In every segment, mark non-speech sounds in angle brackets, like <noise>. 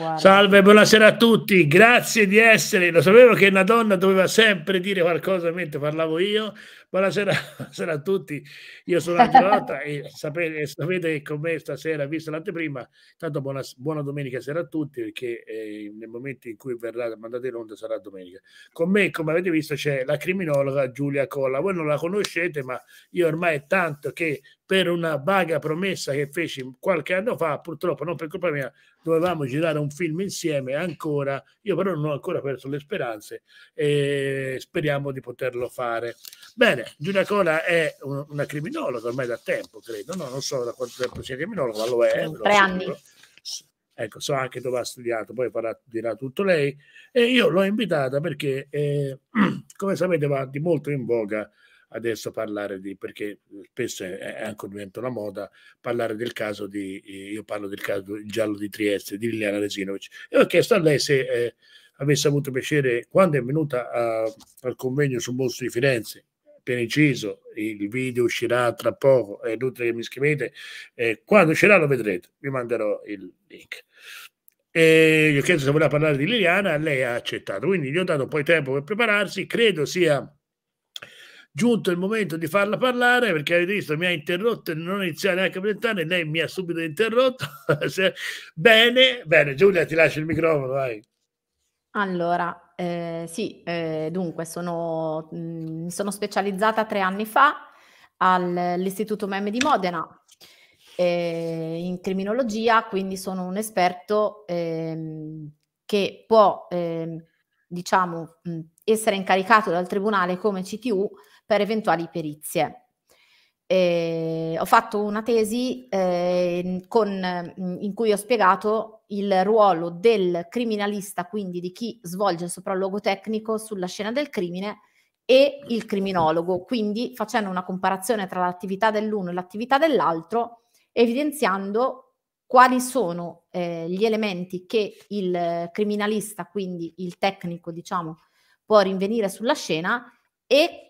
Oh, Salve, buonasera a tutti, grazie di essere. Lo sapevo che una donna doveva sempre dire qualcosa mentre parlavo io. Buonasera, <laughs> buonasera a tutti, io sono Angelotta <laughs> e sapete, sapete, che con me stasera, visto l'anteprima, tanto buona, buona, domenica sera a tutti perché eh, nel momento in cui verrà mandata in onda sarà domenica. Con me, come avete visto, c'è la criminologa Giulia Colla. Voi non la conoscete, ma io ormai è tanto che per una vaga promessa che feci qualche anno fa, purtroppo non per colpa mia, dovevamo girare un film insieme ancora, io però non ho ancora perso le speranze e speriamo di poterlo fare. Bene, Giulia Cola è una criminologa ormai da tempo, credo, no? non so da quanto tempo sia criminologa, ma lo è. Tre lo anni. ecco, so anche dove ha studiato, poi farà, dirà tutto lei. E io l'ho invitata perché, eh, <clears throat> come sapete, va di molto in voga adesso parlare di, perché eh, spesso è anche un momento la moda, parlare del caso di, eh, io parlo del caso giallo di Trieste, di Liliana Resinovic. E ho chiesto a lei se eh, avesse avuto piacere, quando è venuta a, al convegno sul Mostro di Firenze, per inciso, il video uscirà tra poco, è inutile che mi scrivete, eh, quando uscirà lo vedrete, vi manderò il link. E gli ho chiesto se voleva parlare di Liliana, lei ha accettato, quindi gli ho dato poi tempo per prepararsi, credo sia giunto il momento di farla parlare perché avete visto mi ha interrotto e non iniziare neanche a presentare lei mi ha subito interrotto <laughs> bene bene Giulia ti lascio il microfono vai allora eh, sì eh, dunque sono mm, mi sono specializzata tre anni fa all'istituto Meme di Modena eh, in criminologia quindi sono un esperto ehm, che può ehm, diciamo mm, essere incaricato dal tribunale come CTU per eventuali perizie. Eh, ho fatto una tesi eh, con, in cui ho spiegato il ruolo del criminalista, quindi di chi svolge il sopralluogo tecnico sulla scena del crimine e il criminologo, quindi facendo una comparazione tra l'attività dell'uno e l'attività dell'altro, evidenziando quali sono eh, gli elementi che il criminalista, quindi il tecnico, diciamo, può rinvenire sulla scena e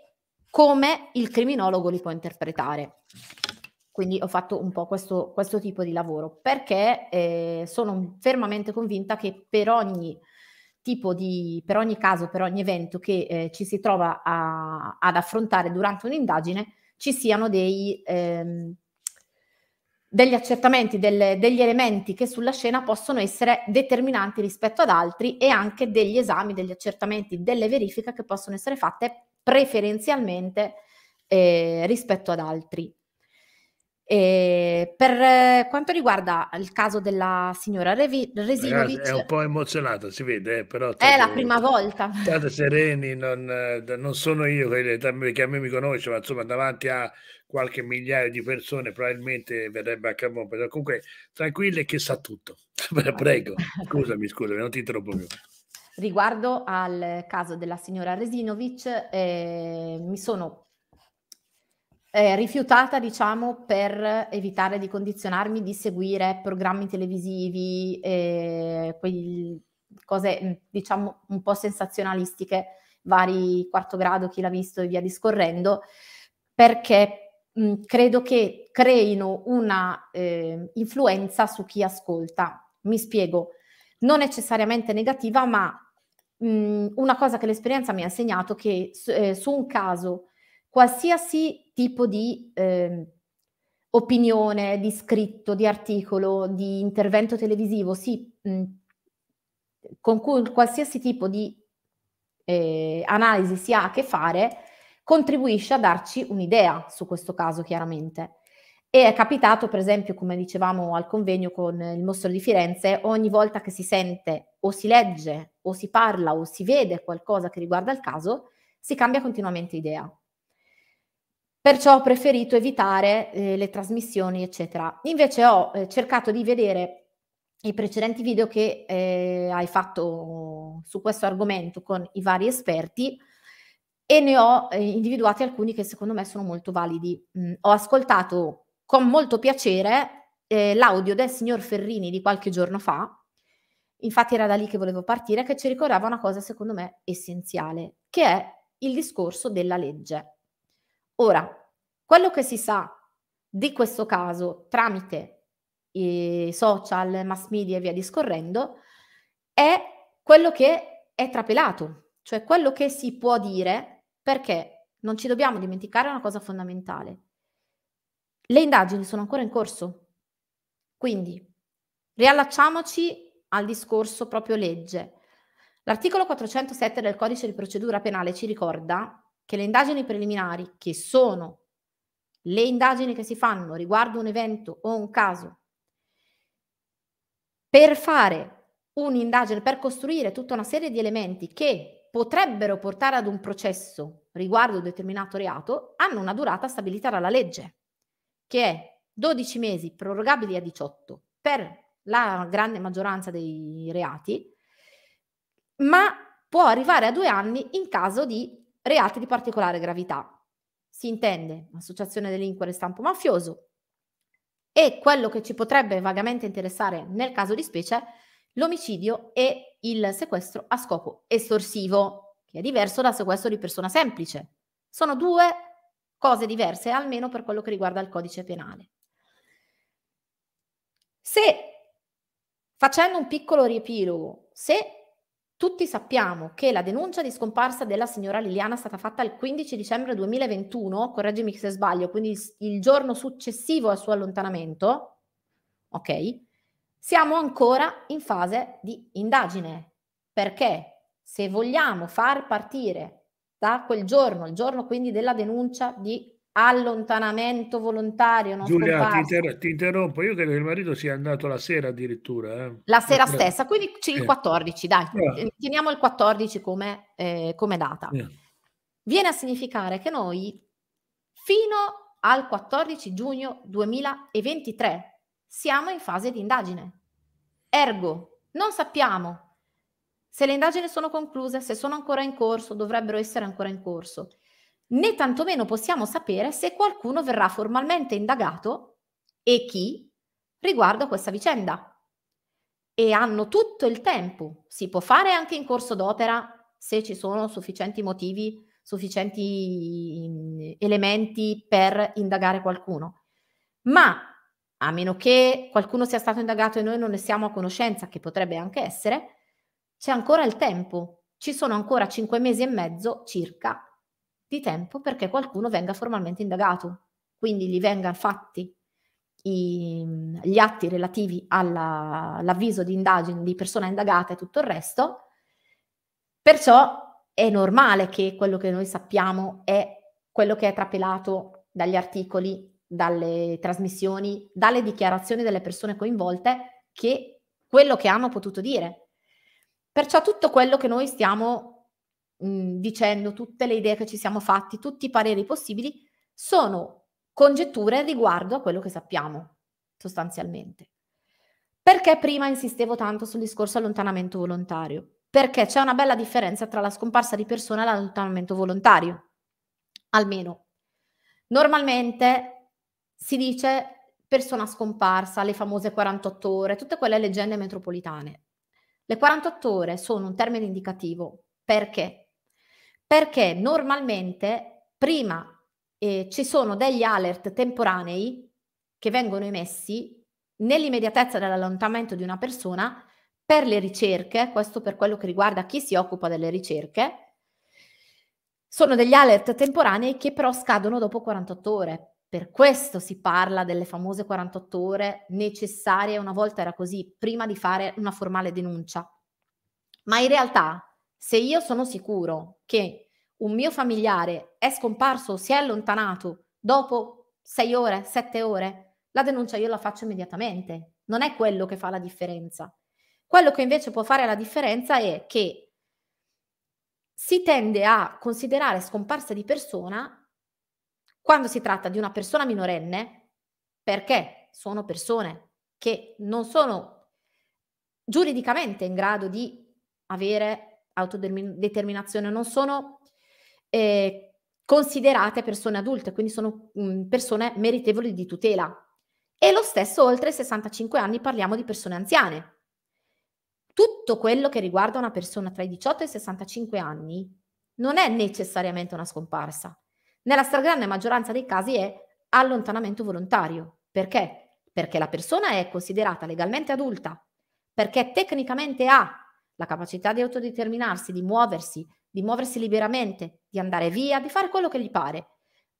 come il criminologo li può interpretare. Quindi ho fatto un po' questo, questo tipo di lavoro perché eh, sono fermamente convinta che per ogni tipo di, per ogni caso, per ogni evento che eh, ci si trova a, ad affrontare durante un'indagine, ci siano dei, ehm, degli accertamenti, delle, degli elementi che sulla scena possono essere determinanti rispetto ad altri e anche degli esami, degli accertamenti, delle verifiche che possono essere fatte preferenzialmente eh, rispetto ad altri. E per quanto riguarda il caso della signora Revi- Resinovic, è un po' emozionata, si vede, eh, però è la prima volta. State <laughs> sereni, non, eh, non sono io che a me mi conosce, ma insomma, davanti a qualche migliaio di persone probabilmente verrebbe a capo. Comunque, tranquille, che sa tutto. <laughs> Prego, <laughs> scusami, scusami, non ti troppo più. Riguardo al caso della signora Resinovic, eh, mi sono eh, rifiutata, diciamo, per evitare di condizionarmi di seguire programmi televisivi, eh, quei, cose, mm, diciamo, un po' sensazionalistiche, vari quarto grado, chi l'ha visto e via discorrendo, perché mm, credo che creino una eh, influenza su chi ascolta. Mi spiego, non necessariamente negativa, ma mh, mhmm, una cosa che l'esperienza mi ha insegnato è che su, eh, su, un caso, qualsiasi tipo di eh, opinione, di scritto, di articolo, di intervento televisivo, sì, mh, mhmm, con cui qualsiasi tipo di eh, analisi si ha a che fare, contribuisce a darci un'idea su questo caso, chiaramente. E è capitato, per esempio, come dicevamo al convegno con il mostro di Firenze, ogni volta che si sente o si legge o si parla o si vede qualcosa che riguarda il caso, si cambia continuamente idea. Perciò ho preferito evitare eh, le trasmissioni, eccetera. Invece ho eh, cercato di vedere i precedenti video che eh, hai fatto su questo argomento con i vari esperti e ne ho eh, individuati alcuni che secondo me sono molto validi. Mm, ho ascoltato con molto piacere eh, l'audio del signor Ferrini di qualche giorno fa, infatti era da lì che volevo partire, che ci ricordava una cosa secondo me essenziale, che è il discorso della legge. Ora, quello che si sa di questo caso tramite i social, mass media e via discorrendo, è quello che è trapelato, cioè quello che si può dire perché non ci dobbiamo dimenticare una cosa fondamentale. Le indagini sono ancora in corso, quindi riallacciamoci al discorso proprio legge. L'articolo 407 del codice di procedura penale ci ricorda che le indagini preliminari, che sono le indagini che si fanno riguardo un evento o un caso, per fare un'indagine, per costruire tutta una serie di elementi che potrebbero portare ad un processo riguardo un determinato reato, hanno una durata stabilita dalla legge, che è 12 mesi prorogabili a 18 per la grande maggioranza dei reati, ma può arrivare a due anni in caso di reati di particolare gravità. Si intende associazione delinquere stampo mafioso e quello che ci potrebbe vagamente interessare nel caso di specie l'omicidio e il sequestro a scopo estorsivo, che è diverso dal sequestro di persona semplice. Sono due cose diverse, almeno per quello che riguarda il codice penale. Se Facendo un piccolo riepilogo, se tutti sappiamo che la denuncia di scomparsa della signora Liliana è stata fatta il 15 dicembre 2021, correggimi se sbaglio, quindi il giorno successivo al suo allontanamento, ok? Siamo ancora in fase di indagine, perché se vogliamo far partire da quel giorno, il giorno quindi della denuncia di allontanamento volontario. Non Giulia, ti, inter- ti, interrompo, io credo che il marito sia andato la sera addirittura. Eh. La sera la stessa, quindi c- il 14, eh. dai, ah. eh, teniamo il 14 come, eh, come data. Eh. Viene a significare che noi fino al 14 giugno 2023 siamo in fase di indagine. Ergo, non sappiamo se le indagini sono concluse, se sono ancora in corso, dovrebbero essere ancora in corso né tantomeno possiamo sapere se qualcuno verrà formalmente indagato e chi riguardo a questa vicenda. E hanno tutto il tempo, si può fare anche in corso d'opera se ci sono sufficienti motivi, sufficienti mm, elementi per indagare qualcuno. Ma a meno che qualcuno sia stato indagato e noi non ne siamo a conoscenza, che potrebbe anche essere, c'è ancora il tempo, ci sono ancora cinque mesi e mezzo circa di tempo perché qualcuno venga formalmente indagato, quindi gli vengano fatti i, gli atti relativi all'avviso di indagine di persona indagata e tutto il resto. Perciò è normale che quello che noi sappiamo è quello che è trapelato dagli articoli, dalle trasmissioni, dalle dichiarazioni delle persone coinvolte, che quello che hanno potuto dire. Perciò tutto quello che noi stiamo mh, mhmm, dicendo tutte le idee che ci siamo fatti, tutti i pareri possibili, sono congetture riguardo a quello che sappiamo, sostanzialmente. Perché prima insistevo tanto sul discorso allontanamento volontario? Perché c'è una bella differenza tra la scomparsa di persona e l'allontanamento volontario. Almeno normalmente si dice persona scomparsa, le famose 48 ore, tutte quelle leggende metropolitane. Le 48 ore sono un termine indicativo perché perché normalmente prima eh, ci sono degli alert temporanei che vengono emessi nell'immediatezza dell'allontanamento di una persona per le ricerche, questo per quello che riguarda chi si occupa delle ricerche, sono degli alert temporanei che però scadono dopo 48 ore. Per questo si parla delle famose 48 ore necessarie, una volta era così, prima di fare una formale denuncia. Ma in realtà se io sono sicuro che un mio familiare è scomparso o si è allontanato dopo sei ore, sette ore, la denuncia io la faccio immediatamente. Non è quello che fa la differenza. Quello che invece può fare la differenza è che si tende a considerare scomparsa di persona quando si tratta di una persona minorenne, perché sono persone che non sono giuridicamente in grado di avere autodeterminazione non sono eh, considerate persone adulte, quindi sono mh, mm, persone meritevoli di tutela. E lo stesso oltre i 65 anni parliamo di persone anziane. Tutto quello che riguarda una persona tra i 18 e i 65 anni non è necessariamente una scomparsa. Nella stragrande maggioranza dei casi è allontanamento volontario. Perché? Perché la persona è considerata legalmente adulta, perché tecnicamente ha la capacità di autodeterminarsi, di muoversi, di muoversi liberamente, di andare via, di fare quello che gli pare.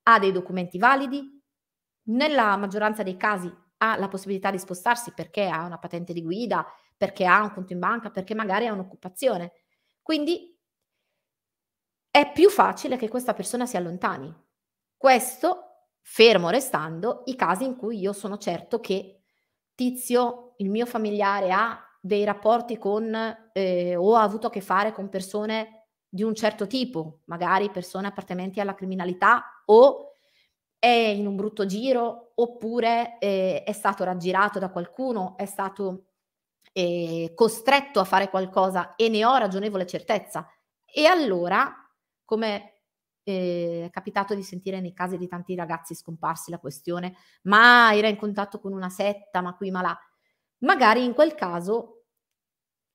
Ha dei documenti validi, nella maggioranza dei casi ha la possibilità di spostarsi perché ha una patente di guida, perché ha un conto in banca, perché magari ha un'occupazione. Quindi è più facile che questa persona si allontani. Questo, fermo restando, i casi in cui io sono certo che Tizio, il mio familiare, ha dei rapporti con eh, o ha avuto a che fare con persone di un certo tipo, magari persone appartenenti alla criminalità o è in un brutto giro oppure eh, è stato raggirato da qualcuno, è stato eh, costretto a fare qualcosa e ne ho ragionevole certezza. E allora, come eh, è capitato di sentire nei casi di tanti ragazzi scomparsi la questione, ma era in contatto con una setta, ma qui ma là, magari in quel caso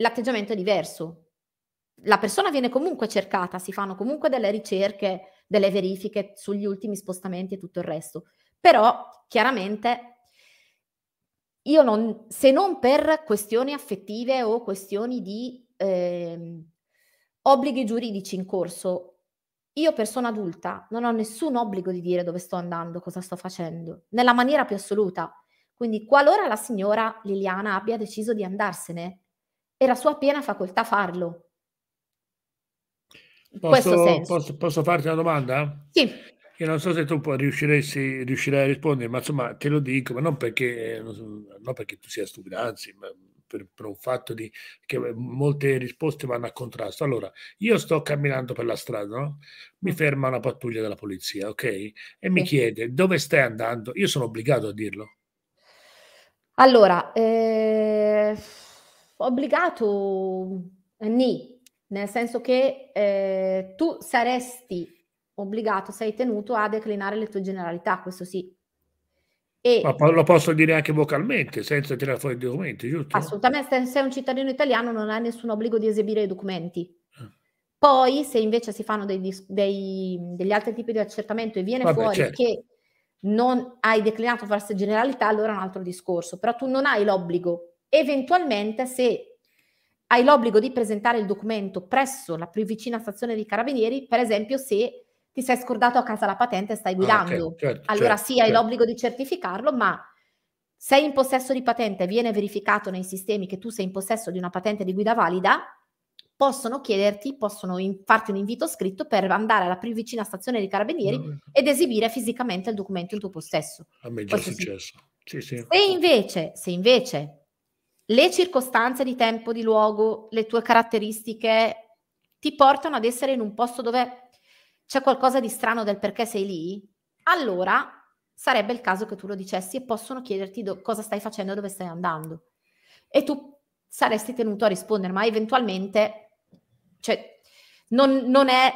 l'atteggiamento è diverso. La persona viene comunque cercata, si fanno comunque delle ricerche, delle verifiche sugli ultimi spostamenti e tutto il resto. Però chiaramente io non, se non per questioni affettive o questioni di eh, obblighi giuridici in corso, io persona adulta non ho nessun obbligo di dire dove sto andando, cosa sto facendo, nella maniera più assoluta. Quindi qualora la signora Liliana abbia deciso di andarsene, era sua piena facoltà farlo. Posso, posso, posso, farti una domanda? Sì. Io non so se tu riusciresti, riuscirai a rispondere, ma insomma te lo dico, ma non perché, non perché tu sia stupido, anzi, per, per, un fatto di, che molte risposte vanno a contrasto. Allora, io sto camminando per la strada, no? mi mm. ferma una pattuglia della polizia, ok? E sì. mi chiede dove stai andando. Io sono obbligato a dirlo. Allora, eh obbligato ni, nel senso che eh, tu saresti obbligato, sei tenuto a declinare le tue generalità, questo sì. E Ma lo posso dire anche vocalmente, senza tirare fuori i documenti, giusto? Assolutamente, se sei un cittadino italiano non hai nessun obbligo di esibire i documenti. Ah. Poi, se invece si fanno dei, dei, degli altri tipi di accertamento e viene Vabbè, fuori certo. che non hai declinato farse generalità, allora è un altro discorso. Però tu non hai l'obbligo Eventualmente, se hai l'obbligo di presentare il documento presso la più vicina stazione dei carabinieri, per esempio se ti sei scordato a casa la patente e stai ah, guidando, ah, okay. certo, certo allora certo, sì, hai certo. l'obbligo di certificarlo, ma sei in possesso di patente, viene verificato nei sistemi che tu sei in possesso di una patente di guida valida, possono chiederti, possono in, farti un invito scritto per andare alla più vicina stazione dei carabinieri no. ed esibire fisicamente il documento in tuo possesso. A me è già Questo successo. Sì. Sì, sì. Se, invece, se invece le circostanze di tempo, di luogo, le tue caratteristiche ti portano ad essere in un posto dove c'è qualcosa di strano del perché sei lì, allora sarebbe il caso che tu lo dicessi e possono chiederti do- cosa stai facendo, dove stai andando. E tu saresti tenuto a rispondere, ma eventualmente, cioè, non, non è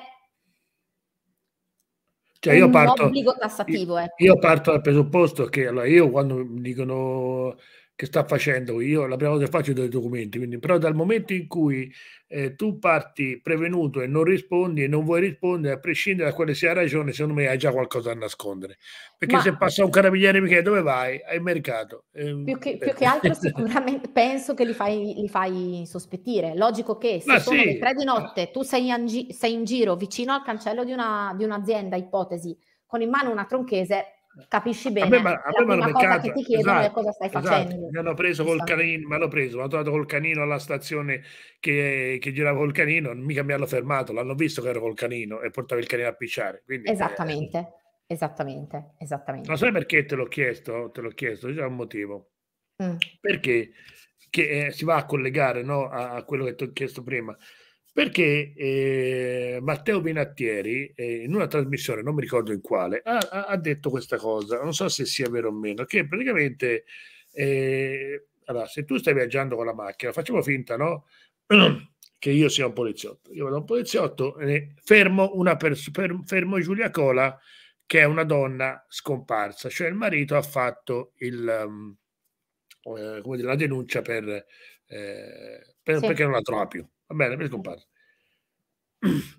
cioè io parto, tassativo. Io, ecco. io parto dal presupposto che allora, io quando mi dicono che sta facendo. Io la prima cosa che faccio è i documenti, quindi, però dal momento in cui eh, tu parti prevenuto e non rispondi e non vuoi rispondere, a prescindere da quale sia ragione, secondo me hai già qualcosa da nascondere. Perché Ma... se passa un carabiniere mi chiede dove vai, hai mercato. Eh, più, che, più eh. che, altro <laughs> sicuramente penso che li fai, li fai sospettire. Logico che se Ma sono sì. le tre di notte, tu sei in, gi- sei in, giro vicino al cancello di, una, di un'azienda, ipotesi, con in mano una tronchese, capisci bene. A cioè, me, ma, a me la cosa che ti chiedono esatto, è cosa stai esatto. facendo. Mi hanno preso col canino, mi hanno preso, mi hanno trovato col canino alla stazione che, che girava col canino, mica mi hanno fermato, l'hanno visto che ero col canino e portavo il canino a pisciare. Quindi, esattamente, eh, esattamente, esattamente. Ma sai perché te l'ho chiesto? Te l'ho chiesto, c'è un motivo. Mm. Perché che, eh, si va a collegare no, a, a quello che ti ho chiesto prima perché eh, Matteo Pinattieri eh, in una trasmissione, non mi ricordo in quale, ha, ha, detto questa cosa, non so se sia vero o meno, che praticamente eh, allora, se tu stai viaggiando con la macchina, facciamo finta no? <clears throat> che io sia un poliziotto, io vado un poliziotto e fermo, pers- fermo Giulia Cola che è una donna scomparsa, cioè il marito ha fatto il, um, eh, dire, la denuncia per, eh, per sì. perché non la trova più. Va bene, per scomparsa.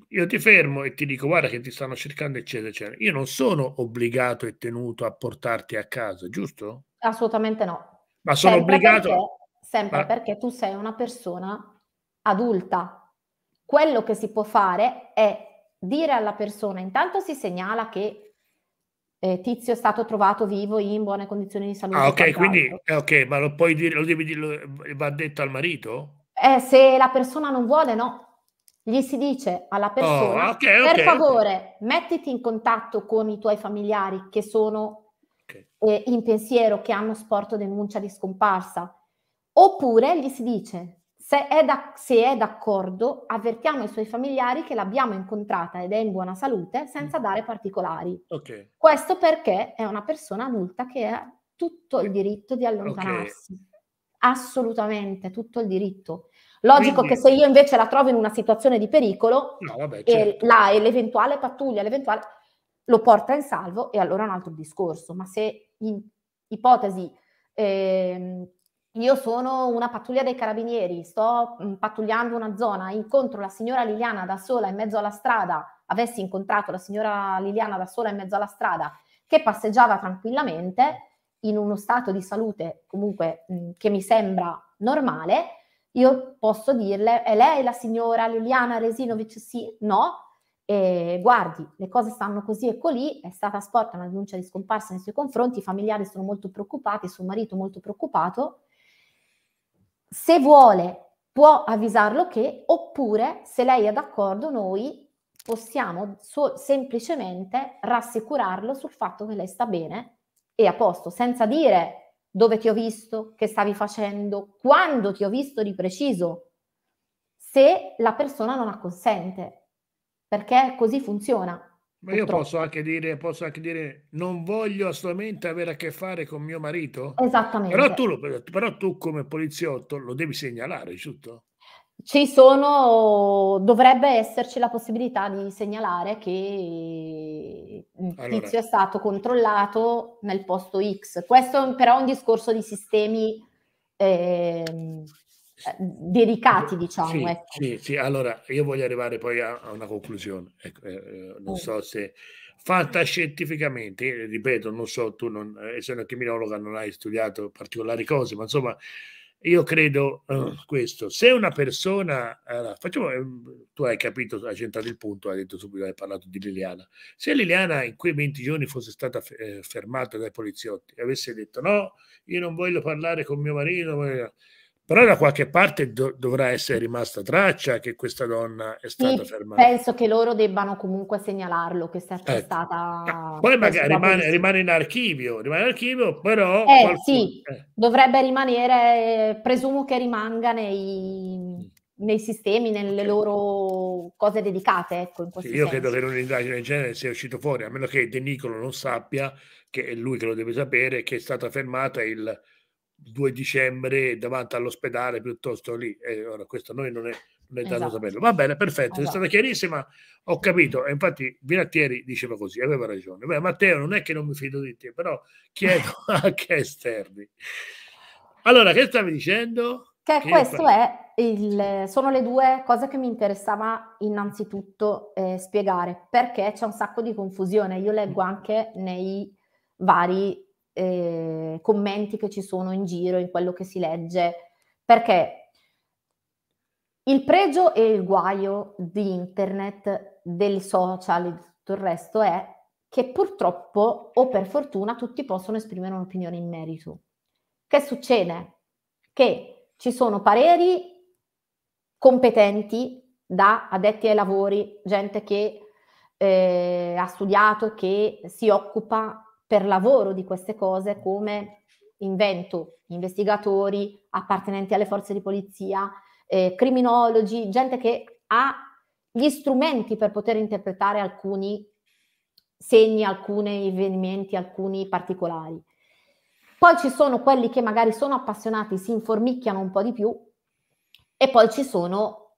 Io ti fermo e ti dico guarda che ti stanno cercando eccetera eccetera. Io non sono obbligato e tenuto a portarti a casa, giusto? Assolutamente no. Ma sono sempre obbligato... Perché, sempre Ma... perché tu sei una persona adulta. Quello che si può fare è dire alla persona intanto si segnala che eh, tizio è stato trovato vivo in buone condizioni di salute. Ah, ok, quindi eh, ok, ma lo puoi dire, lo devi dire, lo, va detto al marito? Eh, se la persona non vuole, no. Gli si dice alla oh, persona, oh, okay, okay, per favore, okay. mettiti in contatto con i tuoi familiari che sono eh, in pensiero, che hanno sporto denuncia di scomparsa. Oppure gli si dice, se è, da, se è d'accordo, avvertiamo i suoi familiari che l'abbiamo incontrata ed è in buona salute, senza mm. dare particolari. Questo perché è una persona adulta che ha tutto il diritto di allontanarsi assolutamente tutto il diritto. Logico Quindi, che se io invece la trovo in una situazione di pericolo, no, vabbè, certo. e la, e l'eventuale pattuglia, l'eventuale lo porta in salvo e allora è un altro discorso. Ma se in ipotesi eh, io sono una pattuglia dei carabinieri, sto pattugliando una zona, incontro la signora Liliana da sola in mezzo alla strada, avessi incontrato la signora Liliana da sola in mezzo alla strada che passeggiava tranquillamente in uno stato di salute comunque mh, che mi sembra normale, io posso dirle, è lei la signora Liliana Resinovic? Sì, no. E guardi, le cose stanno così, ecco lì, è stata sporta una denuncia di scomparsa nei suoi confronti, i familiari sono molto preoccupati, suo marito molto preoccupato. Se vuole può avvisarlo che, oppure se lei è d'accordo, noi possiamo so- semplicemente rassicurarlo sul fatto che lei sta bene e a posto, senza dire dove ti ho visto, che stavi facendo, quando ti ho visto di preciso, se la persona non acconsente, perché così funziona. Ma io posso anche, dire, posso anche, dire, non voglio assolutamente avere a che fare con mio marito. Esattamente. Però tu, però tu come poliziotto lo devi segnalare, giusto? ci sono, dovrebbe esserci la possibilità di segnalare che il allora. tizio è stato controllato nel posto X. Questo però è un discorso di sistemi eh, dedicati, diciamo. Sì, ecco. sì, sì, allora io voglio arrivare poi a, a una conclusione. Ecco, eh, eh non sì. Mm. so se fatta scientificamente, eh, ripeto, non so, tu non, eh, essendo criminologa non hai studiato particolari cose, ma insomma io credo uh, questo, se una persona, allora, facciamo, ehm, tu hai capito, hai centrato il punto, hai detto subito, hai parlato di Liliana, se Liliana in quei 20 giorni fosse stata eh, fermata dai poliziotti e avesse detto no, io non voglio parlare con mio marito, però da qualche parte do dovrà essere rimasta traccia che questa donna è stata sì, fermata. Penso che loro debbano comunque segnalarlo che ecco. stata... No, ah, poi magari rimane, rimane, in archivio, rimane in archivio, però... Eh, qualcuno... sì, eh. dovrebbe rimanere, presumo che rimanga nei, nei sistemi, nelle loro cose dedicate. Ecco, sì, io senso. credo che in un'indagine del genere sia uscito fuori, a meno che De Nicolo non sappia, che è lui che lo deve sapere, che è stata fermata il 2 dicembre davanti all'ospedale piuttosto lì. Eh, ora, questo noi non è, non è dato esatto. saperlo. Va bene, perfetto, esatto. è stata esatto. chiarissima, ho capito. E infatti Vinattieri diceva così, aveva ragione. Beh, Matteo, non è che non mi fido di te, però chiedo <laughs> anche a esterni. Allora, che stavi dicendo? Che, che questo è il, sono le due cose che mi interessava innanzitutto eh, spiegare, perché c'è un sacco di confusione. Io leggo anche nei vari eh, commenti che ci sono in giro, in quello che si legge, perché il pregio e il guaio di internet, del social e di tutto il resto è che purtroppo o per fortuna tutti possono esprimere un'opinione in merito. Che succede? Che ci sono pareri competenti da addetti ai lavori, gente che eh, ha studiato, che si occupa per lavoro di queste cose come invento investigatori appartenenti alle forze di polizia, eh, criminologi, gente che ha gli strumenti per poter interpretare alcuni segni, alcuni avvenimenti, alcuni particolari. Poi ci sono quelli che magari sono appassionati, si informicchiano un po' di più e poi ci sono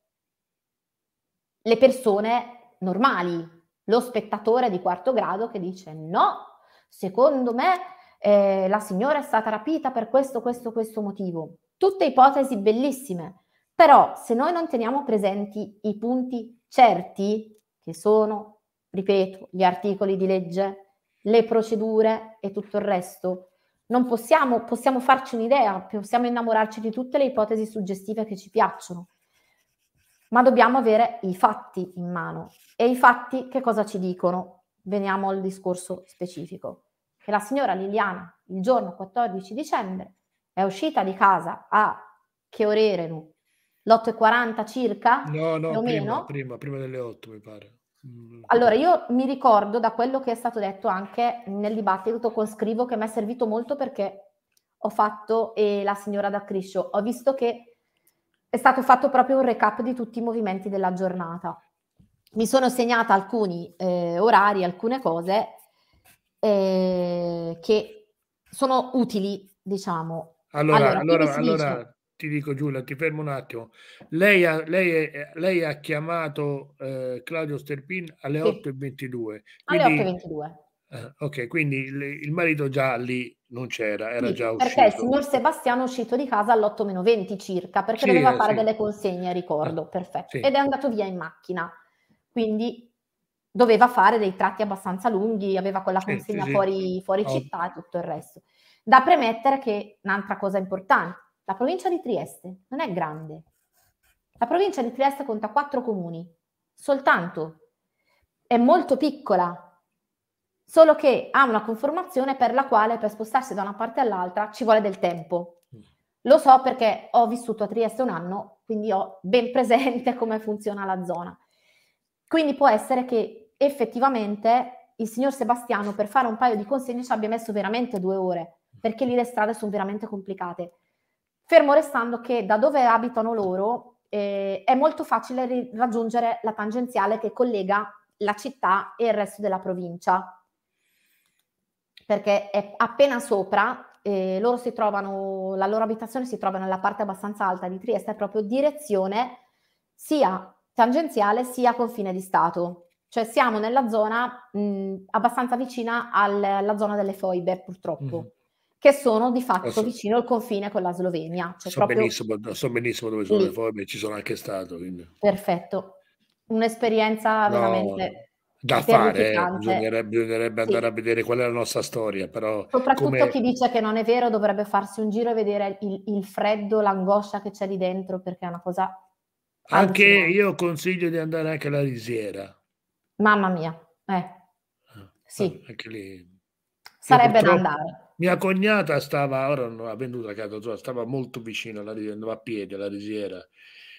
le persone normali, lo spettatore di quarto grado che dice no, Secondo me eh, la signora è stata rapita per questo, questo, questo motivo. Tutte ipotesi bellissime, però se noi non teniamo presenti i punti certi, che sono, ripeto, gli articoli di legge, le procedure e tutto il resto, non possiamo, possiamo farci un'idea, possiamo innamorarci di tutte le ipotesi suggestive che ci piacciono, ma dobbiamo avere i fatti in mano. E i fatti che cosa ci dicono? veniamo al discorso specifico, che la signora Liliana il giorno 14 dicembre è uscita di casa a che ore erano? L'8.40 circa? No, no, prima, prima, prima, delle 8 mi pare. Mm. Allora, io mi ricordo da quello che è stato detto anche nel dibattito con Scrivo che mi è servito molto perché ho fatto e la signora da Criscio, ho visto che è stato fatto proprio un recap di tutti i movimenti della giornata mi sono segnata alcuni eh, orari, alcune cose eh, che sono utili, diciamo. Allora, allora, allora ti dico Giulia, ti fermo un attimo. Lei ha, lei, lei ha chiamato eh, Claudio Sterpin alle sì. 8.22. Quindi, alle 8.22. Eh, ok, quindi il, il, marito già lì non c'era, era sì, già uscito. Perché il signor Sebastiano è uscito di casa all'8.20 circa, perché sì, doveva fare delle consegne, ricordo, eh, perfetto. Ed è andato via in macchina quindi doveva fare dei tratti abbastanza lunghi, aveva quella consegna sì, fuori, sì. fuori, città e tutto il resto. Da premettere che un'altra cosa importante, la provincia di Trieste non è grande. La provincia di Trieste conta quattro comuni, soltanto. È molto piccola, solo che ha una conformazione per la quale per spostarsi da una parte all'altra ci vuole del tempo. Mm. Lo so perché ho vissuto a Trieste un anno, quindi ho ben <laughs> presente come funziona la zona. Quindi può essere che effettivamente il signor Sebastiano per fare un paio di consegne ci abbia messo veramente due ore, perché lì le strade sono veramente complicate. Fermo restando che da dove abitano loro eh, è molto facile ri- raggiungere la tangenziale che collega la città e il resto della provincia, perché è appena sopra, eh, loro si trovano, la loro abitazione si trova nella parte abbastanza alta di Trieste, è proprio direzione sia tangenziale sia confine di Stato. Cioè siamo nella zona mh, abbastanza vicina alla zona delle foibe, purtroppo. Mm che sono di fatto eh, so, vicino al confine con la Slovenia. Cioè so, proprio... benissimo, so benissimo dove sono Lì. le foibe, ci sono anche stato. Quindi. Perfetto, un'esperienza no, veramente da fare, eh. bisognerebbe, bisognerebbe sì. andare a vedere qual è la nostra storia. Però Soprattutto come... chi dice che non è vero dovrebbe farsi un giro e vedere il, il freddo, l'angoscia che c'è lì dentro, perché è una cosa anche io consiglio di andare anche alla Risiera. Mamma mia, eh. Ah, sì. Anche lì. Sarebbe da andare. Mia cognata stava, ora non ha venduta casa sua, stava molto vicino alla Risiera, andava a piedi alla Risiera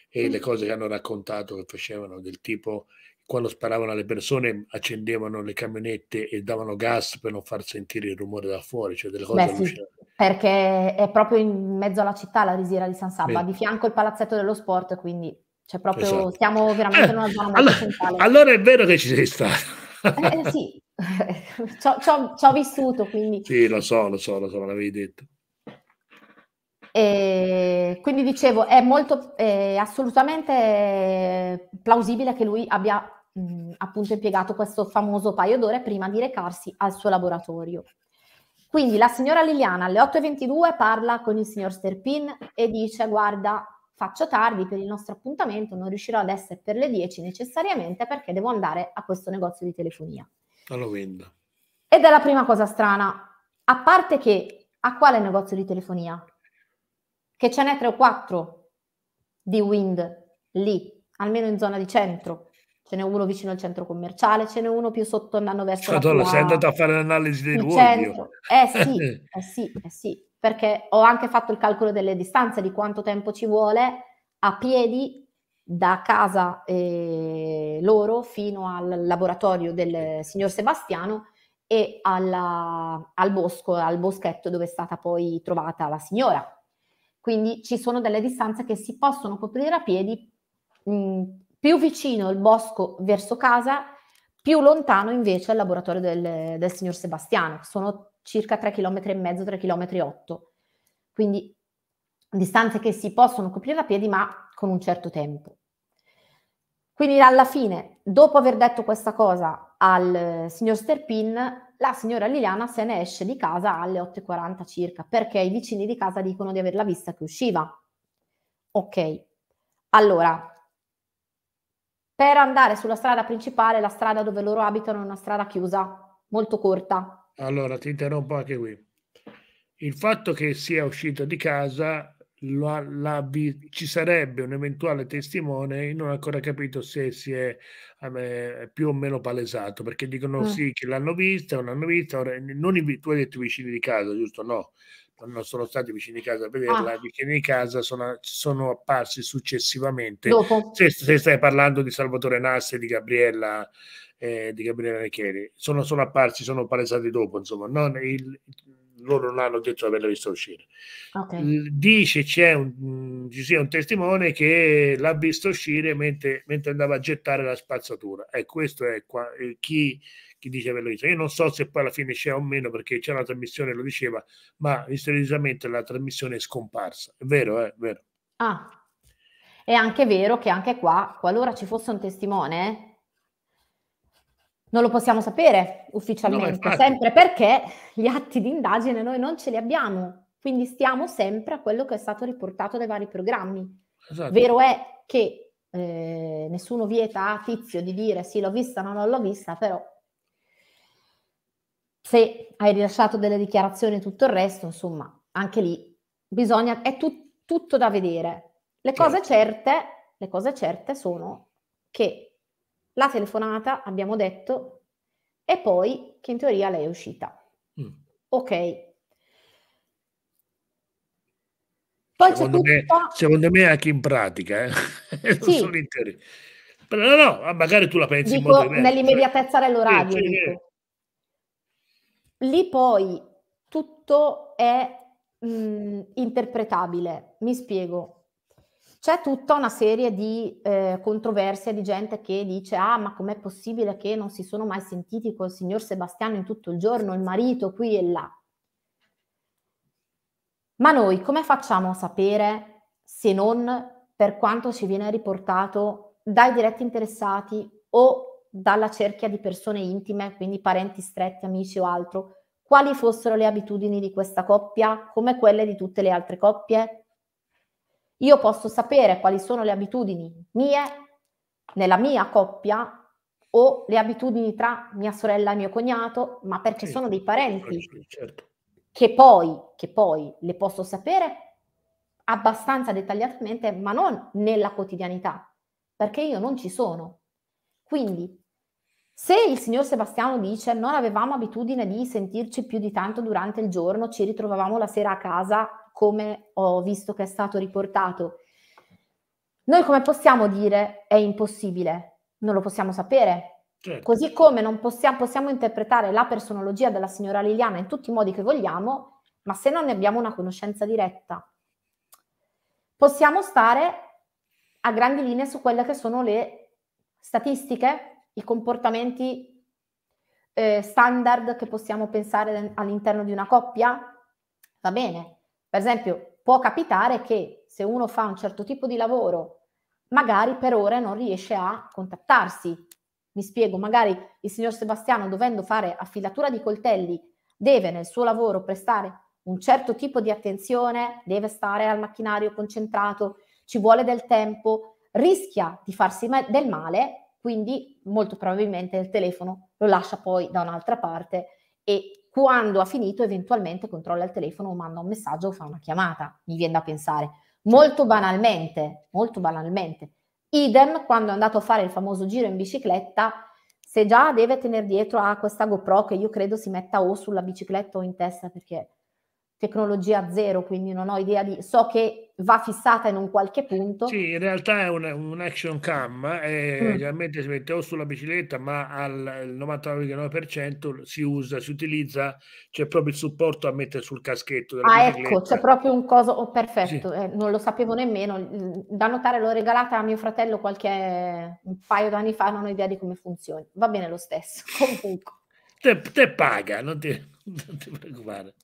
e mm. le cose che hanno raccontato che facevano del tipo quando sparavano alle persone accendevano le camionette e davano gas per non far sentire il rumore da fuori, cioè delle cose Beh, sì, perché è proprio in mezzo alla città la risiera di San Sabba, Beh. di fianco il palazzetto dello sport, quindi cioè, proprio esatto. siamo veramente eh, in una eh, zona molto allora, centrale. Allora è vero che ci sei stata. Eh, eh, sì, <laughs> ci ho vissuto, quindi... Sì, lo so, lo so, lo so, me l'avevi detto. E quindi dicevo, è molto è assolutamente plausibile che lui abbia mh, appunto impiegato questo famoso paio d'ore prima di recarsi al suo laboratorio. Quindi la signora Liliana alle 8.22 parla con il signor Sterpin e dice: Guarda, faccio tardi per il nostro appuntamento, non riuscirò ad essere per le 10 necessariamente perché devo andare a questo negozio di telefonia. Halloween. Ed è la prima cosa strana, a parte che a quale negozio di telefonia? Che ce n'è 3 o 4 di Wind lì, almeno in zona di centro. Ce n'è uno vicino al centro commerciale, ce n'è uno più sotto andando verso Madonna, la tua... sei andato a fare l'analisi dei luoghi. Eh, oh. eh sì, eh sì, eh sì perché ho anche fatto il calcolo delle distanze, di quanto tempo ci vuole a piedi da casa eh, loro fino al laboratorio del signor Sebastiano e alla, al bosco, al boschetto dove è stata poi trovata la signora. Quindi ci sono delle distanze che si possono coprire a piedi, mh, mm, più vicino il bosco verso casa, più lontano invece il laboratorio del, del signor Sebastiano. Sono circa 3,5 km e km Quindi distanze che si possono coprire a piedi ma con un certo tempo. Quindi alla fine, dopo aver detto questa cosa al eh, signor Sterpin, la signora Liliana se ne esce di casa alle 8.40 circa, perché i vicini di casa dicono di averla vista che usciva. Ok, allora, per andare sulla strada principale, la strada dove loro abitano è una strada chiusa, molto corta, allora ti interrompo anche qui. Il fatto che sia uscito di casa la, la, ci sarebbe un eventuale testimone, non ho ancora capito se si è me, eh, più o meno palesato, perché dicono eh. sì che l'hanno vista, non l'hanno vista, ora, non i, tu hai detto vicini di casa, giusto? No, non sono stati vicini di casa a ah. vederla, ah. vicini di casa sono, sono apparsi successivamente. Se, se, stai parlando di Salvatore Nasse, e di Gabriella eh, di Gabriele Recchieri sono solo apparsi, sono palesati dopo, insomma, non il, loro non hanno detto di averla vista uscire. Okay. Dice c'è un, mm, ci sia un testimone che l'ha vista uscire mentre, mentre, andava a gettare la spazzatura. E questo è qua, eh, chi, chi, dice averla vista. Io non so se poi alla fine c'è o meno perché c'è una trasmissione, lo diceva, ma misteriosamente la trasmissione è scomparsa. È vero, eh, è vero. Ah, è anche vero che anche qua, qualora ci fosse un testimone non lo possiamo sapere ufficialmente, no, sempre perché gli atti di indagine noi non ce li abbiamo, quindi stiamo sempre a quello che è stato riportato dai vari programmi. Esatto. Vero è che eh, nessuno vieta a Tizio di dire sì l'ho vista o no, non l'ho vista, però se hai rilasciato delle dichiarazioni e tutto il resto, insomma, anche lì bisogna, è tu, tutto da vedere. Le cose, certo. certe, le cose certe sono che la telefonata, abbiamo detto, e poi che in teoria lei è uscita. Mm. Ok. Poi secondo, me, tutta... secondo me anche in pratica, eh? <laughs> sì. solo in teoria. Però no, no, magari tu la pensi dico, in modo diverso. Nell'immediatezza eh. dell'orario. Sì, sì, Lì poi tutto è mh, mm, interpretabile, mi spiego. C'è tutta una serie di eh, controversie di gente che dice ah ma com'è possibile che non si sono mai sentiti col signor Sebastiano in tutto il giorno, il marito qui e là. Ma noi come facciamo a sapere se non per quanto ci viene riportato dai diretti interessati o dalla cerchia di persone intime, quindi parenti stretti, amici o altro, quali fossero le abitudini di questa coppia come quelle di tutte le altre coppie? Io posso sapere quali sono le abitudini mie nella mia coppia o le abitudini tra mia sorella e mio cognato, ma perché sì, sono dei parenti certo. che, poi, che poi le posso sapere abbastanza dettagliatamente, ma non nella quotidianità, perché io non ci sono. Quindi, se il signor Sebastiano dice non avevamo abitudine di sentirci più di tanto durante il giorno, ci ritrovavamo la sera a casa come ho visto che è stato riportato. Noi come possiamo dire è impossibile? Non lo possiamo sapere. Certo. Così come non possiamo, possiamo interpretare la personologia della signora Liliana in tutti i modi che vogliamo, ma se non ne abbiamo una conoscenza diretta, possiamo stare a grandi linee su quelle che sono le statistiche, i comportamenti eh, standard che possiamo pensare all'interno di una coppia? Va bene, per esempio, può capitare che se uno fa un certo tipo di lavoro, magari per ore non riesce a contattarsi. Mi spiego, magari il signor Sebastiano, dovendo fare affilatura di coltelli, deve nel suo lavoro prestare un certo tipo di attenzione, deve stare al macchinario concentrato, ci vuole del tempo, rischia di farsi del male, quindi molto probabilmente il telefono lo lascia poi da un'altra parte e quando ha finito eventualmente controlla il telefono o manda un messaggio o fa una chiamata, mi viene da pensare. Molto certo. banalmente, molto banalmente. Idem quando è andato a fare il famoso giro in bicicletta, se già deve tenere dietro a questa GoPro che io credo si metta o sulla bicicletta o in testa perché tecnologia zero, quindi non ho idea di... So che va fissata in un qualche punto. Sì, in realtà è un, un action cam, eh, mm. si mette o sulla bicicletta, ma al 99,9% si usa, si utilizza, c'è proprio il supporto a mettere sul caschetto. ah, ecco, bicicletta. ecco, c'è proprio un coso, oh, perfetto, sì. eh, non lo sapevo nemmeno. Da notare l'ho regalata a mio fratello qualche un paio d'anni fa, non ho idea di come funzioni. Va bene lo stesso, <laughs> comunque. te, te paga, non ti, <laughs> non ti preoccupare.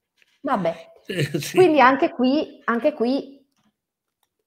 Vabbè. <laughs> sì. Quindi anche qui, anche qui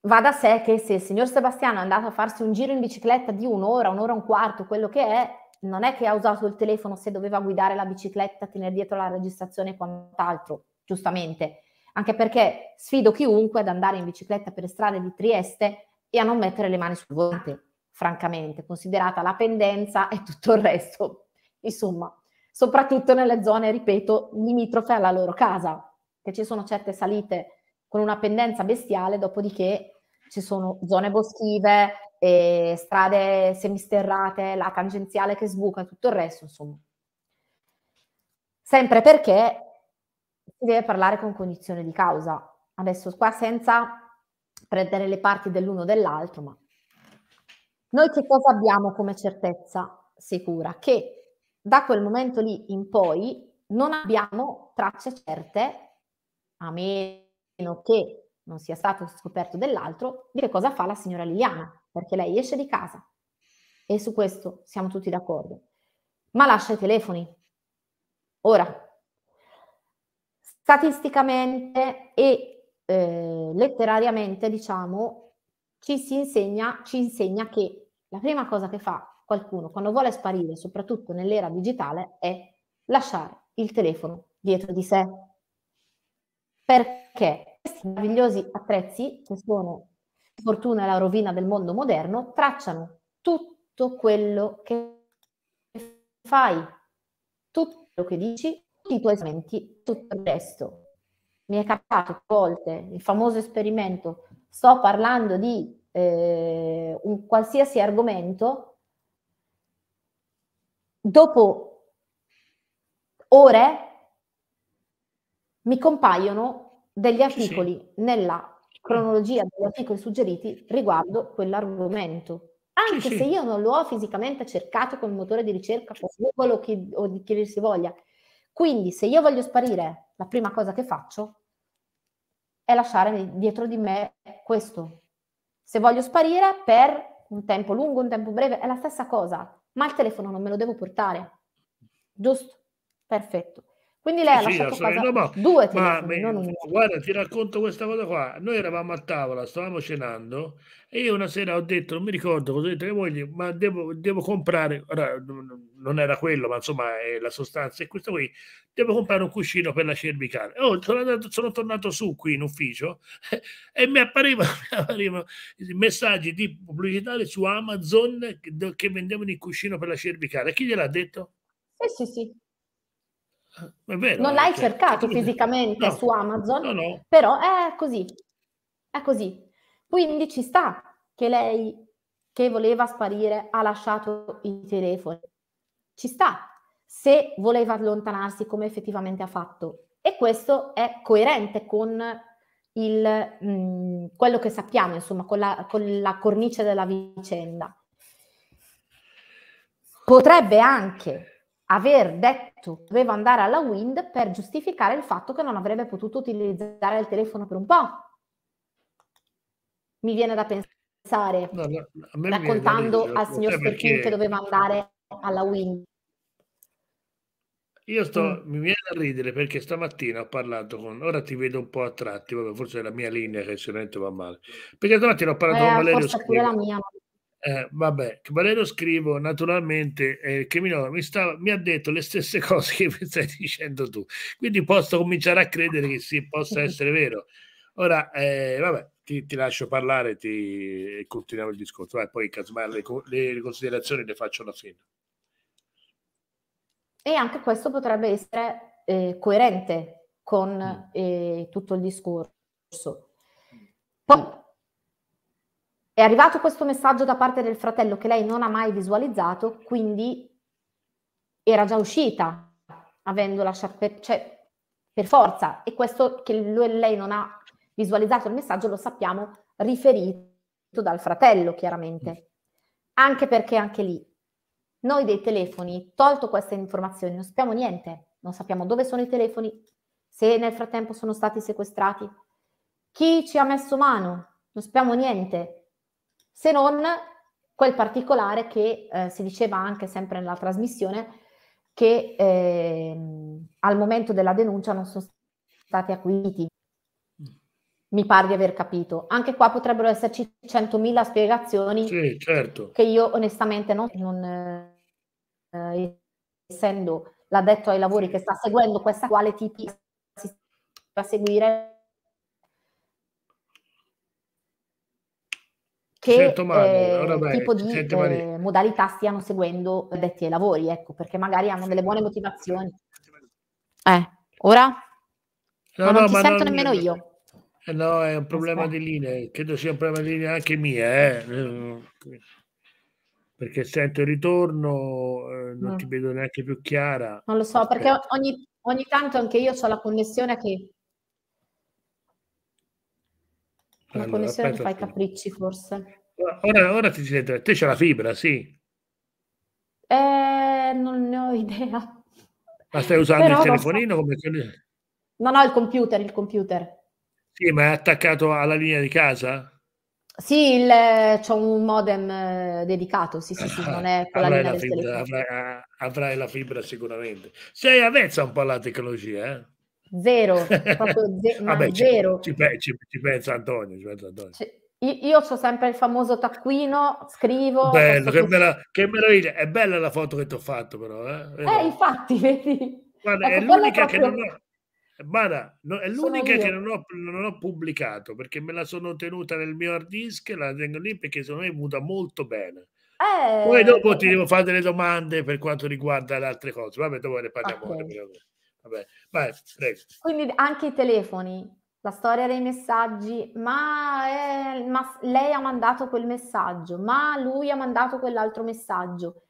va da sé che se il signor Sebastiano è andato a farsi un giro in bicicletta di un'ora, un'ora e un quarto, quello che è, non è che ha usato il telefono se doveva guidare la bicicletta, tenere dietro la registrazione e quant'altro, giustamente. Anche perché sfido chiunque ad andare in bicicletta per le strade di Trieste e a non mettere le mani sul volante, francamente, considerata la pendenza e tutto il resto. Insomma, soprattutto nelle zone, ripeto, limitrofe alla loro casa che ci sono certe salite con una pendenza bestiale, dopodiché ci sono zone boschive, strade semisterrate, la tangenziale che sbuca, tutto il resto, insomma. Sempre perché si deve parlare con cognizione di causa. Adesso qua senza prendere le parti dell'uno o dell'altro, ma noi che cosa abbiamo come certezza sicura? Che da quel momento lì in poi non abbiamo tracce certe a meno che non sia stato scoperto dell'altro, di che cosa fa la signora Liliana, perché lei esce di casa. E su questo siamo tutti d'accordo. Ma lascia i telefoni. Ora, statisticamente e eh, letterariamente, diciamo, ci si insegna, ci insegna che la prima cosa che fa qualcuno quando vuole sparire, soprattutto nell'era digitale, è lasciare il telefono dietro di sé perché questi meravigliosi attrezzi, che sono fortuna e la rovina del mondo moderno, tracciano tutto quello che fai, tutto quello che dici, tutti i tuoi esementi, tutto il resto. Mi è capitato a volte il famoso esperimento, sto parlando di eh, un qualsiasi argomento, dopo ore mi compaiono degli articoli sì, nella mm. cronologia degli articoli suggeriti riguardo quell'argomento. Anche sì, se io non lo ho fisicamente cercato con il motore di ricerca, con Google o, chi, o di chi si voglia. Quindi se io voglio sparire, la prima cosa che faccio è lasciare dietro di me questo. Se voglio sparire per un tempo lungo, un tempo breve, è la stessa cosa, ma il telefono non me lo devo portare. Giusto? Perfetto. Quindi lei sì, ha lasciato sì, casa... no, ma, due telefoni, ma, non... Guarda, ti racconto questa cosa qua. Noi eravamo a tavola, stavamo cenando e io una sera ho detto, non mi ricordo cosa ho detto, moglie, ma devo, devo comprare, ora, non era quello, ma insomma è la sostanza è questa qui, devo comprare un cuscino per la cervicale. Oh, sono, andato, sono tornato su qui in ufficio <laughs> e mi apparivano, <laughs> mi apparivano messaggi di pubblicità su Amazon che vendevano il cuscino per la cervicale. Chi gliel'ha detto? Sì, sì, sì. Eh, è vero, non l'hai certo. cercato fisicamente no, su Amazon, no, no. però è così, è così. Quindi ci sta che lei che voleva sparire ha lasciato i telefoni, ci sta se voleva allontanarsi come effettivamente ha fatto. E questo è coerente con il, mh, mm, quello che sappiamo, insomma, con la, con la cornice della vicenda. Potrebbe anche aver detto doveva andare alla Wind per giustificare il fatto che non avrebbe potuto utilizzare il telefono per un po'. Mi viene da pensare, no, no, raccontando da al cioè, signor Sperchini perché... che doveva andare alla Wind. Io sto, mm. mi viene a ridere perché stamattina ho parlato con, ora ti vedo un po' a tratti, vabbè, forse è la mia linea che sicuramente va male, perché stamattina ho parlato eh, con Valerio Scrivani. Mia, eh, vabbè, Valerio scrivo, naturalmente, eh, che mi, no, mi, sta, mi, ha detto le stesse <laughs> cose che mi stai dicendo tu, quindi posso cominciare a credere che sì, possa <laughs> essere vero. Ora, eh, vabbè, ti, ti, lascio parlare ti, e continuiamo il discorso, Vai, poi casomai le, le considerazioni le faccio alla fine. E anche questo potrebbe essere eh, coerente con mm. eh, tutto il discorso. Mm. Poi, è arrivato questo messaggio da parte del fratello che lei non ha mai visualizzato, quindi era già uscita avendo lasciato, per, cioè per forza, e questo che lui, lei non ha visualizzato il messaggio lo sappiamo riferito dal fratello chiaramente, anche perché anche lì noi dei telefoni, tolto queste informazioni, non sappiamo niente, non sappiamo dove sono i telefoni, se nel frattempo sono stati sequestrati, chi ci ha messo mano, non sappiamo niente se non quel particolare che eh, si diceva anche sempre nella trasmissione che eh, al momento della denuncia non sono stati acquisiti. Mm. Mi pare di aver capito. Anche qua potrebbero esserci 100.000 spiegazioni sì, certo. che io onestamente non, non eh, essendo l'addetto ai lavori che sta seguendo questa quale tipi si sta a seguire che male, eh, tipo di eh, modalità stiano seguendo detti ai lavori, ecco, perché magari hanno delle buone motivazioni. Eh, ora? No, ma non no, ti sento non... nemmeno io. Eh no, è un problema Aspetta. di linee, credo sia un problema di linee anche mia, eh. eh. perché sento il ritorno, eh, non mm. ti vedo neanche più chiara. Non lo so, Aspetta. perché ogni, ogni tanto anche io ho la connessione che La connessione ti fa i capricci forse. Ora, ora ti sento, te c'è la fibra, sì. Eh, non ne ho <laughs> idea. Ma stai usando Però il telefonino so. come... No, no, il computer, il computer. Sì, ma è attaccato alla linea di casa? Sì, c'è un modem eh, dedicato, sì, sì, sì, ah, non è con avrai la linea la fibra, avrai, avrai, la fibra sicuramente. Sei avvezza un po' alla tecnologia, eh? Zero, <laughs> proprio Vabbè, zero. Ci, pensa Antonio. Ci pensa Antonio. Io, ho sempre il famoso taccuino, scrivo. Bello, che, bella, che, meraviglia! È bella la foto che ti ho fatto, però. Eh, eh infatti, vedi. Guarda, ecco, è l'unica proprio... che non ho. Guarda, no, è l'unica che non ho, non ho, pubblicato perché me la sono tenuta nel mio hard disk, la tengo lì perché secondo me è venuta molto bene. Eh, Poi dopo ti eh. devo fare delle domande per quanto riguarda le altre cose, vabbè, dopo ne parliamo. Okay. Vabbè, vai, prego. Quindi anche i telefoni, la storia dei messaggi, ma, è, ma lei ha mandato quel messaggio, ma lui ha mandato quell'altro messaggio.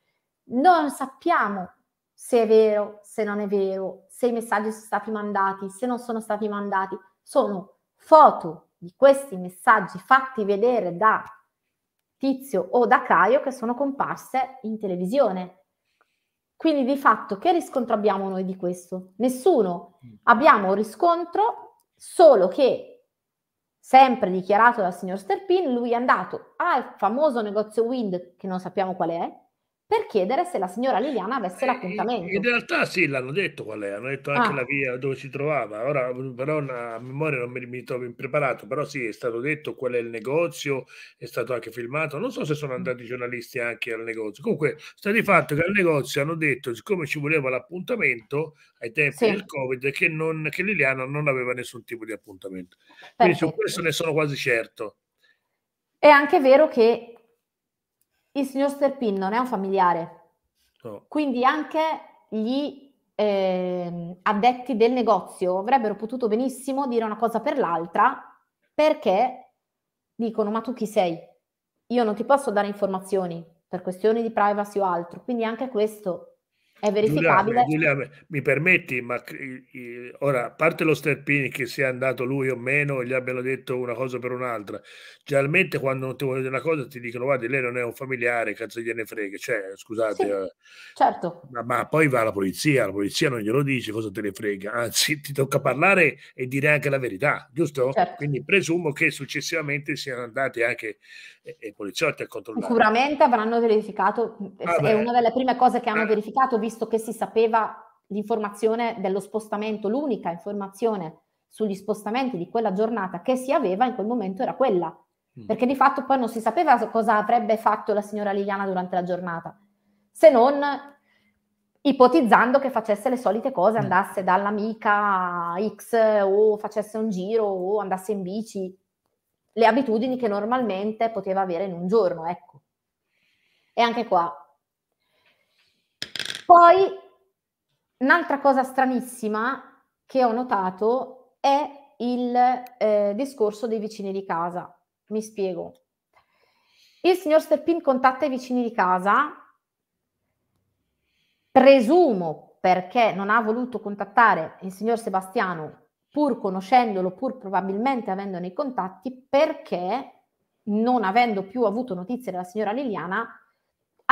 Non sappiamo se è vero, se non è vero, se i messaggi sono stati mandati, se non sono stati mandati. Sono foto di questi messaggi fatti vedere da Tizio o da Caio che sono comparse in televisione. Quindi di fatto che riscontro abbiamo noi di questo? Nessuno. Mm. Abbiamo riscontro solo che, sempre dichiarato dal signor Sterpin, lui è andato al famoso negozio Wind, che non sappiamo qual è, per chiedere se la signora Liliana avesse l'appuntamento. In realtà sì, l'hanno detto qual è, hanno detto anche ah. la via dove si trovava, ora però a memoria non mi, mi trovo impreparato, però sì, è stato detto qual è il negozio, è stato anche filmato, non so se sono mm. andati i giornalisti anche al negozio, comunque sta di fatto che al negozio hanno detto, siccome ci voleva l'appuntamento ai tempi sì. del Covid, che, non, che Liliana non aveva nessun tipo di appuntamento. Perfetto. Quindi su questo ne sono quasi certo. È anche vero che il signor Sterpin non è un familiare. Oh. Quindi anche gli eh, addetti del negozio avrebbero potuto benissimo dire una cosa per l'altra perché dicono ma tu chi sei? Io non ti posso dare informazioni per questioni di privacy o altro, quindi anche questo è verificabile. Giulia, Giulia, mi permetti, ma ora, a parte lo Sterpini, che sia andato lui o meno, e gli abbiano detto una cosa per un'altra, generalmente quando non ti vogliono dire una cosa ti dicono guarda, lei non è un familiare, cazzo gliene frega, cioè, scusate. Sì, eh, certo. Ma, ma, poi va la polizia, la polizia non glielo dice cosa te ne frega, anzi ti tocca parlare e dire anche la verità, giusto? Certo. Quindi presumo che successivamente siano andati anche eh, eh, i poliziotti a controllare. Sicuramente avranno verificato, ah, è beh. una delle prime cose che hanno ah. verificato, visto visto che si sapeva l'informazione dello spostamento, l'unica informazione sugli spostamenti di quella giornata che si aveva in quel momento era quella, mm. perché di fatto poi non si sapeva cosa avrebbe fatto la signora Liliana durante la giornata, se non ipotizzando che facesse le solite cose, mm. andasse dall'amica X o facesse un giro o andasse in bici, le abitudini che normalmente poteva avere in un giorno, ecco. E anche qua poi un'altra cosa stranissima che ho notato è il eh, discorso dei vicini di casa. Mi spiego. Il signor Steppin contatta i vicini di casa, presumo perché non ha voluto contattare il signor Sebastiano pur conoscendolo, pur probabilmente avendone i contatti, perché non avendo più avuto notizie della signora Liliana,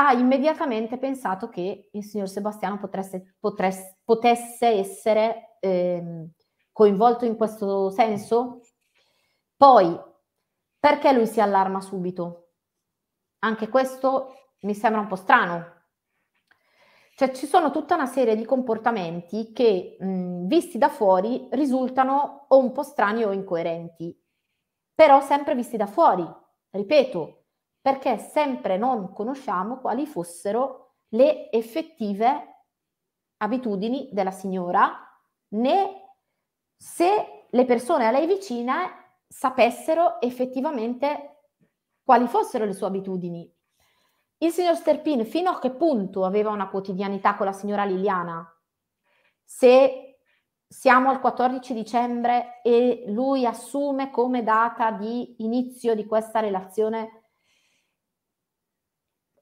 ha immediatamente pensato che il signor Sebastiano potresse, potresse, potesse essere eh, coinvolto in questo senso? Poi, perché lui si allarma subito? Anche questo mi sembra un po' strano. Cioè ci sono tutta una serie di comportamenti che mh, visti da fuori risultano o un po' strani o incoerenti, però sempre visti da fuori. Ripeto, perché sempre non conosciamo quali fossero le effettive abitudini della signora, né se le persone a lei vicine sapessero effettivamente quali fossero le sue abitudini. Il signor Sterpin fino a che punto aveva una quotidianità con la signora Liliana? Se siamo al 14 dicembre e lui assume come data di inizio di questa relazione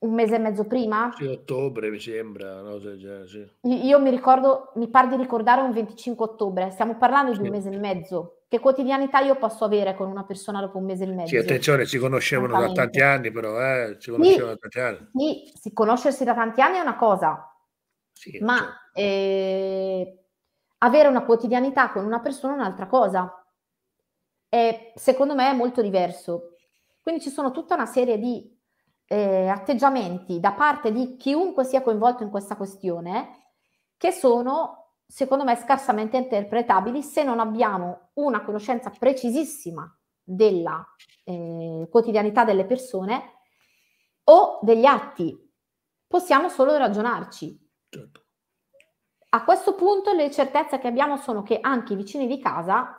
un mese e mezzo prima? Sì, ottobre mi sembra. No, sì, sì. Io mi ricordo, mi pare di ricordare un 25 ottobre, stiamo parlando di un mese e mezzo. Che quotidianità io posso avere con una persona dopo un mese e mezzo? Sì, attenzione, ci conoscevano da tanti anni però, eh? ci conoscevano da tanti anni. Sì, sì, conoscersi da tanti anni è una cosa, ma certo. eh, avere una quotidianità con una persona è un'altra cosa. E secondo me è molto diverso. Quindi ci sono tutta una serie di eh, atteggiamenti da parte di chiunque sia coinvolto in questa questione che sono, secondo me, scarsamente interpretabili se non abbiamo una conoscenza precisissima della eh, quotidianità delle persone o degli atti. Possiamo solo ragionarci. Certo. A questo punto le certezze che abbiamo sono che anche i vicini di casa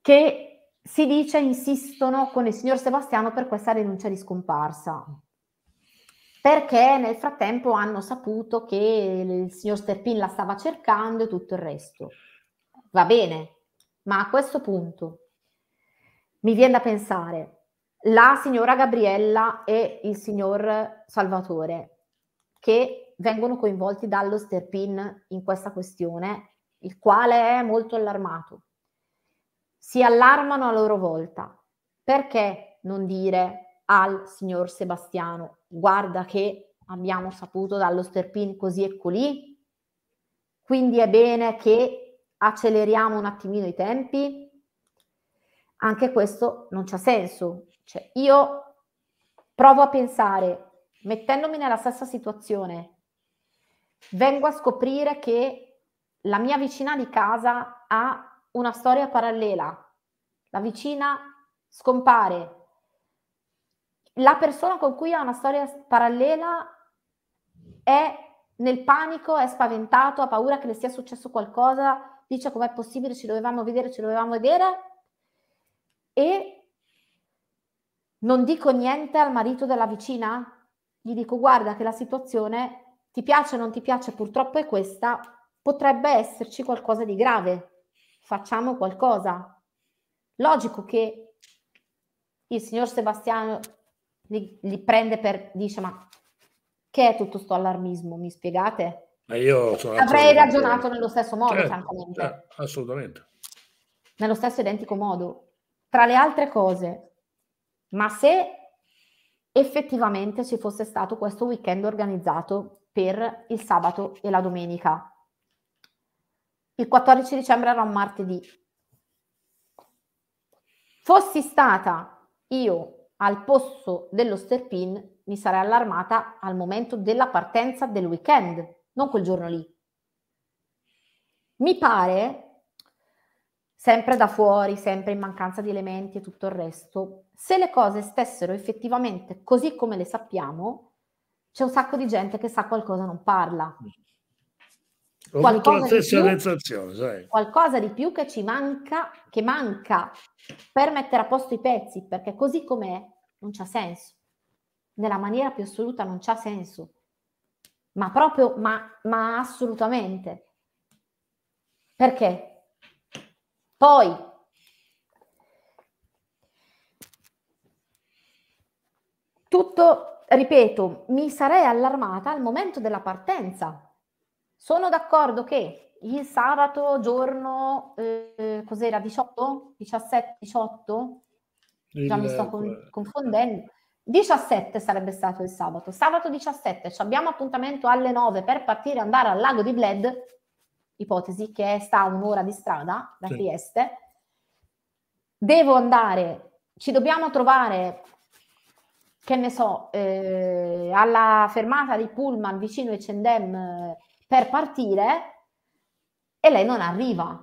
che si dice insistono con il signor Sebastiano per questa denuncia di scomparsa perché nel frattempo hanno saputo che il signor Sterpin la stava cercando e tutto il resto. Va bene, ma a questo punto mi viene da pensare la signora Gabriella e il signor Salvatore che vengono coinvolti dallo Sterpin in questa questione, il quale è molto allarmato si allarmano a loro volta. Perché non dire al signor Sebastiano, guarda che abbiamo saputo dallo sterpin così e colì, quindi è bene che acceleriamo un attimino i tempi? Anche questo non c'ha senso. Cioè, io provo a pensare, mettendomi nella stessa situazione, vengo a scoprire che la mia vicina di casa ha una storia parallela. La vicina scompare. La persona con cui ha una storia parallela è nel panico, è spaventato, ha paura che le sia successo qualcosa, dice com'è possibile, ci dovevamo vedere, ci dovevamo vedere e non dico niente al marito della vicina, gli dico guarda che la situazione ti piace o non ti piace, purtroppo è questa, potrebbe esserci qualcosa di grave facciamo qualcosa. Logico che il signor Sebastiano li, li prende per, dice ma che è tutto sto allarmismo, mi spiegate? Ma io sono Avrei ragionato nello stesso modo, certo, francamente. Certo, assolutamente. Nello stesso identico modo. Tra le altre cose, ma se effettivamente ci fosse stato questo weekend organizzato per il sabato e la domenica, il 14 dicembre era un martedì. Fossi stata io al posto dello Sterpin, mi sarei allarmata al momento della partenza del weekend, non quel giorno lì. Mi pare, sempre da fuori, sempre in mancanza di elementi e tutto il resto, se le cose stessero effettivamente così come le sappiamo, c'è un sacco di gente che sa qualcosa e non parla. Ho avuto la stessa più, sensazione, sai. Qualcosa di più che ci manca, che manca per mettere a posto i pezzi, perché così com'è non c'ha senso. Nella maniera più assoluta non c'ha senso. Ma proprio, ma, ma assolutamente. Perché? Poi, tutto, ripeto, mi sarei allarmata al momento della partenza sono d'accordo che il sabato giorno, eh, cos'era, 18? 17, 18? Il... Già mi sto con, confondendo. 17 sarebbe stato il sabato. Sabato 17, ci abbiamo appuntamento alle 9 per partire e andare al lago di Bled, ipotesi che sta a un'ora di strada da sì. Trieste. Devo andare, ci dobbiamo trovare, che ne so, eh, alla fermata di Pullman vicino ai Cendem per partire e lei non arriva.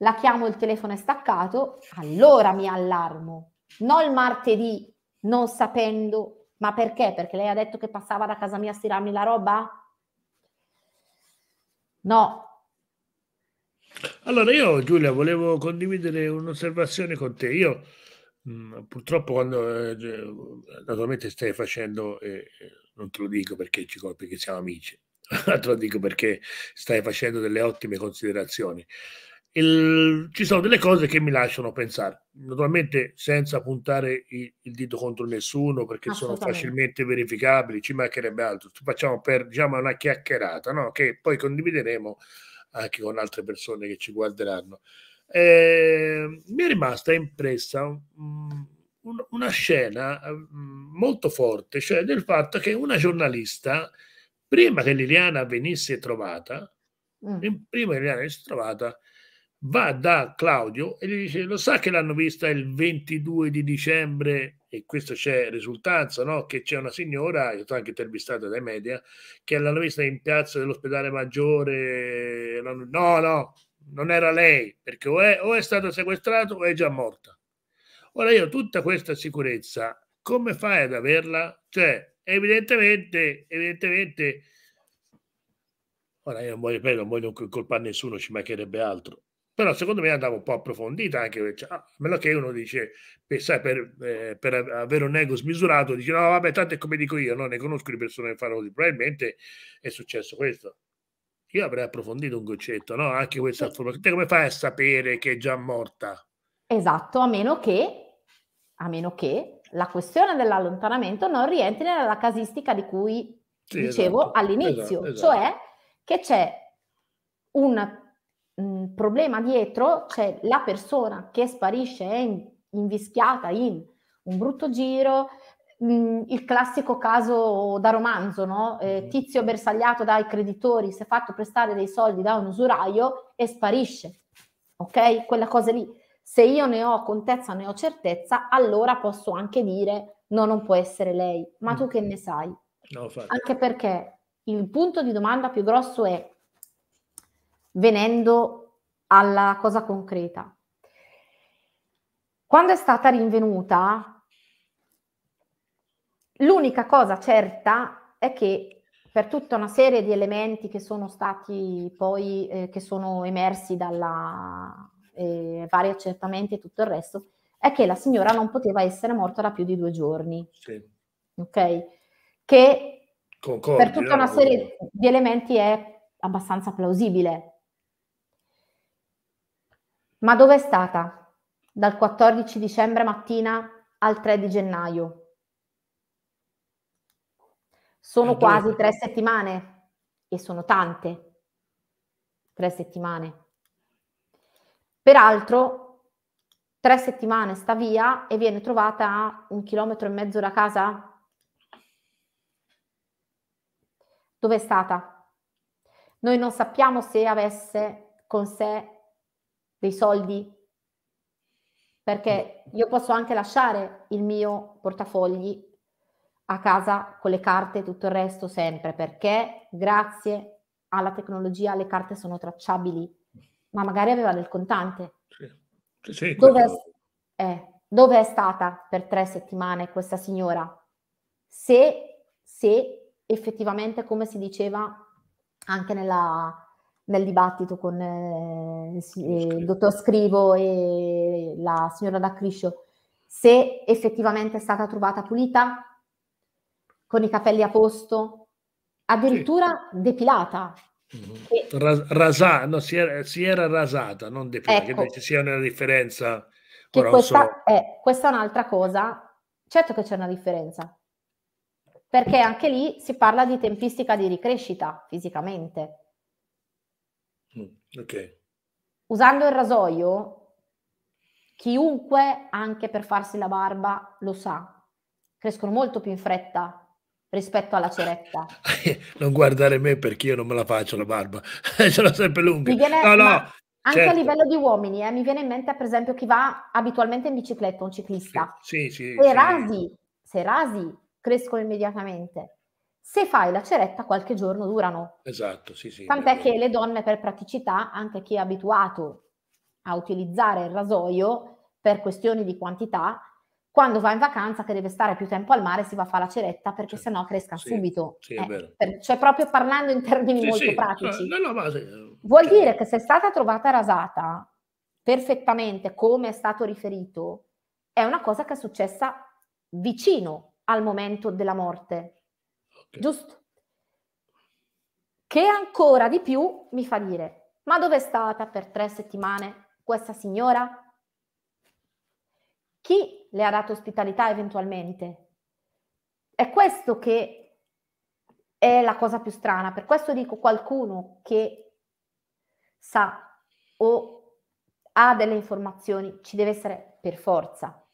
La chiamo, il telefono è staccato, allora mi allarmo. Non il martedì, non sapendo, ma perché? Perché lei ha detto che passava da casa mia a stirarmi la roba? No. Allora io Giulia volevo condividere un'osservazione con te. Io mh, mm, purtroppo quando eh, naturalmente stai facendo, eh, eh non te lo dico perché ci perché siamo amici, <laughs> Te lo dico perché stai facendo delle ottime considerazioni. Il, ci sono delle cose che mi lasciano pensare, naturalmente senza puntare il, il dito contro nessuno perché sono facilmente verificabili, ci mancherebbe altro, facciamo per, diciamo, una chiacchierata no? che poi condivideremo anche con altre persone che ci guarderanno. Eh, mi è rimasta impressa um, un, una scena mm, molto forte, cioè del fatto che una giornalista prima che Liliana venisse trovata, mm. prima che Liliana venisse trovata, va da Claudio e gli dice, lo sa che l'hanno vista il 22 di dicembre, e questo c'è risultanza, no? che c'è una signora, io sono anche intervistata dai media, che l'hanno vista in piazza dell'ospedale maggiore, no, no, non era lei, perché o è, o è stata sequestrata o è già morta. Ora io tutta questa sicurezza, come fai ad averla? Cioè, evidentemente, evidentemente, ora io non voglio, beh, non voglio a nessuno, ci mancherebbe altro, però secondo me andava un po' approfondita anche, cioè, a meno che uno dice, per, sai, per, eh, per avere un ego smisurato, dice no vabbè tanto è come dico io, non ne conosco di persone che fanno così, probabilmente è successo questo. Io avrei approfondito un concetto, no? Anche questa forma. Te come fai a sapere che è già morta? Esatto, a meno che, a meno che la questione dell'allontanamento non rientri nella casistica di cui sì, dicevo esatto, all'inizio, esatto, cioè esatto. cioè che c'è un mh, mm, problema dietro, c'è la persona che sparisce, è in, invischiata in un brutto giro, mh, mm, il classico caso da romanzo, no? eh, mhm. tizio bersagliato dai creditori, si è fatto prestare dei soldi da un usuraio e sparisce, ok? Quella cosa lì se io ne ho contezza, ne ho certezza, allora posso anche dire no, non può essere lei, ma mm. tu che ne sai? No, anche perché il punto di domanda più grosso è, venendo alla cosa concreta, quando è stata rinvenuta, l'unica cosa certa è che per tutta una serie di elementi che sono stati poi, eh, che sono emersi dalla, eh, vari accertamenti e tutto il resto, è che la signora non poteva essere morta da più di due giorni. Sì. Ok? Che Concordi, per tutta una serie di elementi è abbastanza plausibile. Ma dove è stata? Dal 14 dicembre mattina al 3 di gennaio. Sono quasi tre settimane e sono tante. Tre settimane. Peraltro, tre settimane sta via e viene trovata a un chilometro e mezzo da casa. Dove è stata? Noi non sappiamo se avesse con sé dei soldi, perché io posso anche lasciare il mio portafogli a casa con le carte e tutto il resto sempre, perché grazie alla tecnologia le carte sono tracciabili ma magari aveva del contante. Sì. Sì, dove, è, eh, dove, è, stata per tre settimane questa signora? Se, se effettivamente, come si diceva anche nella, nel dibattito con eh, il dottor Scrivo e la signora D'Accriscio, se effettivamente è stata trovata pulita, con i capelli a posto, addirittura sì. depilata. E... Rasa, no, si, era, si, era, rasata, non di più, ecco, che ci sia una differenza. Questa, so. è, questa, è, un'altra cosa, certo che c'è una differenza, perché anche lì si parla di tempistica di ricrescita fisicamente. Mm, okay. Usando il rasoio, chiunque, anche per farsi la barba, lo sa, crescono molto più in fretta rispetto alla ceretta. <laughs> non guardare me perché io non me la faccio la barba, <laughs> ce l'ho sempre lunga. Viene, no, no, anche certo. a livello di uomini, eh, mi viene in mente per esempio chi va abitualmente in bicicletta, un ciclista. Sì, sì, e sì. Rasi, se rasi, crescono immediatamente. Se fai la ceretta qualche giorno durano. Esatto, sì, sì. Tant'è che le donne per praticità, anche chi è abituato a utilizzare il rasoio per questioni di quantità, quando va in vacanza che deve stare più tempo al mare si va a fare la ceretta perché certo. sennò cresca sì, subito. Sì, eh, per, cioè proprio parlando in termini sì, molto pratici. No, no, ma, Vuol cioè dire che se è stata trovata rasata perfettamente come è stato riferito, è una cosa che è successa vicino al momento della morte. Okay. Giusto? Che ancora di più mi fa dire, ma dove è stata per tre settimane questa signora? Chi le ha dato ospitalità eventualmente. È questo che è la cosa più strana, per questo dico qualcuno che sa o ha delle informazioni, ci deve essere per forza,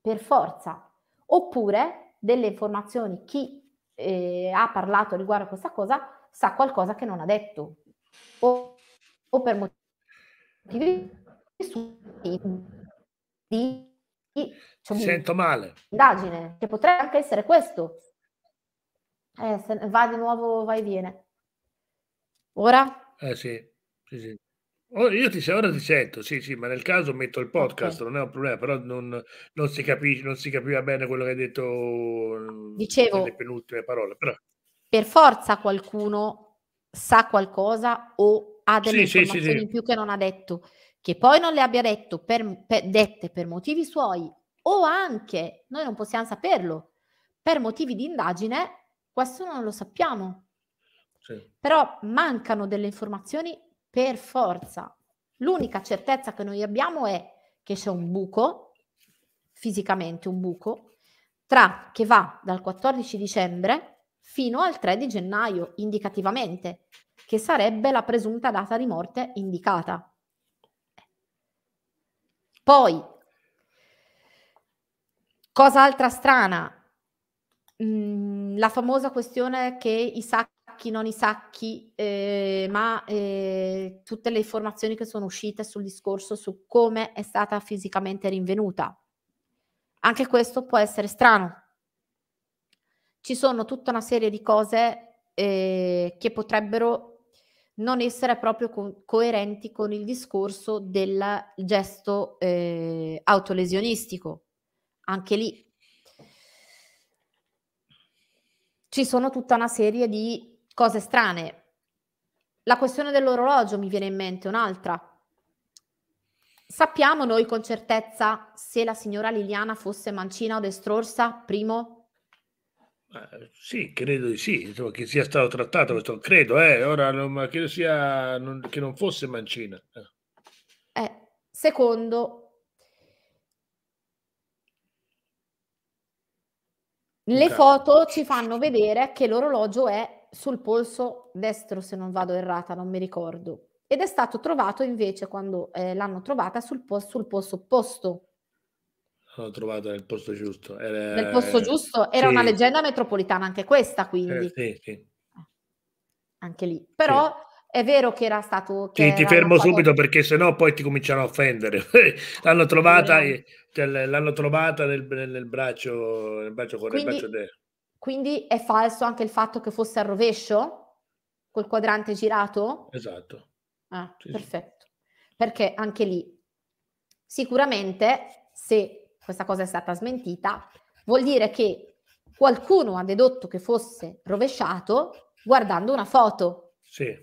per forza, oppure delle informazioni, chi eh, ha parlato riguardo a questa cosa sa qualcosa che non ha detto o, o per motivi di Sento male. Indagine, che potrebbe anche essere questo. Eh, va di nuovo, va e viene. Ora? Eh sì, sì, sì. Oh, io ti, ora ti sento, sì, sì, ma nel caso metto il podcast, okay. non è un problema, però non, non, si capisce, non si capiva bene quello che hai detto mm, Dicevo, le penultime parole. Però. Per forza qualcuno sa qualcosa o ha delle sì, informazioni sì, sì, in più che non ha detto che poi non le abbia detto per, per, dette per motivi suoi o anche, noi non possiamo saperlo, per motivi di indagine, questo non lo sappiamo. Sì. Però mancano delle informazioni per forza. L'unica certezza che noi abbiamo è che c'è un buco, fisicamente un buco, tra che va dal 14 dicembre fino al 3 di gennaio, indicativamente, che sarebbe la presunta data di morte indicata. Poi, cosa altra strana, mm, la famosa questione che i sacchi, non i sacchi, eh, ma eh, tutte le informazioni che sono uscite sul discorso su come è stata fisicamente rinvenuta. Anche questo può essere strano. Ci sono tutta una serie di cose eh, che potrebbero non essere proprio co- coerenti con il discorso del gesto eh, autolesionistico. Anche lì ci sono tutta una serie di cose strane. La questione dell'orologio mi viene in mente un'altra. Sappiamo noi con certezza se la signora Liliana fosse mancina o destrorsa, primo? Eh, sì, credo di sì, insomma, che sia stato trattato questo, credo, eh, ora non, che, sia, non, che non fosse Mancina. Eh. Eh, secondo, In le foto ci fanno vedere che l'orologio è sul polso destro, se non vado errata, non mi ricordo, ed è stato trovato invece quando eh, l'hanno trovata sul, pos- sul polso opposto l'ho trovata nel posto giusto. Era, nel posto giusto? Era sì. una leggenda metropolitana anche questa, quindi. Eh, sì, sì. Eh. Anche lì. Però è vero che era stato... Che era ti fermo stato... subito perché sennò poi ti cominciano a offendere. <laughs> l'hanno trovata, cioè, l'hanno trovata nel, nel, braccio, nel braccio, quindi, braccio destro. Quindi è falso anche il fatto che fosse al rovescio? Col quadrante girato? Esatto. Ah, perfetto. Perché anche lì sicuramente se questa cosa è stata smentita, vuol dire che qualcuno ha dedotto che fosse rovesciato guardando una foto. Sì.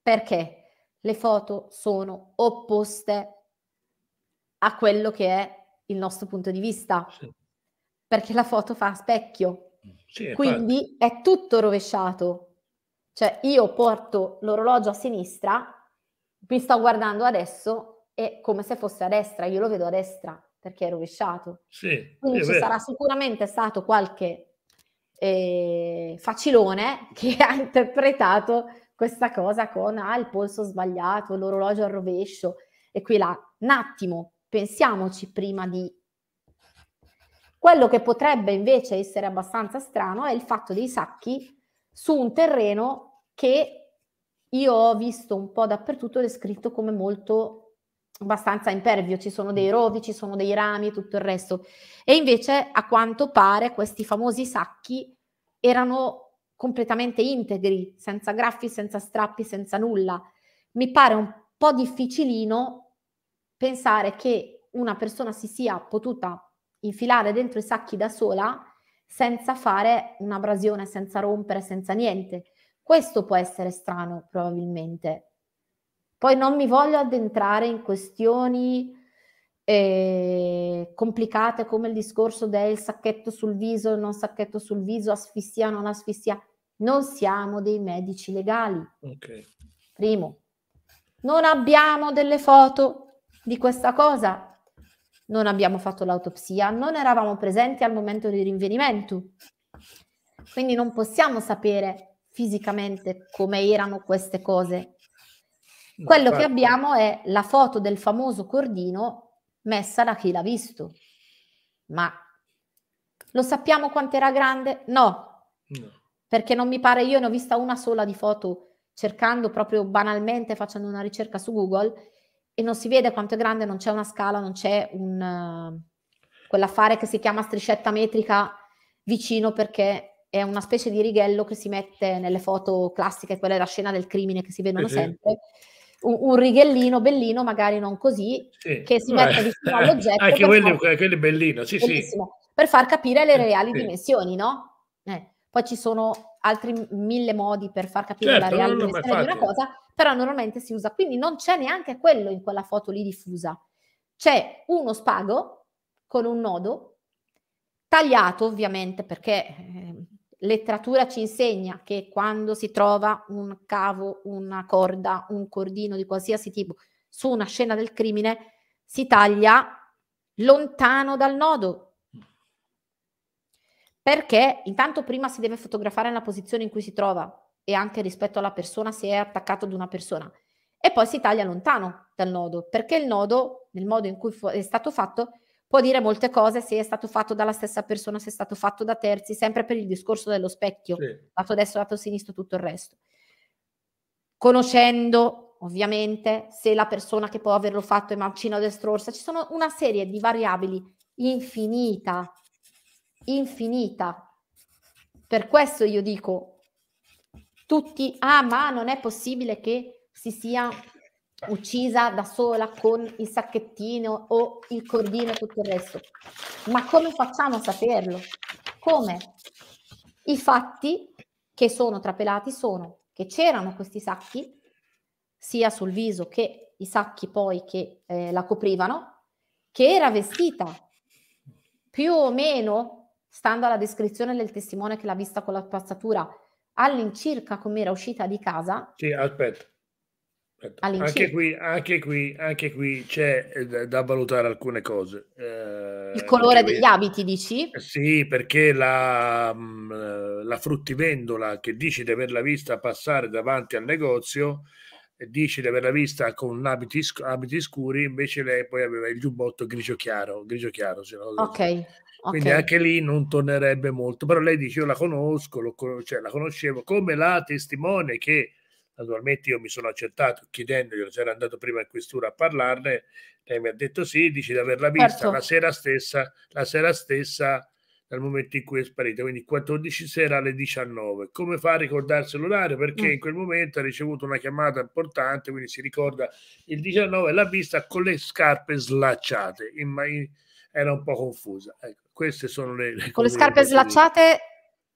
Perché le foto sono opposte a quello che è il nostro punto di vista. Sì. Perché la foto fa specchio. Sì, Quindi infatti. è tutto rovesciato. Cioè io porto l'orologio a sinistra, mi sto guardando adesso È come se fosse a destra, io lo vedo a destra, perché è rovesciato. Sì, Quindi ci vero. sarà sicuramente stato qualche eh, facilone che <laughs> ha interpretato questa cosa con ah, il polso sbagliato, l'orologio al rovescio e qui là. Un attimo, pensiamoci prima di... Quello che potrebbe invece essere abbastanza strano è il fatto dei sacchi su un terreno che io ho visto un po' dappertutto descritto come molto abbastanza impervio, ci sono dei mm. rovi, ci sono dei rami e tutto il resto. E invece, a quanto pare, questi famosi sacchi erano completamente integri, senza graffi, senza strappi, senza nulla. Mi pare un po' difficilino pensare che una persona si sia potuta infilare dentro i sacchi da sola senza fare un'abrasione, senza rompere, senza niente. Questo può essere strano, probabilmente. Poi non mi voglio addentrare in questioni eh, complicate come il discorso del sacchetto sul viso, non sacchetto sul viso, asfissia, non asfissia. Non siamo dei medici legali. Okay. Primo, non abbiamo delle foto di questa cosa. Non abbiamo fatto l'autopsia, non eravamo presenti al momento del rinvenimento. Quindi non possiamo sapere fisicamente come erano queste cose. Quello che abbiamo è la foto del famoso cordino messa da chi l'ha visto. Ma lo sappiamo quanto era grande? No. no. Perché non mi pare, io ne ho vista una sola di foto cercando proprio banalmente, facendo una ricerca su Google e non si vede quanto è grande, non c'è una scala, non c'è un... Uh, quell'affare che si chiama striscetta metrica vicino perché è una specie di righello che si mette nelle foto classiche, quella è la scena del crimine che si vedono eh sì. sempre un, un, righellino bellino, magari non così, sì. che si mette eh, vicino all'oggetto. Eh, anche quello far... quelli bellino, sì, Bellissimo. sì. Per far capire le eh, reali sì. dimensioni, no? Eh. Poi ci sono altri mille modi per far capire certo, la reale dimensione di una cosa, però normalmente si usa. Quindi non c'è neanche quello in quella foto lì diffusa. C'è uno spago con un nodo tagliato ovviamente perché letteratura ci insegna che quando si trova un cavo, una corda, un cordino di qualsiasi tipo su una scena del crimine, si taglia lontano dal nodo. Perché intanto prima si deve fotografare la posizione in cui si trova e anche rispetto alla persona se è attaccato ad una persona. E poi si taglia lontano dal nodo, perché il nodo, nel modo in cui è stato fatto, può dire molte cose se è stato fatto dalla stessa persona, se è stato fatto da terzi, sempre per il discorso dello specchio, sì. lato destro, lato sinistro, tutto il resto. Conoscendo ovviamente se la persona che può averlo fatto è mancino o destrorsa, ci sono una serie di variabili infinita, infinita. Per questo io dico, tutti, ah ma non è possibile che si sia uccisa da sola con il sacchettino o il cordino e tutto il resto. Ma come facciamo a saperlo? Come? I fatti che sono trapelati sono che c'erano questi sacchi, sia sul viso che i sacchi poi che eh, la coprivano, che era vestita più o meno, stando alla descrizione del testimone che l'ha vista con la spazzatura, all'incirca come era uscita di casa. Sì, aspetta anche qui, anche, qui, anche qui, c'è eh, da, da valutare alcune cose. Eh, il colore degli abiti, dici? Sì, perché la, mm, eh, la, fruttivendola che dici di averla vista passare davanti al negozio, dici di averla vista con abiti, abiti scuri, invece lei poi aveva il giubbotto grigio chiaro. Grigio chiaro se no, ok. Quindi okay. anche lì non tornerebbe molto, però lei dice io la conosco, lo, cioè, la conoscevo come la testimone che Naturalmente io mi sono accertato chiedendoglielo se era andato prima in questura a parlarne, lei mi ha detto sì, dice di averla vista certo. la sera stessa, la sera stessa dal momento in cui è sparita, quindi 14 sera alle 19. Come fa a ricordarsi l'orario? Perché mm. in quel momento ha ricevuto una chiamata importante, quindi si ricorda il 19 l'ha vista con le scarpe slacciate, in, in, era un po' confusa. Ecco, queste sono le... le con le scarpe slacciate,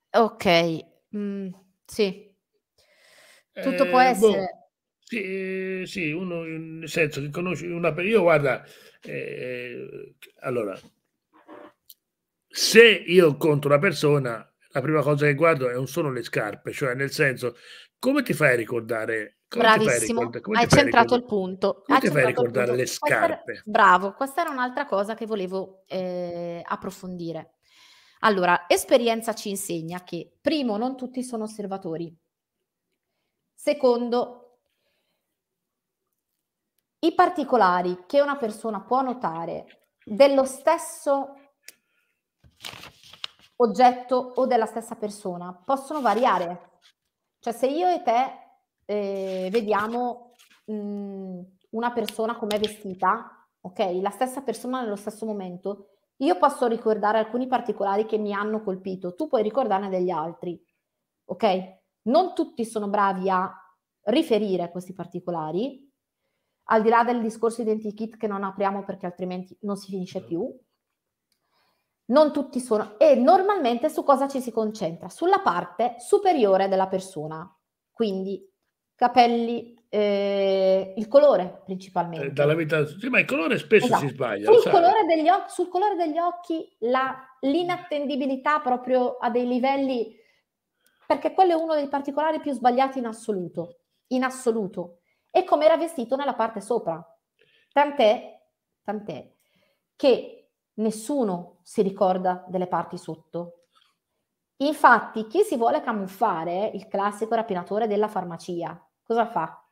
ok, mm, sì. Tutto eh, può essere. Boh, sì, sì, uno, nel senso che conosci una persona. Io guarda, eh, allora, se io incontro una persona, la prima cosa che guardo è non sono le scarpe, cioè nel senso, come ti fai a ricordare come Bravissimo, ricordare, hai centrato il punto. Come hai ti fai a ricordare le scarpe? Questa era, bravo, questa era un'altra cosa che volevo eh, approfondire. Allora, esperienza ci insegna che, primo, non tutti sono osservatori. Secondo, i particolari che una persona può notare dello stesso oggetto o della stessa persona possono variare. Cioè se io e te eh, vediamo mh, mm, una persona com'è vestita, ok, la stessa persona nello stesso momento, io posso ricordare alcuni particolari che mi hanno colpito, tu puoi ricordarne degli altri, ok? non tutti sono bravi a riferire questi particolari, al di là del discorso identikit che non apriamo perché altrimenti non si finisce certo. più. Non tutti sono e normalmente su cosa ci si concentra? Sulla parte superiore della persona. Quindi capelli, eh, il colore principalmente. Eh, dalla vita, sì, ma il colore spesso esatto. si sbaglia. Sul colore, degli occhi, sul colore degli occhi la, l'inattendibilità proprio a dei livelli perché quello è uno dei particolari più sbagliati in assoluto, in assoluto, e come era vestito nella parte sopra. Tant'è, tant'è che nessuno si ricorda delle parti sotto. Infatti, chi si vuole camuffare, il classico rapinatore della farmacia, cosa fa?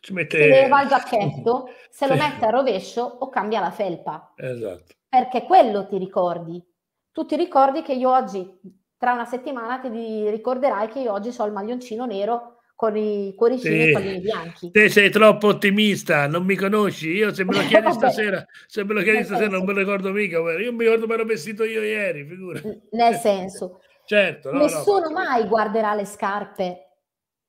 Ci mette... Se leva il <laughs> giacchetto, se lo mette a rovescio o cambia la felpa. Esatto. Perché quello ti ricordi. Tu ti ricordi che io oggi tra una settimana ti ricorderai che io oggi ho il maglioncino nero con i cuoricini sì. e i pallini bianchi. Te sei troppo ottimista, non mi conosci. Io se me lo <laughs> chiedi stasera, se me lo chiedi stasera non me lo ricordo mica. Io mi ricordo come ero vestito io ieri, figura. Nel senso. <laughs> certo. No, nessuno no, mai no. guarderà le scarpe.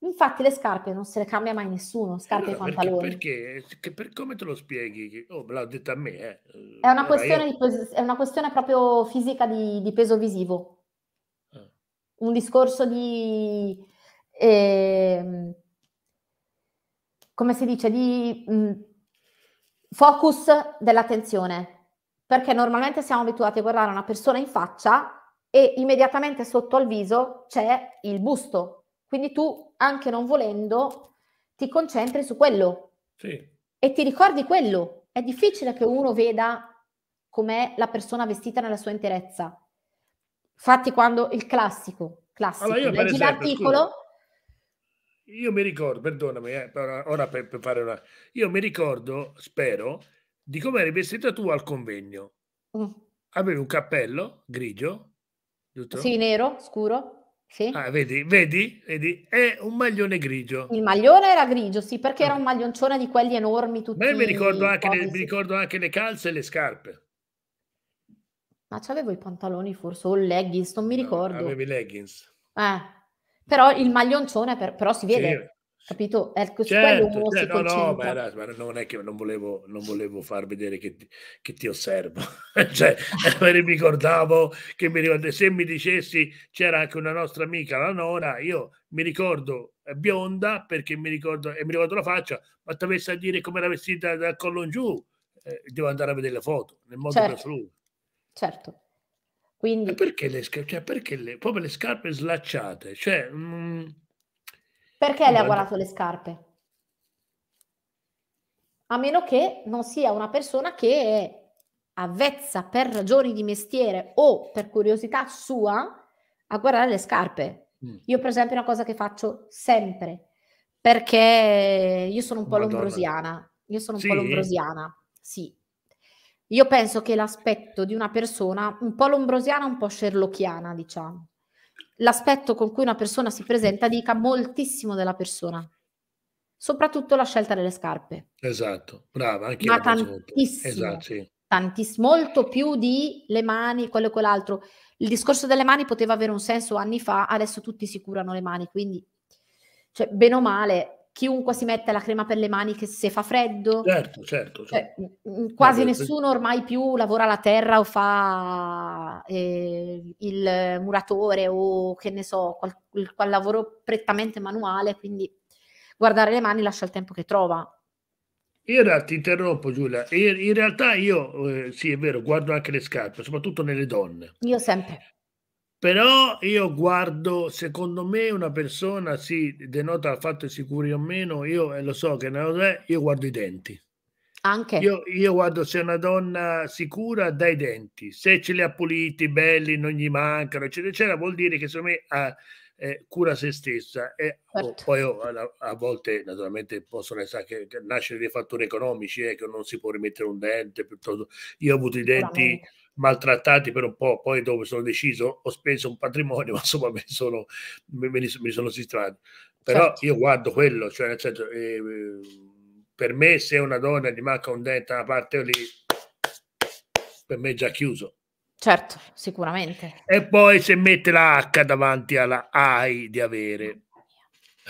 Infatti le scarpe non se le cambia mai nessuno, scarpe allora, eh, e pantaloni. Perché? perché? per come te lo spieghi? Oh, me l'ha detto a me. Eh. È, una allora, io... di, è, una questione proprio fisica di, di peso visivo un discorso di, eh, come si dice, di mh, mm, focus dell'attenzione. Perché normalmente siamo abituati a guardare una persona in faccia e immediatamente sotto al viso c'è il busto. Quindi tu, anche non volendo, ti concentri su quello. Sì. E ti ricordi quello. È difficile che uno veda com'è la persona vestita nella sua interezza fatti quando il classico, classico, allora io, leggi esempio, l'articolo. Scusa. Io mi ricordo, perdonami, eh, ora per, per, fare una... Io mi ricordo, spero, di come eri vestita tu al convegno. Mm. Avevi un cappello grigio, giusto? Sì, nero, scuro. Sì. Ah, vedi, vedi, vedi, è un maglione grigio. Il maglione era grigio, sì, perché ah. era un maglioncione di quelli enormi. Tutti Beh, mi ricordo, anche le, mi ricordo anche le calze e le scarpe. Ma c'avevo i pantaloni forse o il leggings, non mi ricordo. Avevi leggings. Eh. Però il maglioncione per, però si vede. Sì. Capito? Ecco, certo, quello certo, cioè, si no, no, ma, era, ma, non è che non volevo, non volevo far vedere che ti, che ti osservo. <laughs> cioè, <laughs> mi ricordavo che mi ricordo, se mi dicessi c'era anche una nostra amica, la Nora, io mi ricordo eh, bionda perché mi ricordo, e mi ricordo la faccia, ma ti avessi a dire come era vestita dal collo in giù, eh, devo andare a vedere le foto, nel modo certo. assoluto certo. Quindi... Perché le, cioè perché le, proprio le scarpe slacciate? Cioè, mm, perché guarda... le ha guardato le scarpe? A meno che non sia una persona che è avvezza per ragioni di mestiere o per curiosità sua a guardare le scarpe. Mm. Io per esempio è una cosa che faccio sempre, perché io sono un po' Madonna. lombrosiana. Io sono un sì. po' lombrosiana, sì. Io penso che l'aspetto di una persona, un po' lombrosiana, un po' sherlockiana, diciamo, l'aspetto con cui una persona si presenta dica moltissimo della persona, soprattutto la scelta delle scarpe. Esatto, brava, anche io. Ma tantissimo, esatto, sì. tantissimo, molto più di le mani, quello e quell'altro. Il discorso delle mani poteva avere un senso anni fa, adesso tutti si curano le mani, quindi cioè, bene o male chiunque si mette la crema per le mani che se fa freddo. Certo, certo. Cioè, certo. Cioè, quasi certo. nessuno ormai più lavora la terra o fa eh, il muratore o che ne so, qual, qual lavoro prettamente manuale, quindi guardare le mani lascia il tempo che trova. Io ti interrompo Giulia, in, in realtà io, eh, sì è vero, guardo anche le scarpe, soprattutto nelle donne. Io sempre però io guardo, secondo me una persona si denota il fatto è sicuri o meno, io eh, lo so che non è, io guardo i denti. Anche. Io, io, guardo se una donna sicura dai denti, se ce li ha puliti, belli, non gli mancano, eccetera, eccetera, vuol dire che secondo me ha, eh, cura se stessa. E oh, certo. oh, poi oh, a, a, volte naturalmente possono anche nascere dei fattori economici, eh, che non si può rimettere un dente, piuttosto io ho avuto i denti... Veramente maltrattati per un po', poi dopo sono deciso, ho speso un patrimonio, <laughs> ma insomma me ne sono, me, me ne sono sistemato. Però certo. io guardo quello, cioè nel senso, eh, per me se una donna gli manca un dente a una parte lì, per me è già chiuso. Certo, sicuramente. E poi se mette la H davanti alla AI di avere.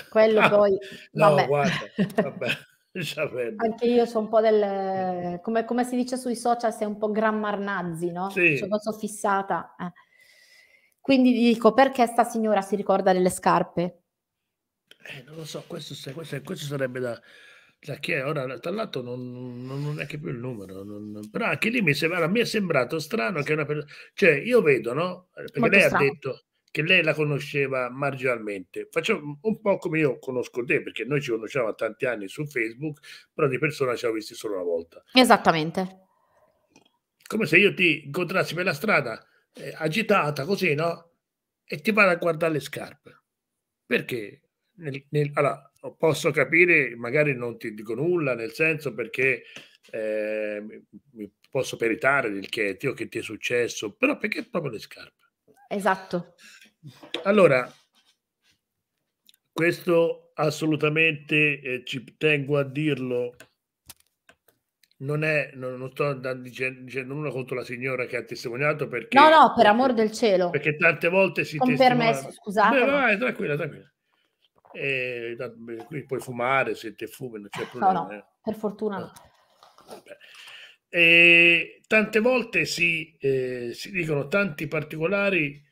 Quello ah, poi... Vabbè. guarda, vabbè. <laughs> <laughs> Sarebbe. Anche io sono un po' del, come, come, si dice sui social, sei un po' grammarnazzi, no? Sì. Cioè, sono fissata. Eh. Quindi dico, perché sta signora si ricorda delle scarpe? Eh, non lo so, questo, questo, questo sarebbe da, da è Ora, tra l'altro non, non, non, è che più il numero, non, però anche lì mi, sembra, mi è sembrato strano che una persona... Cioè, io vedo, no? Perché Molto lei strano. ha detto che lei la conosceva marginalmente. Facciamo un po' come io conosco te, perché noi ci conosciamo a tanti anni su Facebook, però di persona ci ho visti solo una volta. Esattamente. Come se io ti incontrassi per la strada, eh, agitata così, no? E ti vado a guardare le scarpe. Perché? Nel, nel, allora, posso capire, magari non ti dico nulla, nel senso perché eh, mi posso peritare del che, che ti è successo, però perché proprio le scarpe? Esatto. Allora, questo assolutamente eh, ci tengo a dirlo. Non, è, non, non sto dicendo, dicendo nulla contro la signora che ha testimoniato perché... No, no, per amor del cielo. Perché tante volte si... Con testimonia... permesso, scusate. Beh, vai, tranquilla, tranquilla. E, eh, qui puoi fumare se ti fumi, non c'è problema. No, no, eh. per fortuna no. E, eh, tante volte si, eh, si dicono tanti particolari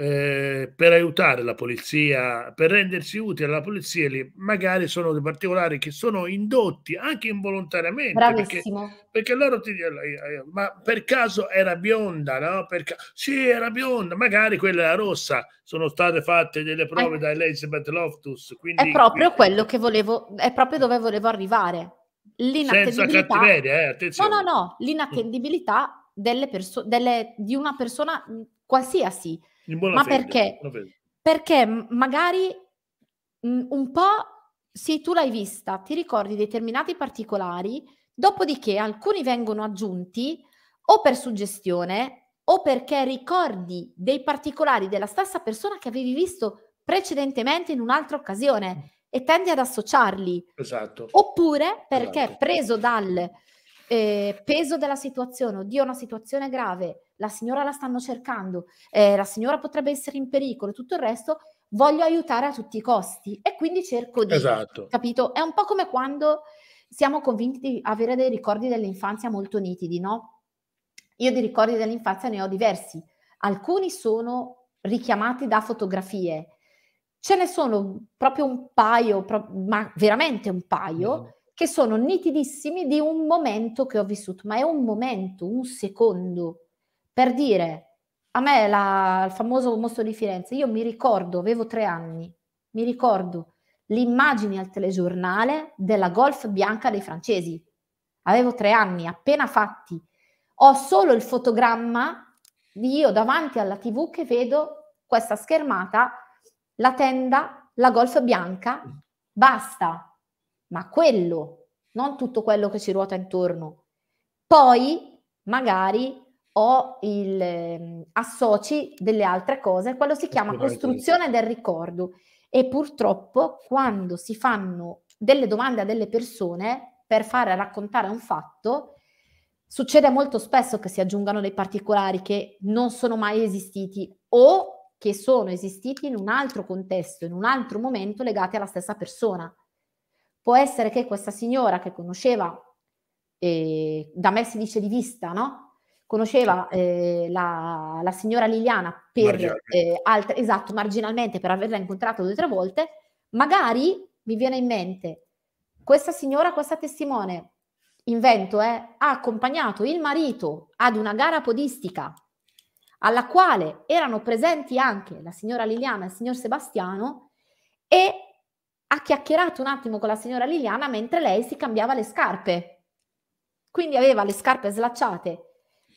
eh, per aiutare la polizia, per rendersi utile alla polizia, magari sono dei particolari che sono indotti anche involontariamente. Bravissimo. Perché, perché loro ti dicono, eh, eh, ma per caso era bionda, no? Perché, sì, era bionda, magari quella era rossa, sono state fatte delle prove eh. da Elizabeth Loftus. Quindi, è proprio quindi, quello che volevo, è proprio dove volevo arrivare. L'inattendibilità. Eh, no, no, no, mm. l'inattendibilità delle perso- delle, di una persona qualsiasi in Ma fede, perché? Perché magari un po' sì, tu l'hai vista, ti ricordi determinati particolari, dopodiché alcuni vengono aggiunti o per suggestione o perché ricordi dei particolari della stessa persona che avevi visto precedentemente in un'altra occasione mm. e tendi ad associarli. Esatto. Oppure perché esatto. preso dal eh, peso della situazione, oddio, una situazione grave, la signora la stanno cercando, eh, la signora potrebbe essere in pericolo, tutto il resto, voglio aiutare a tutti i costi e quindi cerco di... Esatto. Capito? È un po' come quando siamo convinti di avere dei ricordi dell'infanzia molto nitidi, no? Io di ricordi dell'infanzia ne ho diversi, alcuni sono richiamati da fotografie, ce ne sono proprio un paio, pro- ma veramente un paio. Mm che sono nitidissimi di un momento che ho vissuto, ma è un momento, un secondo, per dire, a me la, il famoso mostro di Firenze, io mi ricordo, avevo tre anni, mi ricordo le immagini al telegiornale della golf bianca dei francesi. Avevo tre anni, appena fatti. Ho solo il fotogramma di io davanti alla tv che vedo questa schermata, la tenda, la golf bianca, basta. Ma quello, non tutto quello che ci ruota intorno. Poi, magari, o il, ehm, associ delle altre cose, quello si chiama costruzione del ricordo. E purtroppo quando si fanno delle domande a delle persone per fare raccontare un fatto, succede molto spesso che si aggiungano dei particolari che non sono mai esistiti o che sono esistiti in un altro contesto, in un altro momento legati alla stessa persona. Può essere che questa signora che conosceva, eh, da me si dice di vista, no? conosceva eh, la, la, signora Liliana per eh, altre, esatto, marginalmente per averla incontrata due o tre volte, magari mi viene in mente questa signora, questa testimone, invento, eh, ha accompagnato il marito ad una gara podistica alla quale erano presenti anche la signora Liliana e il signor Sebastiano e ha chiacchierato un attimo con la signora Liliana mentre lei si cambiava le scarpe. Quindi aveva le scarpe slacciate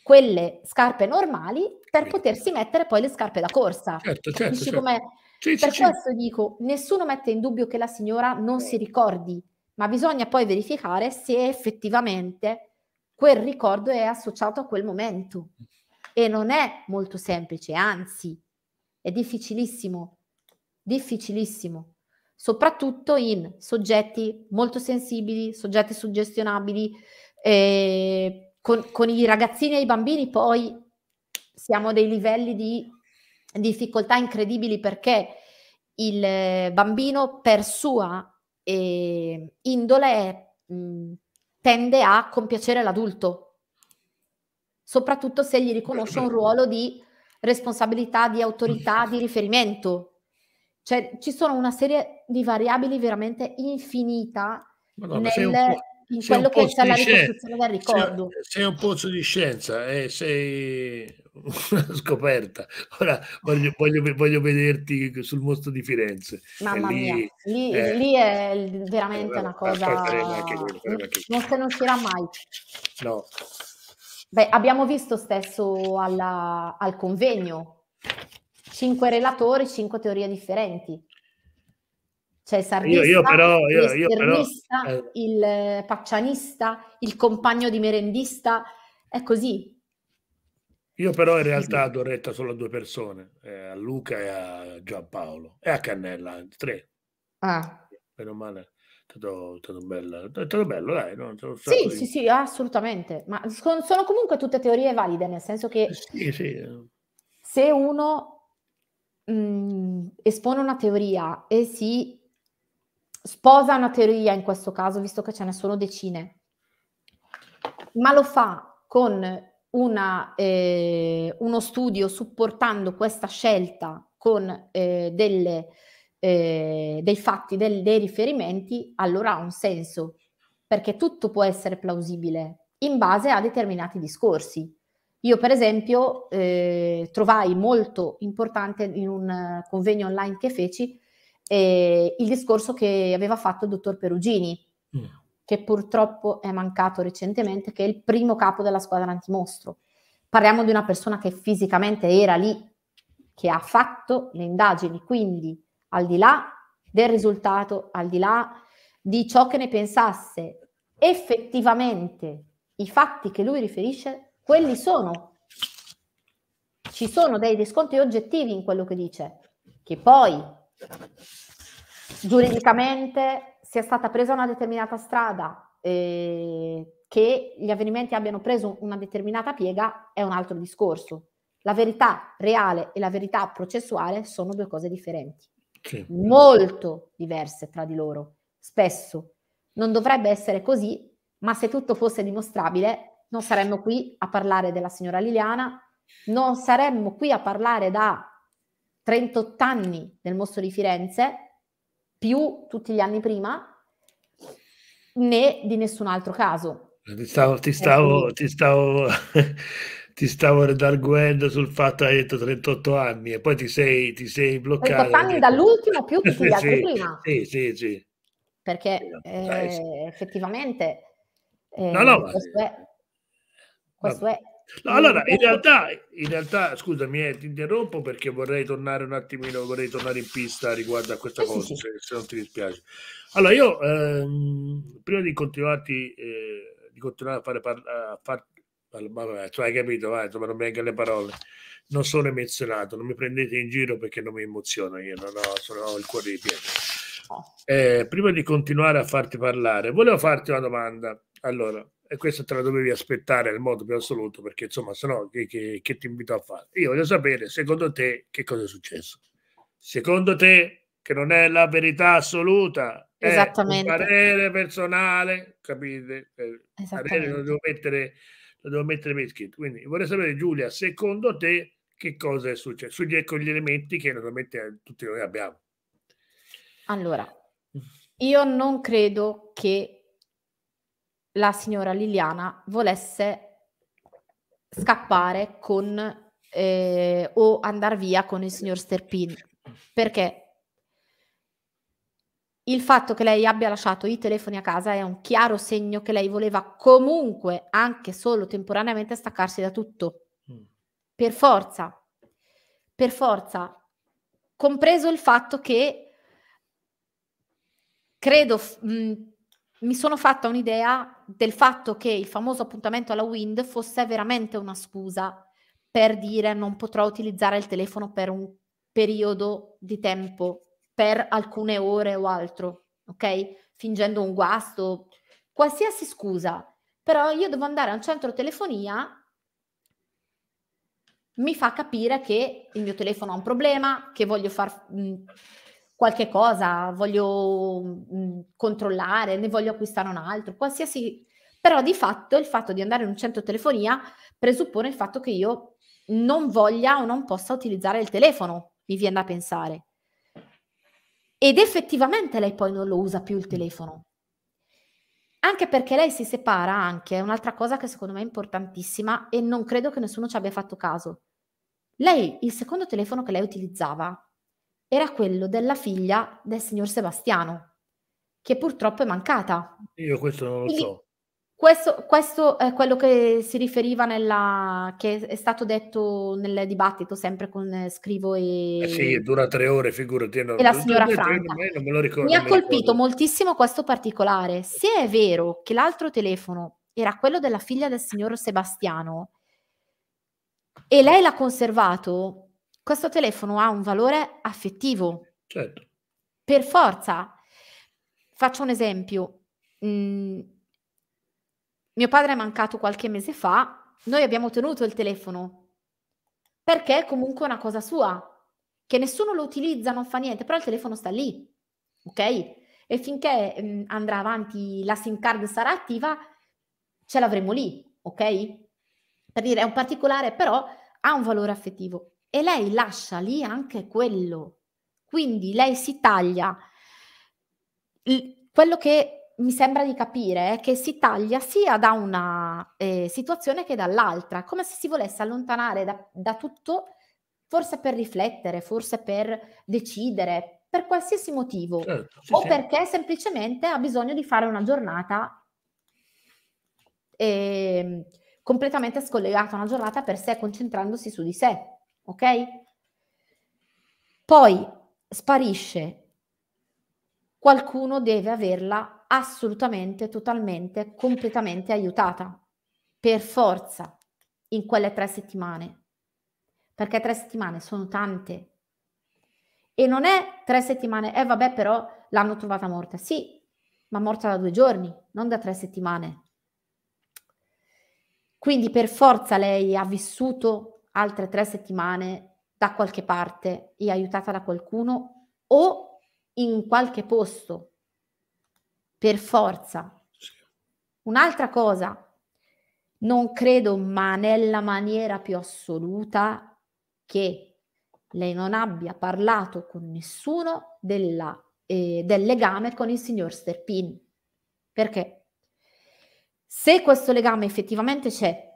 quelle scarpe normali per potersi mettere poi le scarpe da corsa. Certo, cioè, certo, certo. Sì, per sì, questo sì. dico, nessuno mette in dubbio che la signora non si ricordi, ma bisogna poi verificare se effettivamente quel ricordo è associato a quel momento. E non è molto semplice, anzi, è difficilissimo, difficilissimo, soprattutto in soggetti molto sensibili, soggetti suggestionabili, eh, con, con i ragazzini e i bambini poi siamo a dei livelli di difficoltà incredibili perché il eh, bambino per sua eh, indole mh, tende a compiacere l'adulto, soprattutto se gli riconosce un ruolo di responsabilità, di autorità, di riferimento. Cioè, ci sono una serie di variabili veramente infinita Madonna, nel in sei quello che è il salario di del ricordo. Sei, sei, un pozzo di scienza e eh, sei <laughs> una scoperta. Ora voglio, voglio, voglio, vederti sul mostro di Firenze. Mamma lì, mia, lì, eh, lì è veramente una cosa... Non se ne uscirà mai. No. Beh, abbiamo visto stesso alla, al convegno cinque relatori, cinque teorie differenti. C'è cioè, il sarrista, io, io però, io, il, servista, però, eh. il paccianista, il compagno di merendista, è così. Io però in realtà do retta solo a due persone, eh, a Luca e a Giampaolo e a Cannella, tre. Ah. Meno male, è stato, stato bello, è stato bello dai. No? Stato sì, di... sì, sì, assolutamente, ma sono comunque tutte teorie valide, nel senso che eh, sì, sì. Eh. se uno mh, mm, espone una teoria e si sposa una teoria in questo caso, visto che ce ne sono decine, ma lo fa con una, eh, uno studio supportando questa scelta con eh, delle, eh, dei fatti, del, dei riferimenti, allora ha un senso, perché tutto può essere plausibile in base a determinati discorsi. Io per esempio eh, trovai molto importante in un convegno online che feci eh, il discorso che aveva fatto il dottor Perugini, mm. che purtroppo è mancato recentemente, che è il primo capo della squadra antimostro. Parliamo di una persona che fisicamente era lì, che ha fatto le indagini, quindi al di là del risultato, al di là di ciò che ne pensasse, effettivamente i fatti che lui riferisce, quelli sono. Ci sono dei riscontri oggettivi in quello che dice, che poi giuridicamente sia stata presa una determinata strada, eh, che gli avvenimenti abbiano preso una determinata piega è un altro discorso. La verità reale e la verità processuale sono due cose differenti, sì. molto diverse tra di loro, spesso. Non dovrebbe essere così, ma se tutto fosse dimostrabile non saremmo qui a parlare della signora Liliana, non saremmo qui a parlare da 38 anni nel mostro di Firenze, più tutti gli anni prima, né di nessun altro caso. Ti stavo, ti eh, stavo, ti stavo, <laughs> ti stavo redarguendo sul fatto che hai detto 38 anni e poi ti sei, ti sei bloccato. 38 anni dall'ultimo più <laughs> tutti gli altri prima. Sì, sì, sì. Perché eh, effettivamente eh, no, no, eh, questo, è, questo è No, allora, in realtà, in realtà, scusami, eh, ti interrompo perché vorrei tornare un attimino, vorrei tornare in pista riguardo a questa cosa, se, se non ti dispiace. Allora, io ehm, prima di continuarti, eh, di continuare a fare parlare, tu hai capito, vai, insomma, non vengono le parole. Non sono emozionato, non mi prendete in giro perché non mi emoziono, io non ho, sono, ho il cuore di pietra. Ah. Eh, prima di continuare a farti parlare, volevo farti una domanda. Allora, e questo te la dovevi aspettare nel modo più assoluto perché insomma se no che, che, che ti invito a fare? Io voglio sapere secondo te che cosa è successo. Secondo te che non è la verità assoluta, esattamente è un parere personale, capite? Eh, parere lo devo mettere, lo devo mettere per iscritto. Quindi vorrei sapere Giulia, secondo te che cosa è successo? Sugli, ecco gli elementi che naturalmente eh, tutti noi abbiamo. Allora, io non credo che la signora Liliana volesse scappare con eh, o andare via con il signor Sterpin perché il fatto che lei abbia lasciato i telefoni a casa è un chiaro segno che lei voleva comunque, anche solo temporaneamente, staccarsi da tutto. Mm. Per forza, per forza, compreso il fatto che credo mh, mm, mi sono fatta un'idea del fatto che il famoso appuntamento alla Wind fosse veramente una scusa per dire non potrò utilizzare il telefono per un periodo di tempo, per alcune ore o altro, ok? Fingendo un guasto, qualsiasi scusa. Però io devo andare a un centro telefonia mi fa capire che il mio telefono ha un problema, che voglio far mh, qualche cosa, voglio mm, controllare, ne voglio acquistare un altro, qualsiasi... Però di fatto il fatto di andare in un centro telefonia presuppone il fatto che io non voglia o non possa utilizzare il telefono, mi viene da pensare. Ed effettivamente lei poi non lo usa più il mm. telefono. Anche perché lei si separa anche, è un'altra cosa che secondo me è importantissima e non credo che nessuno ci abbia fatto caso. Lei, il secondo telefono che lei utilizzava, era quello della figlia del signor Sebastiano, che purtroppo è mancata. Io questo non lo Quindi, so. Questo, questo, è quello che si riferiva nella, che è stato detto nel dibattito sempre con eh, Scrivo e... Eh sì, dura tre ore, figurati. Non, e la signora Franca. Ricordo, mi ha colpito moltissimo questo particolare. Se è vero che l'altro telefono era quello della figlia del signor Sebastiano e lei l'ha conservato, questo telefono ha un valore affettivo. Certo. Per forza. Faccio un esempio. Mm, mio padre è mancato qualche mese fa, noi abbiamo tenuto il telefono perché è comunque una cosa sua, che nessuno lo utilizza, non fa niente, però il telefono sta lì, ok? E finché mh, mm, andrà avanti la SIM card sarà attiva, ce l'avremo lì, ok? Per dire, è un particolare, però ha un valore affettivo e lei lascia lì anche quello. Quindi lei si taglia. Il, quello che mi sembra di capire è che si taglia sia da una eh, situazione che dall'altra, come se si volesse allontanare da, da tutto, forse per riflettere, forse per decidere, per qualsiasi motivo, certo, sì, o sì. perché semplicemente ha bisogno di fare una giornata eh, completamente scollegata, una giornata per sé, concentrandosi su di sé ok? Poi sparisce, qualcuno deve averla assolutamente, totalmente, completamente aiutata, per forza, in quelle tre settimane, perché tre settimane sono tante. E non è tre settimane, eh vabbè però l'hanno trovata morta, sì, ma morta da due giorni, non da tre settimane. Quindi per forza lei ha vissuto altre tre settimane da qualche parte e aiutata da qualcuno o in qualche posto, per forza. Un'altra cosa, non credo, ma nella maniera più assoluta, che lei non abbia parlato con nessuno della, eh, del legame con il signor Sterpin. Perché? Se questo legame effettivamente c'è,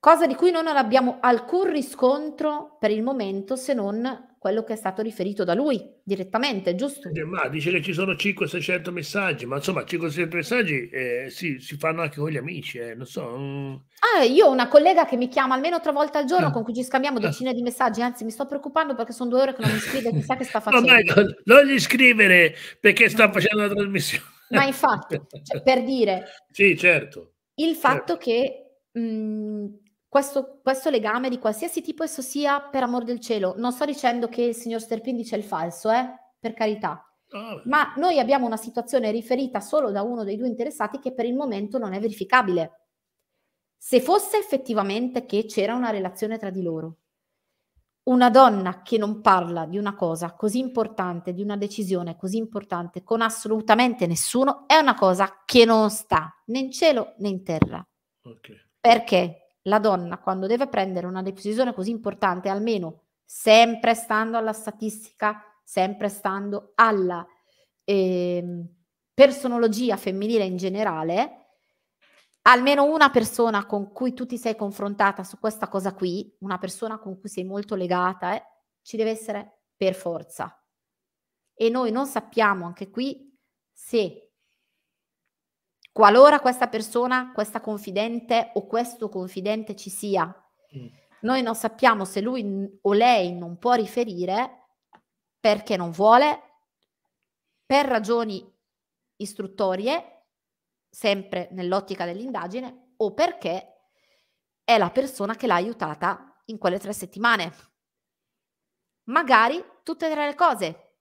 cosa di cui noi non abbiamo alcun riscontro per il momento se non quello che è stato riferito da lui direttamente, giusto? Eh, ma dice che ci sono 500-600 messaggi, ma insomma 500 messaggi eh, sì, si fanno anche con gli amici, eh, non so. Ah, io ho una collega che mi chiama almeno tre volte al giorno no. Eh. con cui ci scambiamo eh. decine no. di messaggi, anzi mi sto preoccupando perché sono due ore che non mi scrive, chissà che sta <laughs> facendo. Ormai non, non gli scrivere perché sta facendo la trasmissione. Ma infatti, cioè, per dire... <laughs> Sì, certo. Il fatto certo. che mh, questo, questo, legame di qualsiasi tipo esso sia per amor del cielo. Non sto dicendo che il signor Sterpin dice il falso, eh? per carità. Ah, Ma noi abbiamo una situazione riferita solo da uno dei due interessati che per il momento non è verificabile. Se fosse effettivamente che c'era una relazione tra di loro, una donna che non parla di una cosa così importante, di una decisione così importante con assolutamente nessuno, è una cosa che non sta né in cielo né in terra. Okay. Perché? la donna quando deve prendere una decisione così importante, almeno sempre stando alla statistica, sempre stando alla eh, personologia femminile in generale, almeno una persona con cui tu ti sei confrontata su questa cosa qui, una persona con cui sei molto legata, eh, ci deve essere per forza. E noi non sappiamo anche qui se qualora questa persona, questa confidente o questo confidente ci sia. Mm. Noi non sappiamo se lui o lei non può riferire perché non vuole, per ragioni istruttorie, sempre nell'ottica dell'indagine, o perché è la persona che l'ha aiutata in quelle tre settimane. Magari tutte e tre le cose,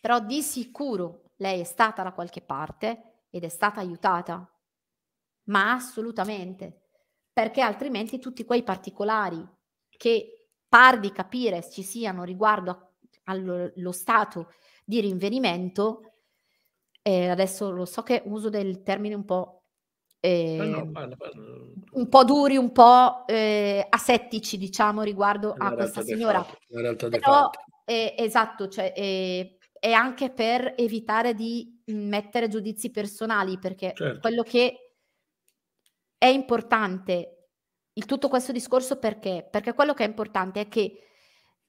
però di sicuro lei è stata da qualche parte ed è stata aiutata, ma assolutamente, perché altrimenti tutti quei particolari che par di capire ci siano riguardo a, allo, allo stato di rinvenimento, eh, adesso lo so che uso del termine un po' Eh, no, ehm, parla, parla. un po' duri, un po' eh, asettici, diciamo, riguardo a questa signora. Però, eh, esatto, cioè, è anche per evitare di mettere giudizi personali perché certo. quello che è importante, il tutto questo discorso perché? Perché quello che è importante è che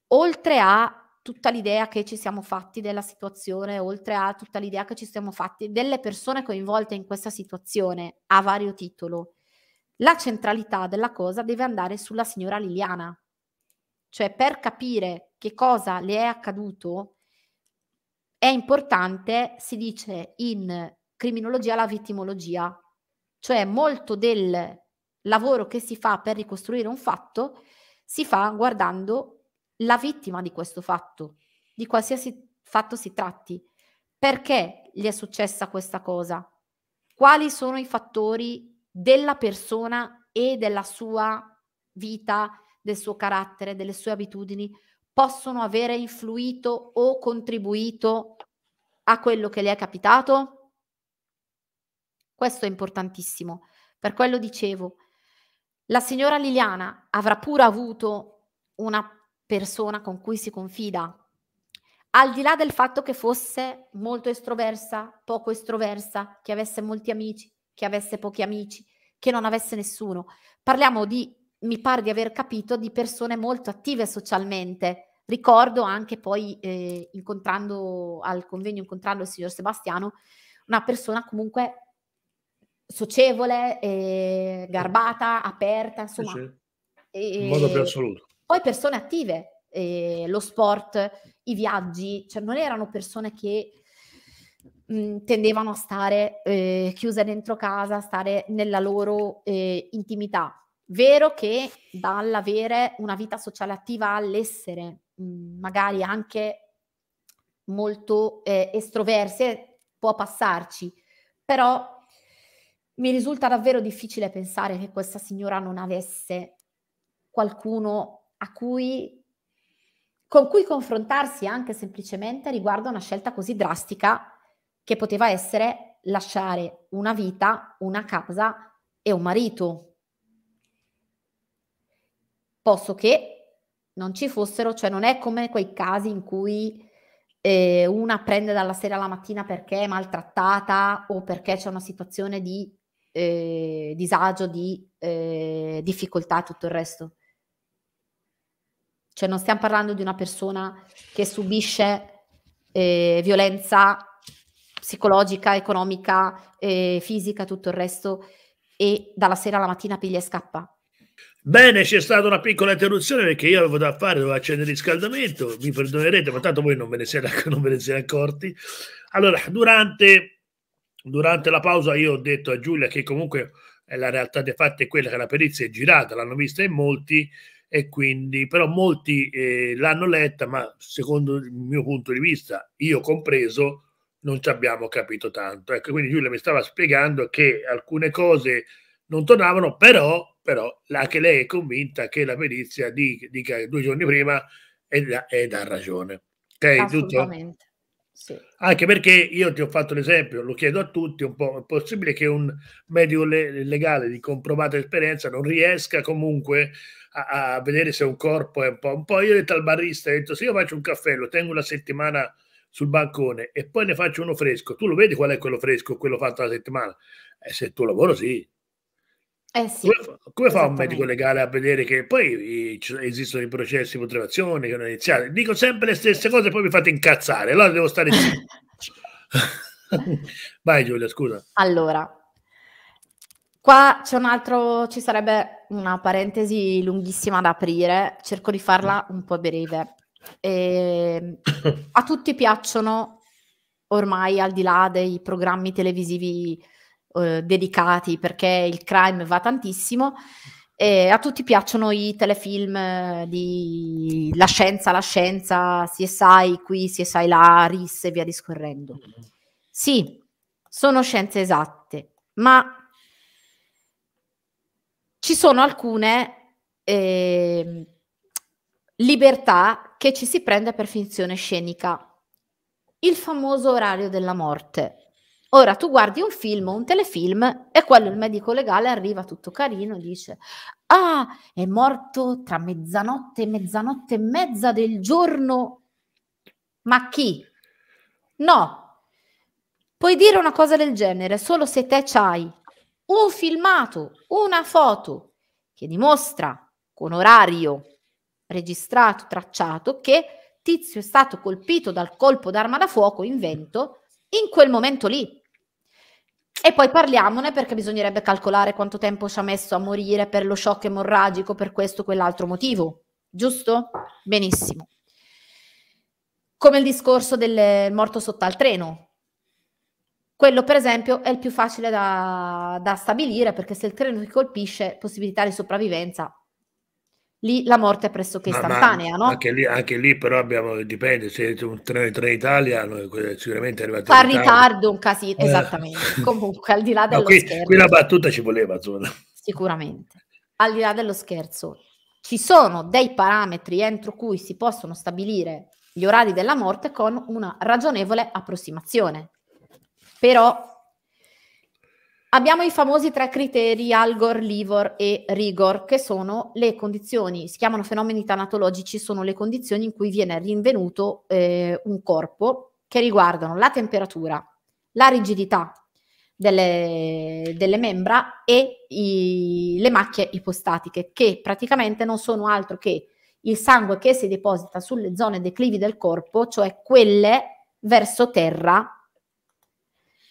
oltre a tutta l'idea che ci siamo fatti della situazione, oltre a tutta l'idea che ci siamo fatti delle persone coinvolte in questa situazione a vario titolo, la centralità della cosa deve andare sulla signora Liliana. Cioè per capire che cosa le è accaduto, è importante, si dice in criminologia, la vittimologia, cioè molto del lavoro che si fa per ricostruire un fatto si fa guardando la vittima di questo fatto, di qualsiasi fatto si tratti. Perché gli è successa questa cosa? Quali sono i fattori della persona e della sua vita, del suo carattere, delle sue abitudini? possono avere influito o contribuito a quello che le è capitato? Questo è importantissimo. Per quello dicevo, la signora Liliana avrà pure avuto una persona con cui si confida, al di là del fatto che fosse molto estroversa, poco estroversa, che avesse molti amici, che avesse pochi amici, che non avesse nessuno. Parliamo di mi pare di aver capito, di persone molto attive socialmente. Ricordo anche poi eh, incontrando al convegno, incontrando il signor Sebastiano, una persona comunque socievole, eh, garbata, aperta, insomma. Sì, sì. In modo più assoluto. Poi persone attive, eh, lo sport, i viaggi, cioè non erano persone che mm, tendevano a stare eh, chiuse dentro casa, a stare nella loro eh, intimità. Vero che dall'avere una vita sociale attiva all'essere mhmm, magari anche molto eh, estroverse eh, può passarci, però mi risulta davvero difficile pensare che questa signora non avesse qualcuno a cui con cui confrontarsi anche semplicemente riguardo a una scelta così drastica che poteva essere lasciare una vita, una casa e un marito, posto che non ci fossero, cioè non è come quei casi in cui eh, una prende dalla sera alla mattina perché è maltrattata o perché c'è una situazione di eh, disagio, di eh, difficoltà e tutto il resto. Cioè non stiamo parlando di una persona che subisce eh, violenza psicologica, economica, eh, fisica, tutto il resto e dalla sera alla mattina piglia e scappa Bene, c'è stata una piccola interruzione perché io avevo da fare, dovevo accendere il riscaldamento, mi perdonerete, ma tanto voi non ve ne siete, ne siete accorti. Allora, durante, durante, la pausa io ho detto a Giulia che comunque la realtà dei fatti è quella che la perizia è girata, l'hanno vista in molti e quindi però molti eh, l'hanno letta, ma secondo il mio punto di vista, io compreso, non ci abbiamo capito tanto. Ecco, quindi Giulia mi stava spiegando che alcune cose non tornavano, però però anche lei è convinta che la perizia dica, dica due giorni prima ed ha ragione. Ok, giusto? Sì. Anche perché io ti ho fatto l'esempio, lo chiedo a tutti un po', è possibile che un medico le legale di comprovata esperienza non riesca comunque a, a, vedere se un corpo è un po'... Un po' io ho detto al barista, ho detto se io faccio un caffè, lo tengo una settimana sul balcone e poi ne faccio uno fresco, tu lo vedi qual è quello fresco, quello fatto la settimana? E eh, se il tuo lavoro sì, eh sì, come, come fa un medico legale a vedere che poi eh, esistono i processi di motivazione che hanno iniziato? Dico sempre le stesse cose e poi mi fate incazzare, allora devo stare zitto. <laughs> Vai Giulia, scusa. Allora, qua c'è un altro, ci sarebbe una parentesi lunghissima da aprire, cerco di farla un po' breve. E, ehm, a tutti piacciono ormai al di là dei programmi televisivi eh, dedicati perché il crime va tantissimo. E a tutti piacciono i telefilm eh, di La scienza, la scienza, CSI qui, CSI là, RIS e via discorrendo. Sì, sono scienze esatte, ma ci sono alcune eh, libertà che ci si prende per finzione scenica. Il famoso orario della morte. Ora tu guardi un film, o un telefilm e quello il medico legale arriva tutto carino dice "Ah, è morto tra mezzanotte e mezzanotte e mezza del giorno". Ma chi? No. Puoi dire una cosa del genere solo se te c'hai un filmato, una foto che dimostra con orario registrato, tracciato che tizio è stato colpito dal colpo d'arma da fuoco in vento in quel momento lì. E poi parliamone perché bisognerebbe calcolare quanto tempo ci ha messo a morire per lo shock emorragico, per questo o quell'altro motivo, giusto? Benissimo. Come il discorso del morto sotto al treno. Quello, per esempio, è il più facile da, da stabilire perché se il treno ti colpisce, possibilità di sopravvivenza lì la morte è pressoché istantanea. Ma, ma, no? anche, lì, anche, lì, però abbiamo, dipende, se un treno di Treno Italia sicuramente è arrivato Fa in ritardo un casino, eh. esattamente. <laughs> Comunque, al di là dello no, qui, scherzo. Qui la battuta ci voleva, insomma. Sicuramente. Al di là dello scherzo, ci sono dei parametri entro cui si possono stabilire gli orari della morte con una ragionevole approssimazione. Però Abbiamo i famosi tre criteri Algor, Livor e Rigor, che sono le condizioni, si chiamano fenomeni tanatologici, sono le condizioni in cui viene rinvenuto eh, un corpo che riguardano la temperatura, la rigidità delle, delle membra e i, le macchie ipostatiche, che praticamente non sono altro che il sangue che si deposita sulle zone declivi del corpo, cioè quelle verso terra,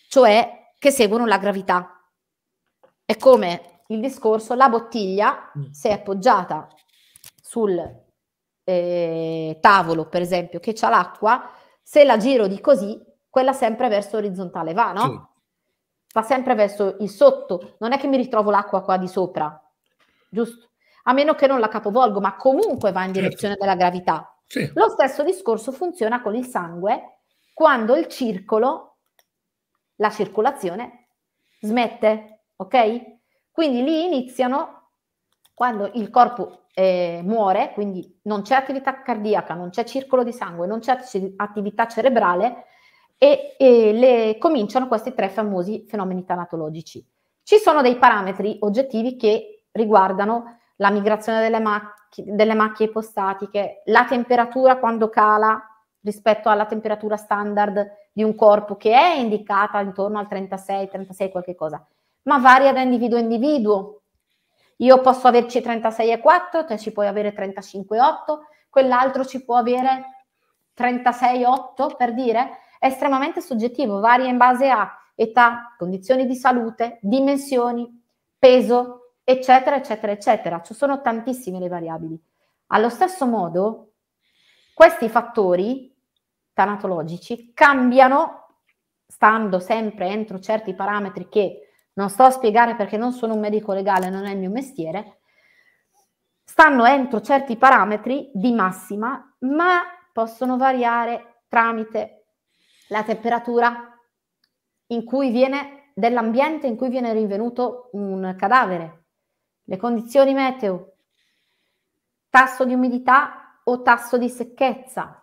cioè che seguono la gravità. È come il discorso, la bottiglia, mm. se è appoggiata sul eh, tavolo, per esempio, che c'ha l'acqua, se la giro di così, quella sempre verso orizzontale va, no? Sì. Va sempre verso il sotto, non è che mi ritrovo l'acqua qua di sopra, giusto? A meno che non la capovolgo, ma comunque va in certo. direzione della gravità. Sì. Lo stesso discorso funziona con il sangue quando il circolo la circolazione smette, ok? Quindi lì iniziano, quando il corpo eh, muore, quindi non c'è attività cardiaca, non c'è circolo di sangue, non c'è attività cerebrale, e, e le, cominciano questi tre famosi fenomeni tanatologici. Ci sono dei parametri oggettivi che riguardano la migrazione delle, mac- delle macchie ipostatiche, la temperatura quando cala rispetto alla temperatura standard di un corpo che è indicata intorno al 36, 36 qualche cosa, ma varia da individuo a individuo. Io posso averci 36,4, te ci puoi avere 35,8, quell'altro ci può avere 36,8 per dire, è estremamente soggettivo, varia in base a età, condizioni di salute, dimensioni, peso, eccetera, eccetera, eccetera. Ci sono tantissime le variabili. Allo stesso modo, questi fattori tanatologici cambiano, stando sempre entro certi parametri che non sto a spiegare perché non sono un medico legale, non è il mio mestiere, stanno entro certi parametri di massima, ma possono variare tramite la temperatura in cui viene dell'ambiente in cui viene rinvenuto un cadavere, le condizioni meteo, tasso di umidità o tasso di secchezza,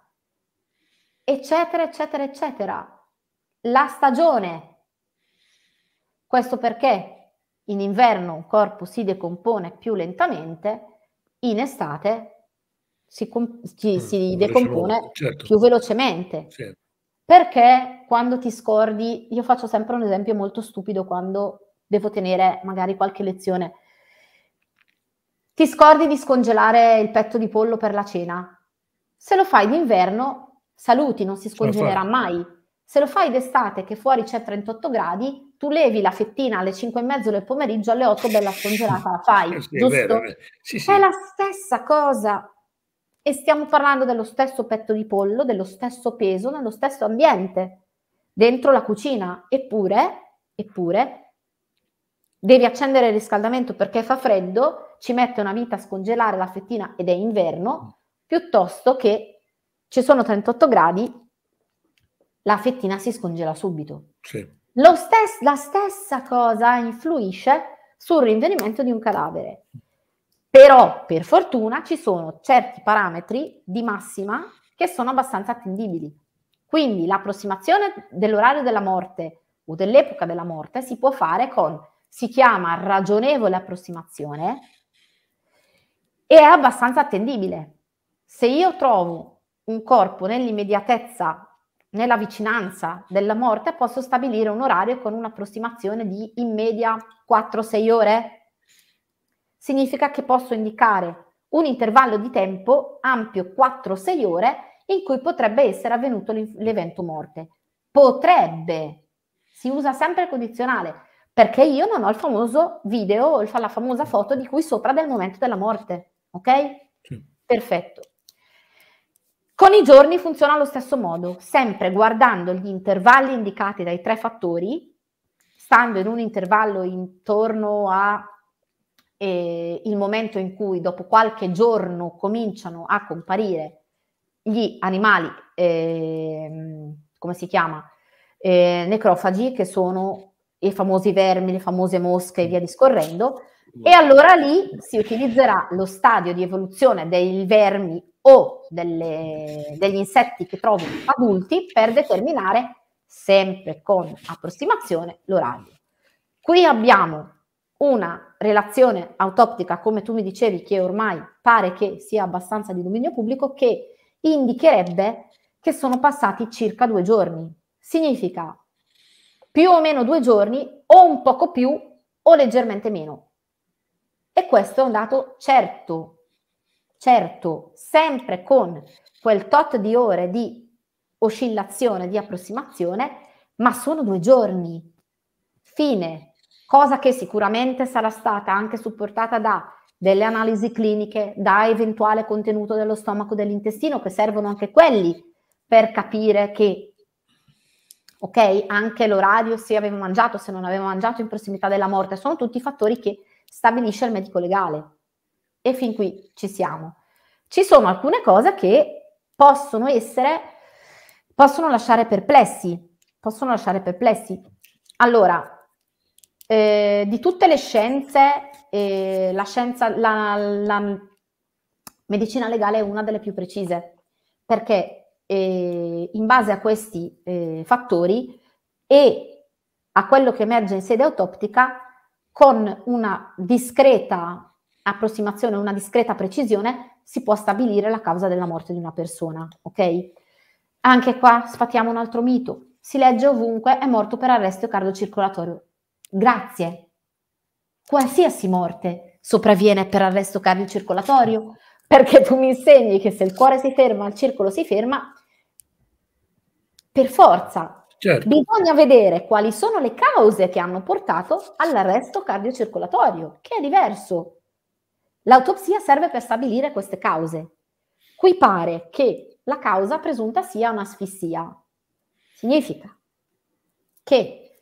eccetera, eccetera, eccetera. La stagione. Questo perché in inverno un corpo si decompone più lentamente, in estate si, si, mm, si decompone certo. più velocemente. Certo. Perché quando ti scordi, io faccio sempre un esempio molto stupido quando devo tenere magari qualche lezione, ti scordi di scongelare il petto di pollo per la cena. Se lo fai d'inverno saluti, non si scongelerà mai. Se lo fai d'estate che fuori c'è 38 gradi, tu levi la fettina alle 5 e mezzo del pomeriggio, alle 8 bella scongelata la fai, eh sì, giusto? È, vero, sì, sì. è la stessa cosa. E stiamo parlando dello stesso petto di pollo, dello stesso peso, nello stesso ambiente, dentro la cucina. Eppure, eppure, devi accendere il riscaldamento perché fa freddo, ci mette una vita a scongelare la fettina ed è inverno, mm. piuttosto che ci sono 38 gradi, la fettina si scongela subito. Sì. Stes- la stessa cosa influisce sul rinvenimento di un cadavere. Però, per fortuna, ci sono certi parametri di massima che sono abbastanza attendibili. Quindi l'approssimazione dell'orario della morte o dell'epoca della morte si può fare con, si chiama ragionevole approssimazione, e è abbastanza attendibile. Se io trovo un corpo nell'immediatezza, nella vicinanza della morte, posso stabilire un orario con un'approssimazione di in media 4-6 ore. Significa che posso indicare un intervallo di tempo ampio 4-6 ore in cui potrebbe essere avvenuto l'evento morte. Potrebbe, si usa sempre il condizionale, perché io non ho il famoso video o la famosa foto di cui sopra del momento della morte, ok? Sì. Perfetto. Con i giorni funziona allo stesso modo, sempre guardando gli intervalli indicati dai tre fattori, stando in un intervallo intorno al eh, momento in cui dopo qualche giorno cominciano a comparire gli animali, eh, come si chiama, eh, necrofagi, che sono i famosi vermi, le famose mosche e via discorrendo, e allora lì si utilizzerà lo stadio di evoluzione dei vermi o delle, degli insetti che trovi adulti per determinare sempre con approssimazione l'orario. Qui abbiamo una relazione autoptica, come tu mi dicevi, che ormai pare che sia abbastanza di dominio pubblico, che indicherebbe che sono passati circa due giorni. Significa più o meno due giorni, o un poco più o leggermente meno. E questo è un dato certo, certo sempre con quel tot di ore di oscillazione, di approssimazione, ma sono due giorni. Fine. Cosa che sicuramente sarà stata anche supportata da delle analisi cliniche, da eventuale contenuto dello stomaco, e dell'intestino, che servono anche quelli per capire che, ok, anche l'orario, se avevo mangiato, se non avevo mangiato in prossimità della morte, sono tutti fattori che stabilisce il medico legale. E fin qui ci siamo. Ci sono alcune cose che possono essere, possono lasciare perplessi, possono lasciare perplessi. Allora, eh, di tutte le scienze, eh, la scienza, la, la, medicina legale è una delle più precise, perché eh, in base a questi eh, fattori e a quello che emerge in sede autoptica, con una discreta approssimazione, una discreta precisione, si può stabilire la causa della morte di una persona, ok? Anche qua sfatiamo un altro mito. Si legge ovunque è morto per arresto cardiocircolatorio. Grazie. Qualsiasi morte sopravviene per arresto cardiocircolatorio, perché tu mi insegni che se il cuore si ferma, il circolo si ferma, per forza. Certo. Bisogna vedere quali sono le cause che hanno portato all'arresto cardiocircolatorio, che è diverso. L'autopsia serve per stabilire queste cause. Qui pare che la causa presunta sia un'asfissia. Significa che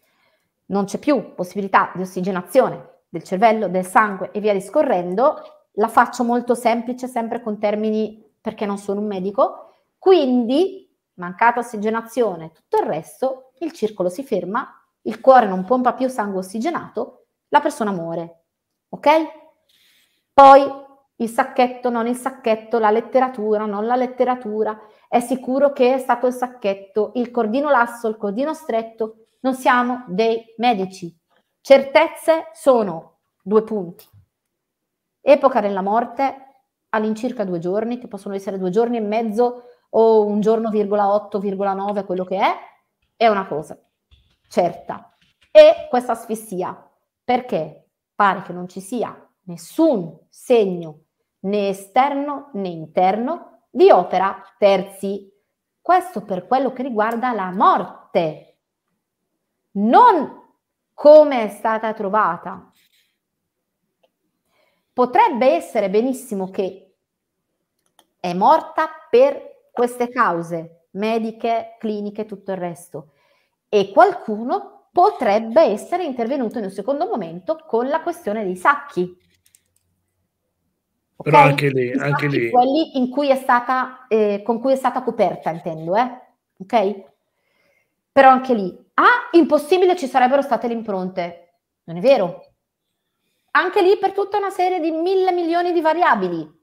non c'è più possibilità di ossigenazione del cervello, del sangue e via discorrendo. La faccio molto semplice, sempre con termini perché non sono un medico. Quindi, mancata ossigenazione, tutto il resto, il circolo si ferma, il cuore non pompa più sangue ossigenato, la persona muore. Ok? Poi il sacchetto, non il sacchetto, la letteratura, non la letteratura, è sicuro che è stato il sacchetto, il cordino lasso, il cordino stretto, non siamo dei medici. Certezze sono due punti. Epoca della morte, all'incirca due giorni, che possono essere due giorni e mezzo o un giorno, virgola 8, virgola 9, quello che è, è una cosa certa. E questa asfissia, perché pare che non ci sia nessun segno né esterno né interno di opera terzi. Questo per quello che riguarda la morte, non come è stata trovata. Potrebbe essere benissimo che è morta per queste cause mediche, cliniche, tutto il resto. E qualcuno potrebbe essere intervenuto in un secondo momento con la questione dei sacchi, Okay? Però anche lì, anche lì. Quelli in cui è stata, eh, con cui è stata coperta, intendo, eh? Ok? Però anche lì. Ah, impossibile ci sarebbero state le impronte. Non è vero. Anche lì per tutta una serie di mille milioni di variabili.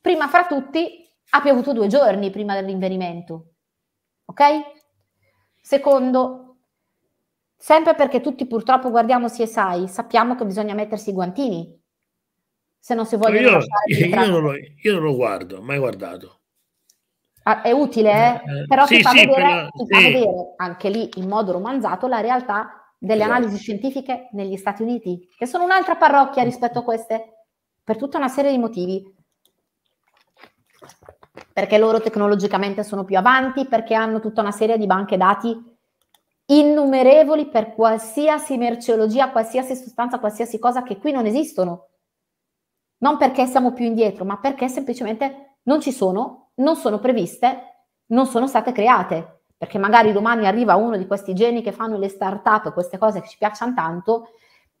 Prima fra tutti ha piovuto due giorni prima dell'invenimento. Ok? Secondo, sempre perché tutti purtroppo guardiamo CSI, sappiamo che bisogna mettersi i guantini se non si vuole io, io, non lo, io, non lo, guardo, mai guardato. Ah, è utile, eh? eh, eh però si sì, fa, sì, vedere, la, sì. fa vedere anche lì in modo romanzato la realtà delle esatto. analisi scientifiche negli Stati Uniti, che sono un'altra parrocchia rispetto a queste, per tutta una serie di motivi. Perché loro tecnologicamente sono più avanti, perché hanno tutta una serie di banche dati innumerevoli per qualsiasi merceologia, qualsiasi sostanza, qualsiasi cosa che qui non esistono non perché siamo più indietro, ma perché semplicemente non ci sono, non sono previste, non sono state create, perché magari domani arriva uno di questi geni che fanno le start-up, queste cose che ci piacciono tanto,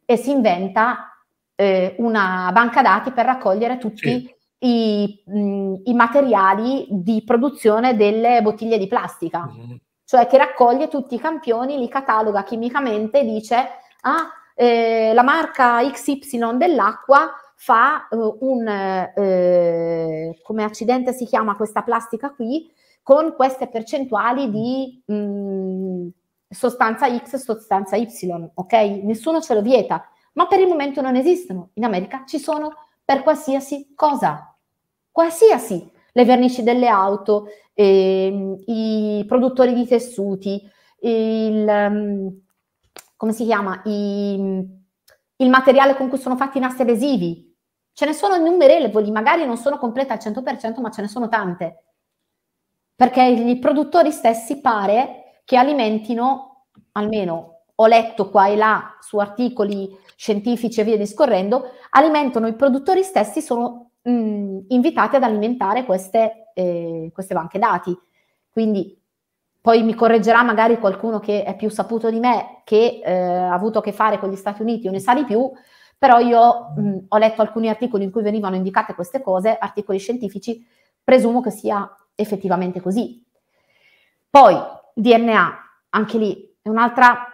e si inventa eh, una banca dati per raccogliere tutti sì. i, mh, i, materiali di produzione delle bottiglie di plastica. Mm-hmm. Cioè che raccoglie tutti i campioni, li cataloga chimicamente e dice, ah, eh, la marca XY dell'acqua fa eh, un, eh, come accidente si chiama questa plastica qui, con queste percentuali di mh, mm, sostanza X, e sostanza Y, ok? Nessuno ce lo vieta, ma per il momento non esistono. In America ci sono per qualsiasi cosa, qualsiasi, le vernici delle auto, eh, i produttori di tessuti, il, mm, come si chiama, I, il materiale con cui sono fatti i nastri adesivi, Ce ne sono innumerevoli, magari non sono complete al 100%, ma ce ne sono tante. Perché i produttori stessi pare che alimentino, almeno ho letto qua e là su articoli scientifici e via discorrendo, alimentano i produttori stessi, sono mh, mm, invitati ad alimentare queste, eh, queste banche dati. Quindi poi mi correggerà magari qualcuno che è più saputo di me, che eh, ha avuto a che fare con gli Stati Uniti o ne sa di più, però io mh, ho letto alcuni articoli in cui venivano indicate queste cose, articoli scientifici, presumo che sia effettivamente così. Poi DNA, anche lì è un'altra,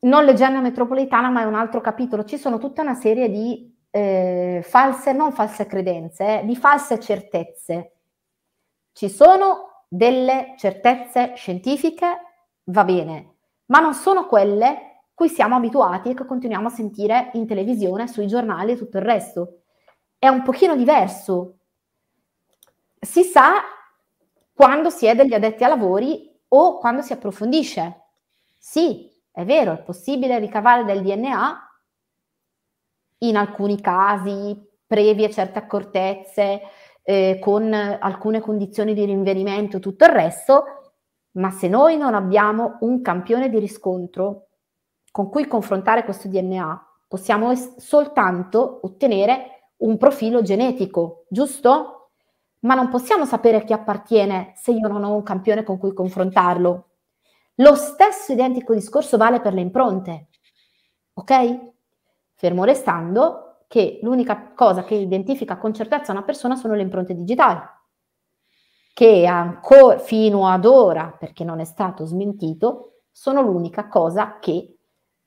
non leggenda metropolitana, ma è un altro capitolo. Ci sono tutta una serie di eh, false, non false credenze, eh, di false certezze. Ci sono delle certezze scientifiche, va bene, ma non sono quelle cui siamo abituati e che continuiamo a sentire in televisione, sui giornali e tutto il resto. È un pochino diverso. Si sa quando si è degli addetti a lavori o quando si approfondisce. Sì, è vero, è possibile ricavare del DNA in alcuni casi, previe certe accortezze, eh, con alcune condizioni di rinvenimento e tutto il resto, ma se noi non abbiamo un campione di riscontro con cui confrontare questo DNA, possiamo es- soltanto ottenere un profilo genetico, giusto? Ma non possiamo sapere chi appartiene se io non ho un campione con cui confrontarlo. Lo stesso identico discorso vale per le impronte, ok? Fermo restando che l'unica cosa che identifica con certezza una persona sono le impronte digitali, che ancora fino ad ora, perché non è stato smentito, sono l'unica cosa che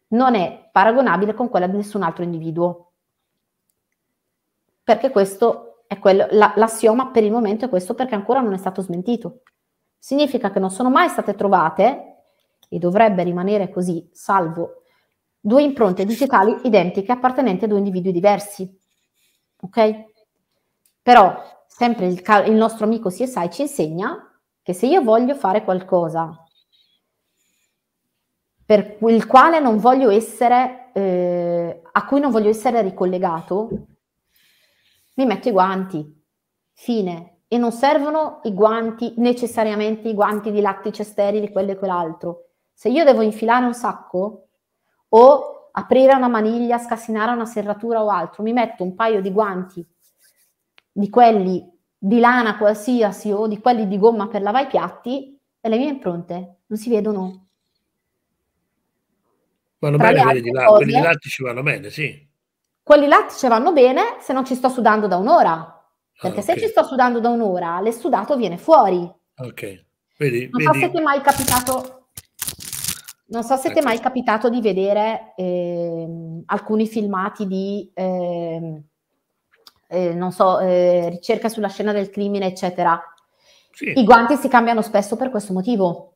non è paragonabile con quella di nessun altro individuo. Perché questo è quello, la, l'assioma per il momento è questo perché ancora non è stato smentito. Significa che non sono mai state trovate, e dovrebbe rimanere così, salvo due impronte digitali identiche appartenenti a due individui diversi. Ok? Però sempre il, il nostro amico CSI ci insegna che se io voglio fare qualcosa per il quale non voglio essere, eh, a cui non voglio essere ricollegato, mi metto i guanti, fine. E non servono i guanti, necessariamente i guanti di lattice sterili, quello e quell'altro. Se io devo infilare un sacco o aprire una maniglia, scassinare una serratura o altro, mi metto un paio di guanti di quelli di lana qualsiasi o di quelli di gomma per lavare i piatti e le mie impronte non si vedono. Vanno Tra bene quelli di, là, cose, quelli di lattice, vanno bene, sì. Quelli ci vanno bene se non ci sto sudando da un'ora. Perché ah, okay. se ci sto sudando da un'ora, l'essudato viene fuori. Ok. Vedi, non, vedi. So se ti è mai capitato, non so se ti è ecco. mai capitato di vedere eh, alcuni filmati di, eh, eh, non so, eh, ricerca sulla scena del crimine, eccetera. Sì. I guanti si cambiano spesso per questo motivo.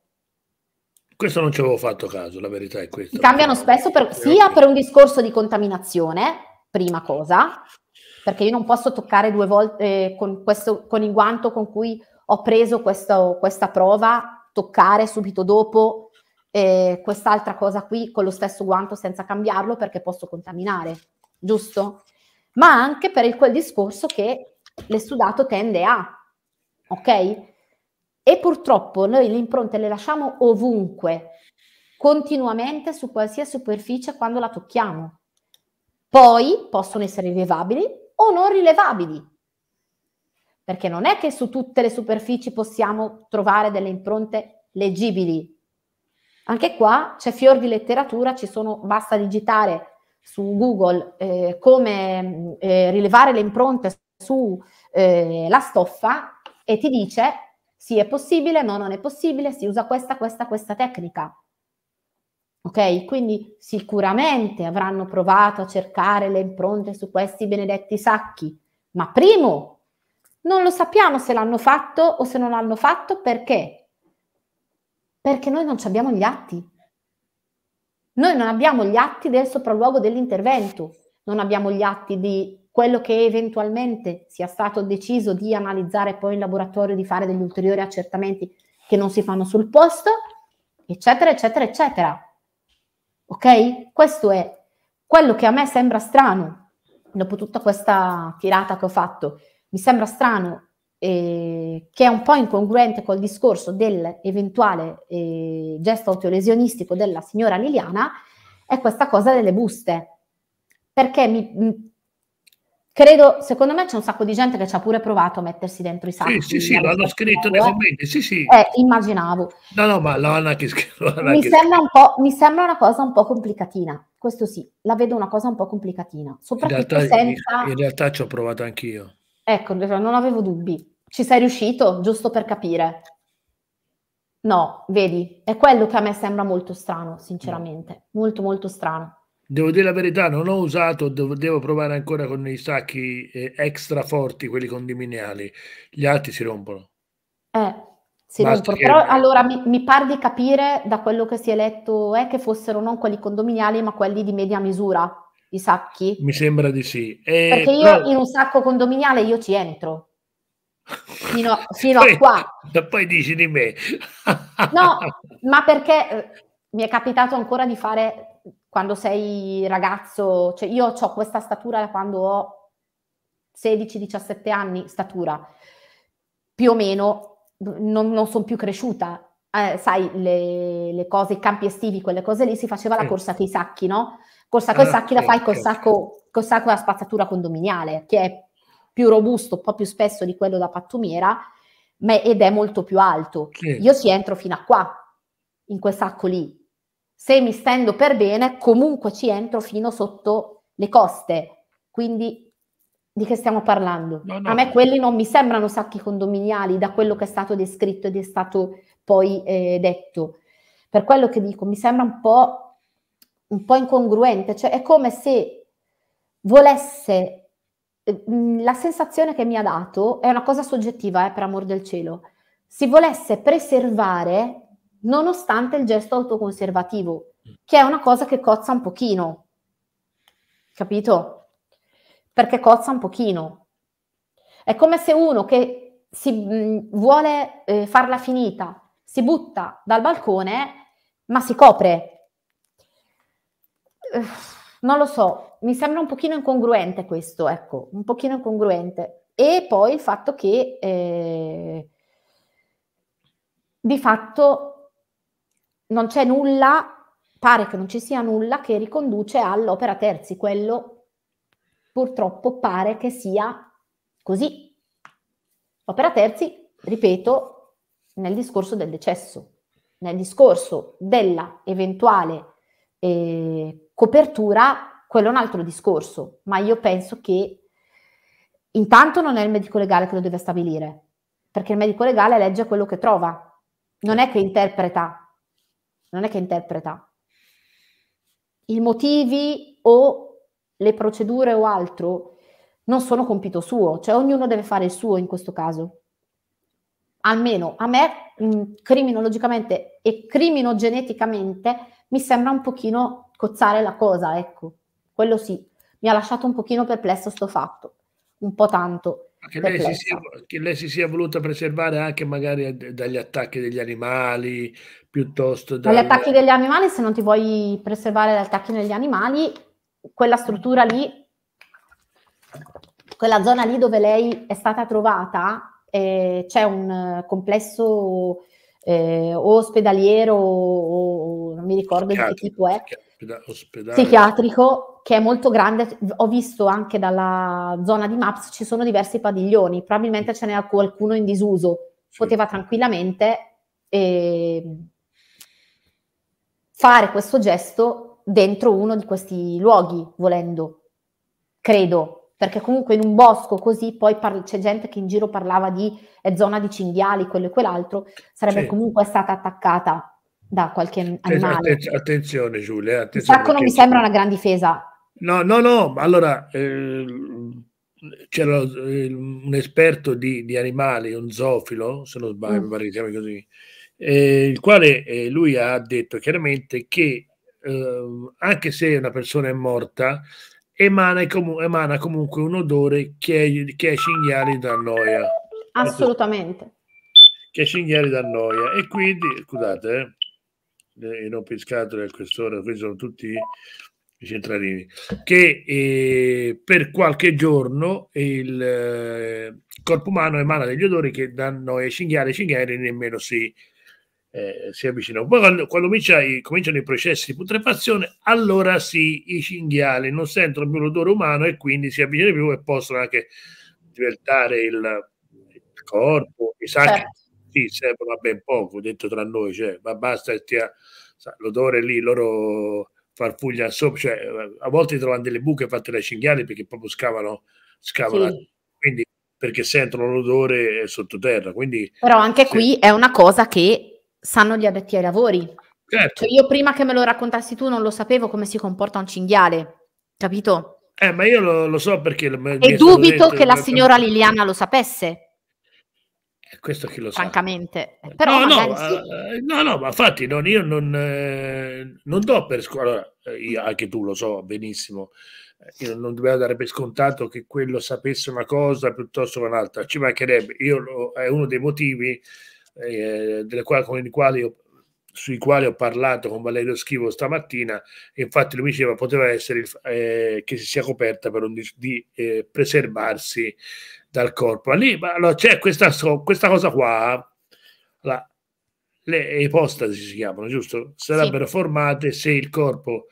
Questo non ci avevo fatto caso, la verità è questa. Cambiano spesso per, sia per un discorso di contaminazione, prima cosa, perché io non posso toccare due volte eh, con, questo, con, il guanto con cui ho preso questo, questa prova, toccare subito dopo eh, quest'altra cosa qui con lo stesso guanto senza cambiarlo perché posso contaminare, giusto? Ma anche per il, quel discorso che l'essudato tende a, ok? E purtroppo noi le impronte le lasciamo ovunque, continuamente su qualsiasi superficie quando la tocchiamo. Poi possono essere rilevabili o non rilevabili, perché non è che su tutte le superfici possiamo trovare delle impronte leggibili. Anche qua c'è fior di letteratura, ci sono, basta digitare su Google eh, come mm, eh, rilevare le impronte sulla eh, stoffa e ti dice sì, è possibile, no, non è possibile, si usa questa, questa, questa tecnica. Ok? Quindi sicuramente avranno provato a cercare le impronte su questi benedetti sacchi, ma primo, non lo sappiamo se l'hanno fatto o se non l'hanno fatto perché? Perché noi non abbiamo gli atti. Noi non abbiamo gli atti del sopralluogo dell'intervento, non abbiamo gli atti di quello che eventualmente sia stato deciso di analizzare poi in laboratorio, di fare degli ulteriori accertamenti che non si fanno sul posto, eccetera, eccetera, eccetera. Ok? Questo è quello che a me sembra strano, dopo tutta questa tirata che ho fatto, mi sembra strano eh, che è un po' incongruente col discorso dell'eventuale eh, gesto autolesionistico della signora Liliana, è questa cosa delle buste. Perché mi, Credo, secondo me c'è un sacco di gente che ci ha pure provato a mettersi dentro i sacchi. Sì, sì, sì l'hanno scritto nei commenti, sì, sì. Eh, immaginavo. No, no, ma l'hanno che scritto. Mi, Sembra mi sembra una cosa un po' complicatina, questo sì, la vedo una cosa un po' complicatina. Soprattutto in realtà, senza... in realtà ci ho provato anch'io. Ecco, non avevo dubbi. Ci sei riuscito, giusto per capire. No, vedi, è quello che a me sembra molto strano, sinceramente, molto molto strano. Devo dire la verità, non ho usato, devo, provare ancora con i sacchi eh, extra forti, quelli condominiali. Gli altri si rompono. Eh, si rompono. Però allora mi, mi pare di capire da quello che si è letto eh, che fossero non quelli condominiali, ma quelli di media misura, i sacchi. Mi sembra di sì. Eh, Perché io però... in un sacco condominiale io ci entro. <laughs> Fino, a, fino poi, a qua. E poi dici di me. no, <laughs> ma perché eh, mi è capitato ancora di fare quando sei ragazzo, cioè io ho questa statura da quando ho 16-17 anni, statura, più o meno non, non sono più cresciuta. Eh, sai, le, le, cose, i campi estivi, quelle cose lì, si faceva la corsa con i sacchi, no? Corsa con i ah, sacchi la fai col sacco, col sacco da spazzatura condominiale, che è più robusto, un po' più spesso di quello da pattumiera, ma, ed è molto più alto. Io ci entro fino a qua, in quel sacco lì, se mi stendo per bene, comunque ci entro fino sotto le coste. Quindi di che stiamo parlando? No, no. A me quelli non mi sembrano sacchi condominiali da quello che è stato descritto ed è stato poi eh, detto. Per quello che dico, mi sembra un po', un po' incongruente, cioè è come se volesse, eh, mm, la sensazione che mi ha dato è una cosa soggettiva, eh, per amor del cielo, si volesse preservare nonostante il gesto autoconservativo, mm. che è una cosa che cozza un pochino, capito? Perché cozza un pochino. È come se uno che si mh, mm, vuole eh, farla finita, si butta dal balcone, ma si copre. Uff, non lo so, mi sembra un pochino incongruente questo, ecco, un pochino incongruente. E poi il fatto che eh, di fatto non c'è nulla, pare che non ci sia nulla che riconduce all'opera terzi, quello purtroppo pare che sia così. Opera terzi, ripeto, nel discorso del decesso, nel discorso della eventuale eh, copertura, quello è un altro discorso, ma io penso che intanto non è il medico legale che lo deve stabilire, perché il medico legale legge quello che trova, non è che interpreta non è che interpreta. I motivi o le procedure o altro non sono compito suo, cioè ognuno deve fare il suo in questo caso. Almeno a me, mm, criminologicamente e criminogeneticamente, mi sembra un pochino cozzare la cosa, ecco, quello sì, mi ha lasciato un pochino perplesso sto fatto, un po' tanto. Che lei, sia, che lei, si sia, voluta preservare anche magari dagli attacchi degli animali, piuttosto dagli attacchi degli animali, se non ti vuoi preservare dagli attacchi degli animali, quella struttura lì, quella zona lì dove lei è stata trovata, eh, c'è un complesso eh, ospedaliero, o, non mi ricordo di che tipo è, psichiatrico che è molto grande, ho visto anche dalla zona di Maps ci sono diversi padiglioni, probabilmente ce n'era qualcuno in disuso, poteva tranquillamente eh, fare questo gesto dentro uno di questi luoghi, volendo, credo, perché comunque in un bosco così poi par- c'è gente che in giro parlava di zona di cinghiali, quello e quell'altro, sarebbe sì. comunque stata attaccata da qualche esatto, animale. Attenzione Giulia, attenzione. Sacco non mi sembra una gran difesa, No, no, no, allora eh, c'era ehm, un esperto di, di, animali, un zoofilo, se non sbaglio, mm. chiami così, eh, il quale eh, lui ha detto chiaramente che ehm, anche se una persona è morta, emana, comu- emana comunque un odore che è, che è cinghiali da noia. Assolutamente. Che è cinghiali da noia. E quindi, scusate, eh, i eh, pescato a quest'ora, qui sono tutti i Centrarini, che eh, per qualche giorno il eh, corpo umano emana degli odori che danno ai cinghiali e cinghiali nemmeno si, eh, si avvicinano. Poi quando, quando cominciano, cominciano i processi di putrefazione, allora sì, i cinghiali non sentono più l'odore umano e quindi si avvicinano più e possono anche diventare il, il corpo, i sacchi. Certo. Sì, servono ben poco, detto tra noi, cioè, ma basta che l'odore lì, loro farfuglia sopra, cioè eh, a volte trovano delle buche fatte dai cinghiali perché proprio scavano, scavano sì. quindi, perché sentono l'odore eh, sottoterra. Quindi, Però anche sì. qui è una cosa che sanno gli addetti ai lavori. Certo. Cioè io prima che me lo raccontassi tu non lo sapevo come si comporta un cinghiale, capito? Eh, ma io lo, lo so perché... E dubito detto, che la signora Liliana lo sapesse, questo chi lo sa. Francamente, eh, però no, no, sì. uh, no, no, ma infatti non, io non, eh, non do per scontato, allora, eh, anche tu lo so benissimo, io non dovevo dare per scontato che quello sapesse una cosa piuttosto che un'altra, ci mancherebbe, io lo, è uno dei motivi eh, quali, con i quali ho, sui quali ho parlato con Valerio Schivo stamattina, infatti lui diceva poteva essere eh, che si sia coperta per un, di preservarsi dal corpo. Lì, ma allora, c'è questa, questa, cosa qua, la, le ipostasi si chiamano, giusto? Sarebbero sì. formate se il corpo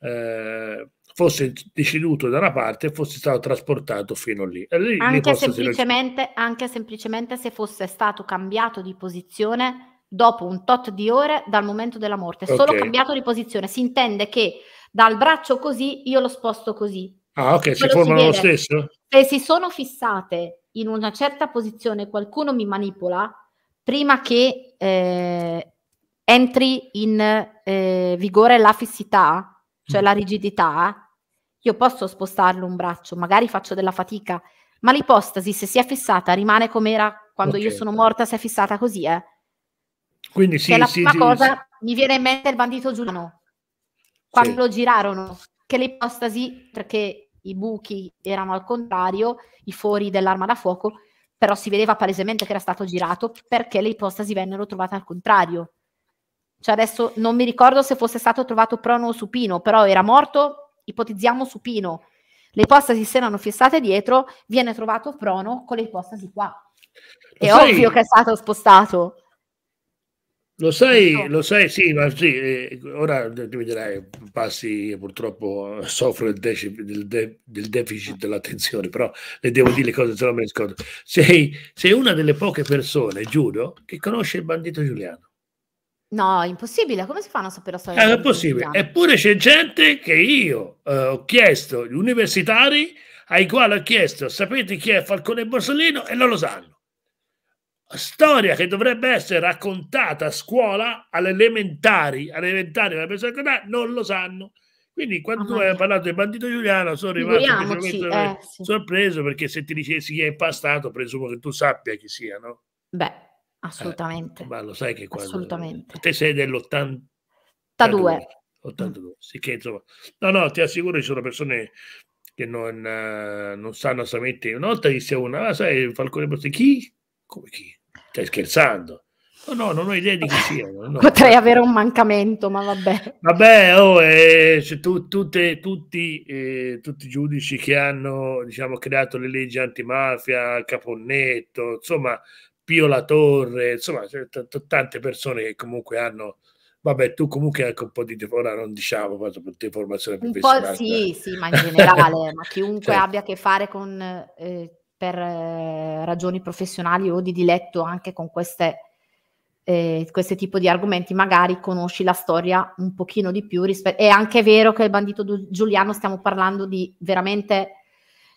eh, fosse deceduto da una parte e fosse stato trasportato fino lì. lì anche, semplicemente, anche semplicemente se fosse stato cambiato di posizione dopo un tot di ore dal momento della morte, solo okay. cambiato di posizione. Si intende che dal braccio così io lo sposto così. Ah, ok, si formano lo stesso? se si sono fissate in una certa posizione, qualcuno mi manipola prima che eh, entri in eh, vigore la fissità, cioè mm. la rigidità, io posso spostarlo un braccio, magari faccio della fatica, ma l'ipostasi, se si è fissata, rimane come era quando okay. io sono morta, si è fissata così, eh. Quindi sì, che la sì, prima sì, cosa sì. mi viene in mente il bandito Giuliano, quando lo girarono, che l'ipostasi, perché i buchi erano al contrario, i fori dell'arma da fuoco, però si vedeva palesemente che era stato girato perché le ipostasi vennero trovate al contrario. Cioè adesso non mi ricordo se fosse stato trovato prono o supino, però era morto, ipotizziamo supino. Le ipostasi si erano fissate dietro, viene trovato prono con le ipostasi qua. È Sai, ovvio che è stato spostato. Lo sai, no. lo sai, sì, ma sì, eh, ora tu mi dirai, passi purtroppo eh, soffro del, de del, de del, deficit dell'attenzione, però le devo dire le cose, se no me le scordo. Sei, sei, una delle poche persone, giuro, che conosce il bandito Giuliano. No, impossibile, come si fa a sapere la storia? Eh, è possibile, eppure c'è gente che io eh, ho chiesto, gli universitari, ai quali ho chiesto, sapete chi è Falcone Borsellino e non lo sanno storia che dovrebbe essere raccontata a scuola, alle elementari, alle elementari della persona non lo sanno. Quindi quando tu ah. hai parlato del bandito Giuliano sono rimasto eh, sorpreso perché se ti dicessi chi è impastato presumo che tu sappia chi sia, no? Beh, eh, assolutamente. Eh, ma lo sai che quando... Assolutamente. Te sei dell'82. 82, 82. Mm. sì che insomma... No, no, ti assicuro ci sono persone che non, uh, non sanno assolutamente... Una volta disse una, ah, sai, Falcone Bosti, chi? Come chi? Stai scherzando? No, no, non ho idea di chi sia. No. Potrei avere un mancamento, ma vabbè. Vabbè, oh, eh, tu, tutte, tutti, eh, tutti i giudici che hanno diciamo, creato le leggi antimafia, Caponnetto, insomma, Pio La Torre, insomma, tante persone che comunque hanno... Vabbè, tu comunque anche un po' di ora non diciamo quanto di formazione professionale. Un po' sì, sì, ma in generale, ma <laughs> chiunque cioè. abbia a che fare con eh, per eh, ragioni professionali o di diletto anche con queste, eh, questo tipo di argomenti, magari conosci la storia un pochino di più rispetto... È anche vero che il bandito Giuliano stiamo parlando di veramente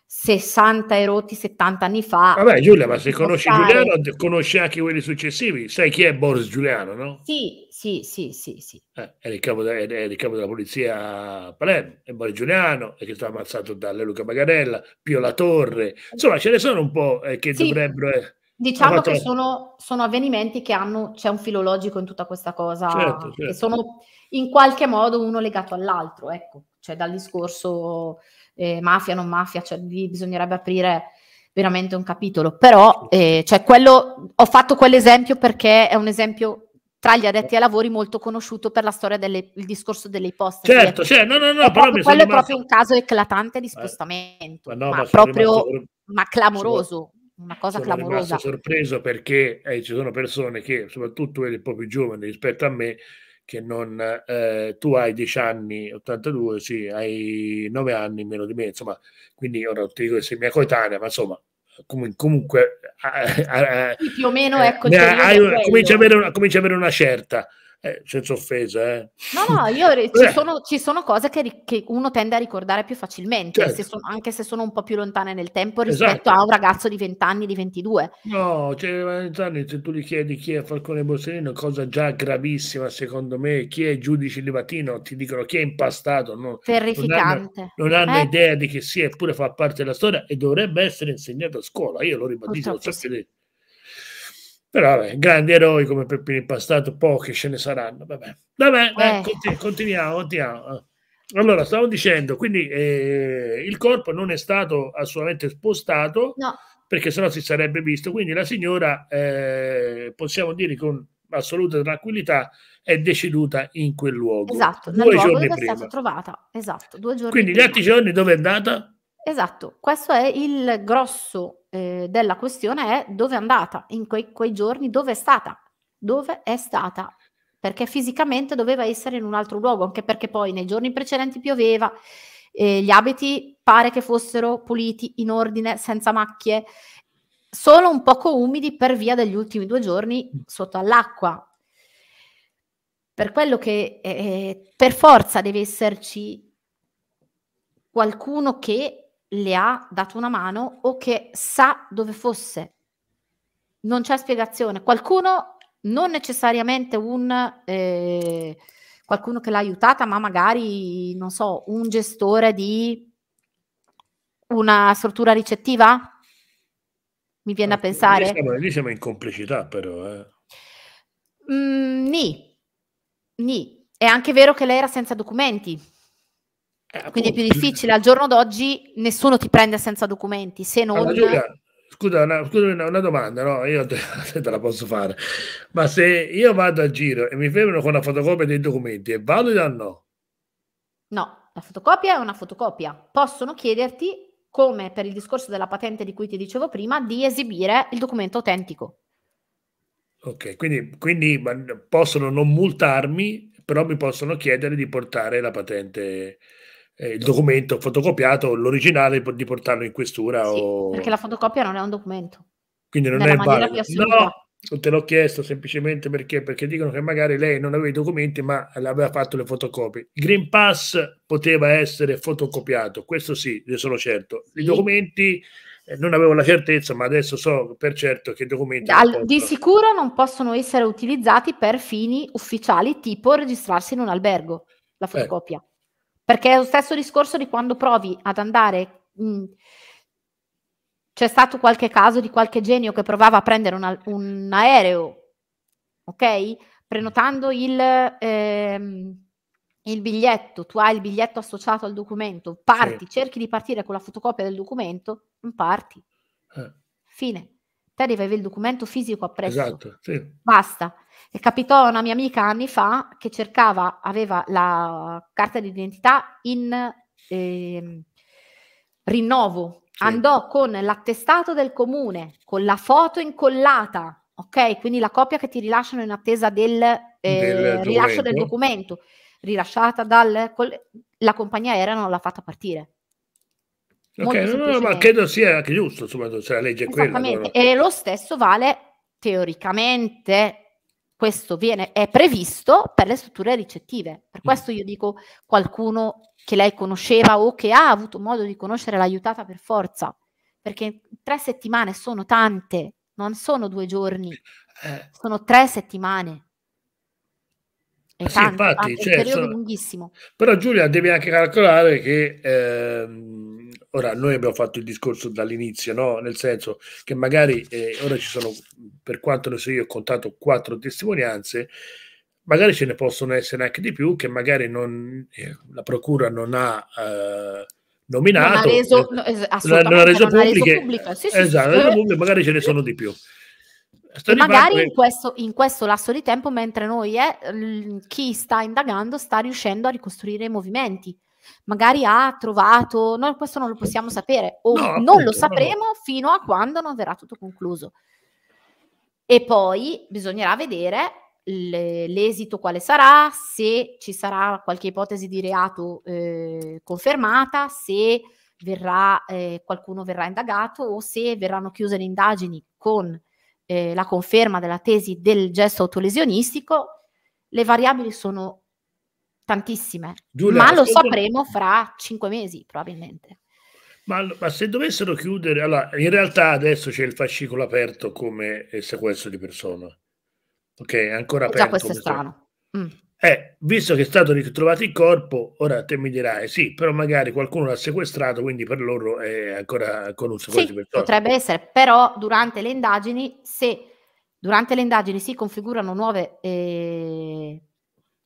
60 e rotti 70 anni fa. Vabbè Giulia, ma se conosci stare... Giuliano conosci anche quelli successivi, sai chi è Boris Giuliano, no? Sì, sì, sì, sì. sì. Eh, era, il capo, de- era il capo della polizia a Palermo, è Boris Giuliano, è che è stato ammazzato da Luca Paganella, Pio La Torre, insomma ce ne sono un po' eh, che sì. dovrebbero... Eh, diciamo che sono, sono, avvenimenti che hanno, c'è un filologico in tutta questa cosa, certo, certo. che sono in qualche modo uno legato all'altro, ecco, cioè dal discorso eh, mafia, non mafia, cioè lì bisognerebbe aprire veramente un capitolo, però eh, cioè quello, ho fatto quell'esempio perché è un esempio tra gli addetti ai lavori molto conosciuto per la storia del discorso delle ipotesi. Certo, cioè, no, no, no, proprio, quello rimasto... è proprio un caso eclatante di eh, spostamento, eh, ma, no, ma proprio, rimasto... ma clamoroso. Una cosa sono clamorosa. Sono sorpreso perché eh, ci sono persone che, soprattutto quelli proprio giovani rispetto a me, che non eh, tu hai 10 anni, 82, sì, hai 9 anni meno di me, insomma, quindi ora non ti dico che sei mia coetanea, ma insomma, com- comunque... Eh, eh, eh più o meno, eh, ecco, eh, cominci, ad avere una, cominci avere una certa eh, senza offesa. Eh. No, no, io ci, eh. sono, ci sono cose che, che, uno tende a ricordare più facilmente, certo. se sono, anche se sono un po' più lontane nel tempo rispetto esatto. a un ragazzo di 20 anni, di 22. No, cioè, 20 anni, se tu gli chiedi chi è Falcone Borsellino, cosa già gravissima secondo me, chi è Giudice di Livatino, ti dicono chi è impastato. No, Terrificante. Non hanno, non hanno eh. idea di chi sia, eppure fa parte della storia e dovrebbe essere insegnato a scuola. Io lo ribadisco, lo so sì. Però vabbè, grandi eroi come Peppino Impastato, pochi ce ne saranno. Vabbè, vabbè eh. continu- continuiamo, continuiamo. Allora, stavo dicendo, quindi eh, il corpo non è stato assolutamente spostato, no. perché sennò si sarebbe visto. Quindi la signora, eh, possiamo dire con assoluta tranquillità, è deceduta in quel luogo. Esatto, due giorni dove è stata trovata. Esatto, due giorni Quindi prima. gli altri giorni dove è andata? Esatto, questo è il grosso eh, della questione, è dove è andata, in quei, quei giorni dove è stata, dove è stata, perché fisicamente doveva essere in un altro luogo, anche perché poi nei giorni precedenti pioveva, eh, gli abiti pare che fossero puliti, in ordine, senza macchie, solo un poco umidi per via degli ultimi due giorni sotto all'acqua. Per quello che eh, eh per forza deve esserci qualcuno che le ha dato una mano o che sa dove fosse. Non c'è spiegazione. Qualcuno, non necessariamente un, eh, qualcuno che l'ha aiutata, ma magari, non so, un gestore di una struttura ricettiva? Mi viene ah, a pensare. Lì siamo, lì siamo, in complicità, però. Eh. Mm, ni. ni. È anche vero che lei era senza documenti eh, Quindi è più difficile. Al giorno d'oggi nessuno ti prende senza documenti, se non... Allora, Giulia, scusa, una, scusa una, una domanda, no? Io <laughs> te, te, la posso fare. Ma se io vado a giro e mi fermano con la fotocopia dei documenti, è valida o no? No, la fotocopia è una fotocopia. Possono chiederti, come per il discorso della patente di cui ti dicevo prima, di esibire il documento autentico. Ok, quindi, quindi possono non multarmi, però mi possono chiedere di portare la patente eh, il documento fotocopiato, l'originale, di portarlo in questura. Sì, o... Perché la fotocopia non è un documento. Quindi non Nella è valido. No, te l'ho chiesto semplicemente perché, perché dicono che magari lei non aveva i documenti ma aveva fatto le fotocopie. Il Green Pass poteva essere fotocopiato, questo sì, ne sono certo. I sì. documenti eh, non avevo la certezza, ma adesso so per certo che i documenti. Al, di sicuro non possono essere utilizzati per fini ufficiali, tipo registrarsi in un albergo, la eh. fotocopia. Eh, perché è lo stesso discorso di quando provi ad andare... Mh, mm, c'è stato qualche caso di qualche genio che provava a prendere una, un aereo, ok? Prenotando il, ehm, il, biglietto, tu hai il biglietto associato al documento, parti, sì. cerchi di partire con la fotocopia del documento, non mm, parti. Eh. Fine. Te devi avere il documento fisico appresso. Esatto, sì. Basta. E capitò a una mia amica anni fa che cercava, aveva la carta d'identità in eh, rinnovo, sì. andò con l'attestato del comune, con la foto incollata, ok? Quindi la copia che ti rilasciano in attesa del, eh, del rilascio del documento, rilasciata dal... la compagnia aerea non l'ha fatta partire. Okay. No, no, ma credo sia anche giusto, insomma, se la legge è quella. Allora. E lo stesso vale teoricamente questo viene, è previsto per le strutture ricettive. Per mm. questo io dico qualcuno che lei conosceva o che ha avuto modo di conoscere l'ha aiutata per forza, perché tre settimane sono tante, non sono due giorni, eh. sono tre settimane. È sì, infatti, è cioè, un periodo sono... lunghissimo. Però Giulia devi anche calcolare che... Ehm Ora, noi abbiamo fatto il discorso dall'inizio, no? nel senso che magari eh, ora ci sono, per quanto ne so io, ho contato quattro testimonianze, magari ce ne possono essere anche di più che magari non, eh, la Procura non ha eh, nominato, non ha reso, eh, no, reso non pubbliche. Sì, sì, esatto, sì, sì. Pubblico, magari ce ne sono di più. e magari in, questo, in questo, lasso di tempo, mentre noi, eh, chi sta indagando, sta riuscendo a ricostruire i movimenti magari ha trovato, noi questo non lo possiamo sapere o no, non appunto, lo sapremo no. fino a quando non verrà tutto concluso. E poi bisognerà vedere l'esito quale sarà, se ci sarà qualche ipotesi di reato eh, confermata, se verrà, eh, qualcuno verrà indagato o se verranno chiuse le indagini con eh, la conferma della tesi del gesto autolesionistico. Le variabili sono tantissime, Giulia, ma lo secondo... sapremo fra cinque mesi probabilmente. Ma, ma, se dovessero chiudere, allora, in realtà adesso c'è il fascicolo aperto come eh, sequestro di persona, ok? ancora aperto. Già questo è strano. Mm. Eh, visto che è stato ritrovato il corpo, ora te mi dirai sì, però magari qualcuno l'ha sequestrato, quindi per loro è ancora con un sequestro sì, di persona. Potrebbe essere, però durante le indagini, se durante le indagini si configurano nuove eh,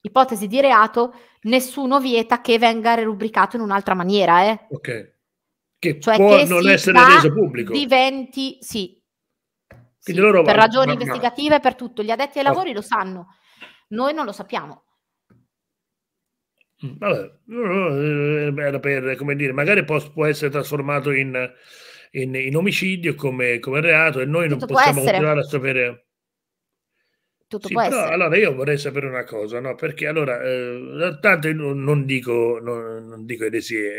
ipotesi di reato, nessuno vieta che venga rubricato in un'altra maniera. Eh? Ok. Che cioè può che non essere reso pubblico. Diventi, sì. sì per va, ragioni va, investigative, per tutto. Gli addetti ai ah. lavori lo sanno, noi non lo sappiamo. Mm, vabbè, eh, era per, come dire, magari può, può essere trasformato in, in, in omicidio come, come, reato e noi tutto non possiamo continuare a sapere tutto sì, può però, essere. Allora io vorrei sapere una cosa, no? perché allora, eh, tanto io non dico, non, non dico eresie,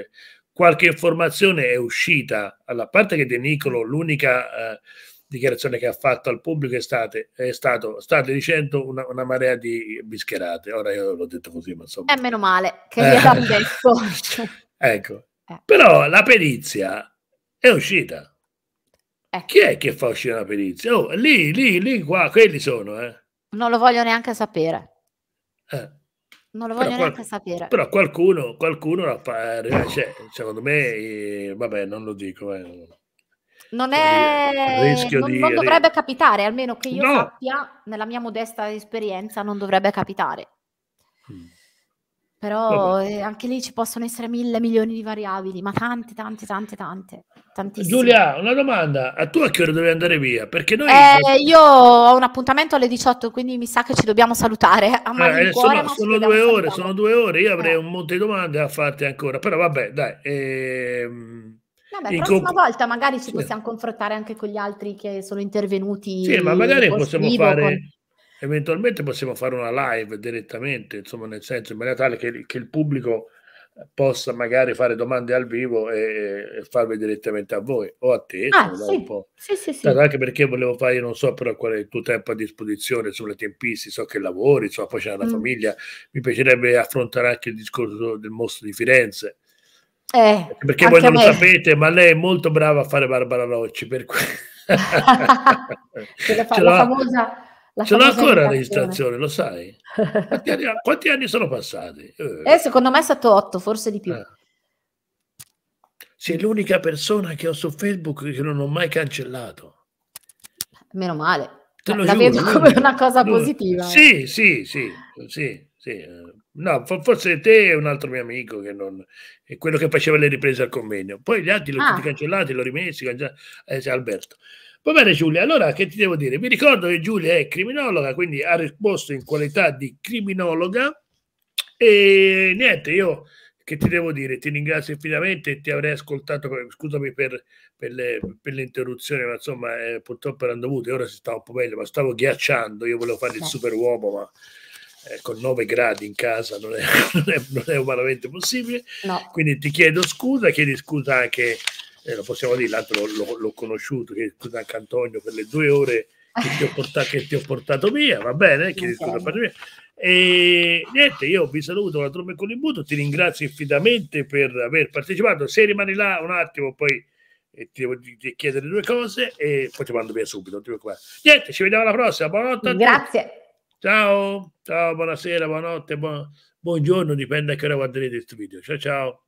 eh, qualche informazione è uscita, alla parte che De Nicolo, l'unica eh, dichiarazione che ha fatto al pubblico è, stata, è stato, state dicendo una, una, marea di bischerate, ora io l'ho detto così, ma insomma... È eh, meno male che eh. gli <laughs> ecco. eh. detto. ecco, però la perizia è uscita. Ecco. Chi è che fa uscire la perizia? Oh, lì, lì, lì, qua, quelli sono, eh. Non lo voglio neanche sapere. Eh. Non lo voglio però neanche sapere. Però qualcuno, qualcuno la fa, eh, cioè, secondo me, eh, vabbè, non lo dico. Eh. Non cioè, è... Non, di... non, dovrebbe capitare, almeno che io no. sappia, nella mia modesta esperienza, non dovrebbe capitare. Mm. Però eh, anche lì ci possono essere mille milioni di variabili, ma tante, tante, tante, tante. Tantissime. Giulia, una domanda. A tu a che ora devi andare via? Perché noi... Eh, io ho un appuntamento alle 18, quindi mi sa che ci dobbiamo salutare. <laughs> Eh, eh, cuore, sono, sono due ore, sono due ore. Io avrei eh. un monte di domande da farti ancora, però vabbè, dai. Ehm... Vabbè, la prossima volta magari ci possiamo confrontare anche con gli altri che sono intervenuti. Sì, ma magari possiamo fare... Con Eventualmente possiamo fare una live direttamente, insomma, nel senso in maniera tale che, che il pubblico possa magari fare domande al vivo e, e farle direttamente a voi o a te. Ah, sì. un po'. Sì, sì, sì. Anche perché volevo fare, io non so però qual è il tuo tempo a disposizione sulle tempistiche, so che lavori, insomma, poi c'è la mm. famiglia. Mi piacerebbe affrontare anche il discorso del mostro di Firenze. Eh, perché voi non lo sapete, ma lei è molto brava a fare Barbara Rocci, per <laughs> <laughs> cui... la, fa- la famosa Ce l'ho ancora la registrazione, lo sai. <laughs> Quanti anni, quanti anni sono passati? Eh. eh. secondo me è stato otto, forse di più. Eh. Sei l'unica persona che ho su Facebook che non ho mai cancellato. Meno male. Te lo la giuro, vedo come una cosa positiva. Eh. Sì, sì, sì, sì, sì. No, forse te e un altro mio amico che non è quello che faceva le riprese al convegno. Poi gli altri li ho ah. tutti cancellati, li ho rimessi, cancellati. Eh, Alberto. Va bene Giulia, allora che ti devo dire? Mi ricordo che Giulia è criminologa, quindi ha risposto in qualità di criminologa e niente, io che ti devo dire? Ti ringrazio infinitamente, ti avrei ascoltato, scusami per, per, le, per l'interruzione, ma insomma eh, purtroppo erano dovute, ora si sta un po' meglio, ma stavo ghiacciando, io volevo fare il super uomo, ma eh, con 9 gradi in casa non è, <laughs> non è, non è umanamente possibile. No. Quindi ti chiedo scusa, chiedi scusa anche eh, lo possiamo dire, l'altro l'ho, l'ho conosciuto, che è anche Antonio per le due ore che ti ho portato, che ti ho portato via, va bene? Chiedi scusa esatto. per me. E niente, io vi saluto la tromba con l'imbuto, ti ringrazio infinitamente per aver partecipato. Se rimani là un attimo, poi eh, ti devo chiedere due cose e poi ti mando via subito. Niente, ci vediamo alla prossima. Buonanotte. Grazie. Ciao, ciao, buonasera, buonanotte, buon... buongiorno, dipende a che ora guarderete questo video. Ciao ciao.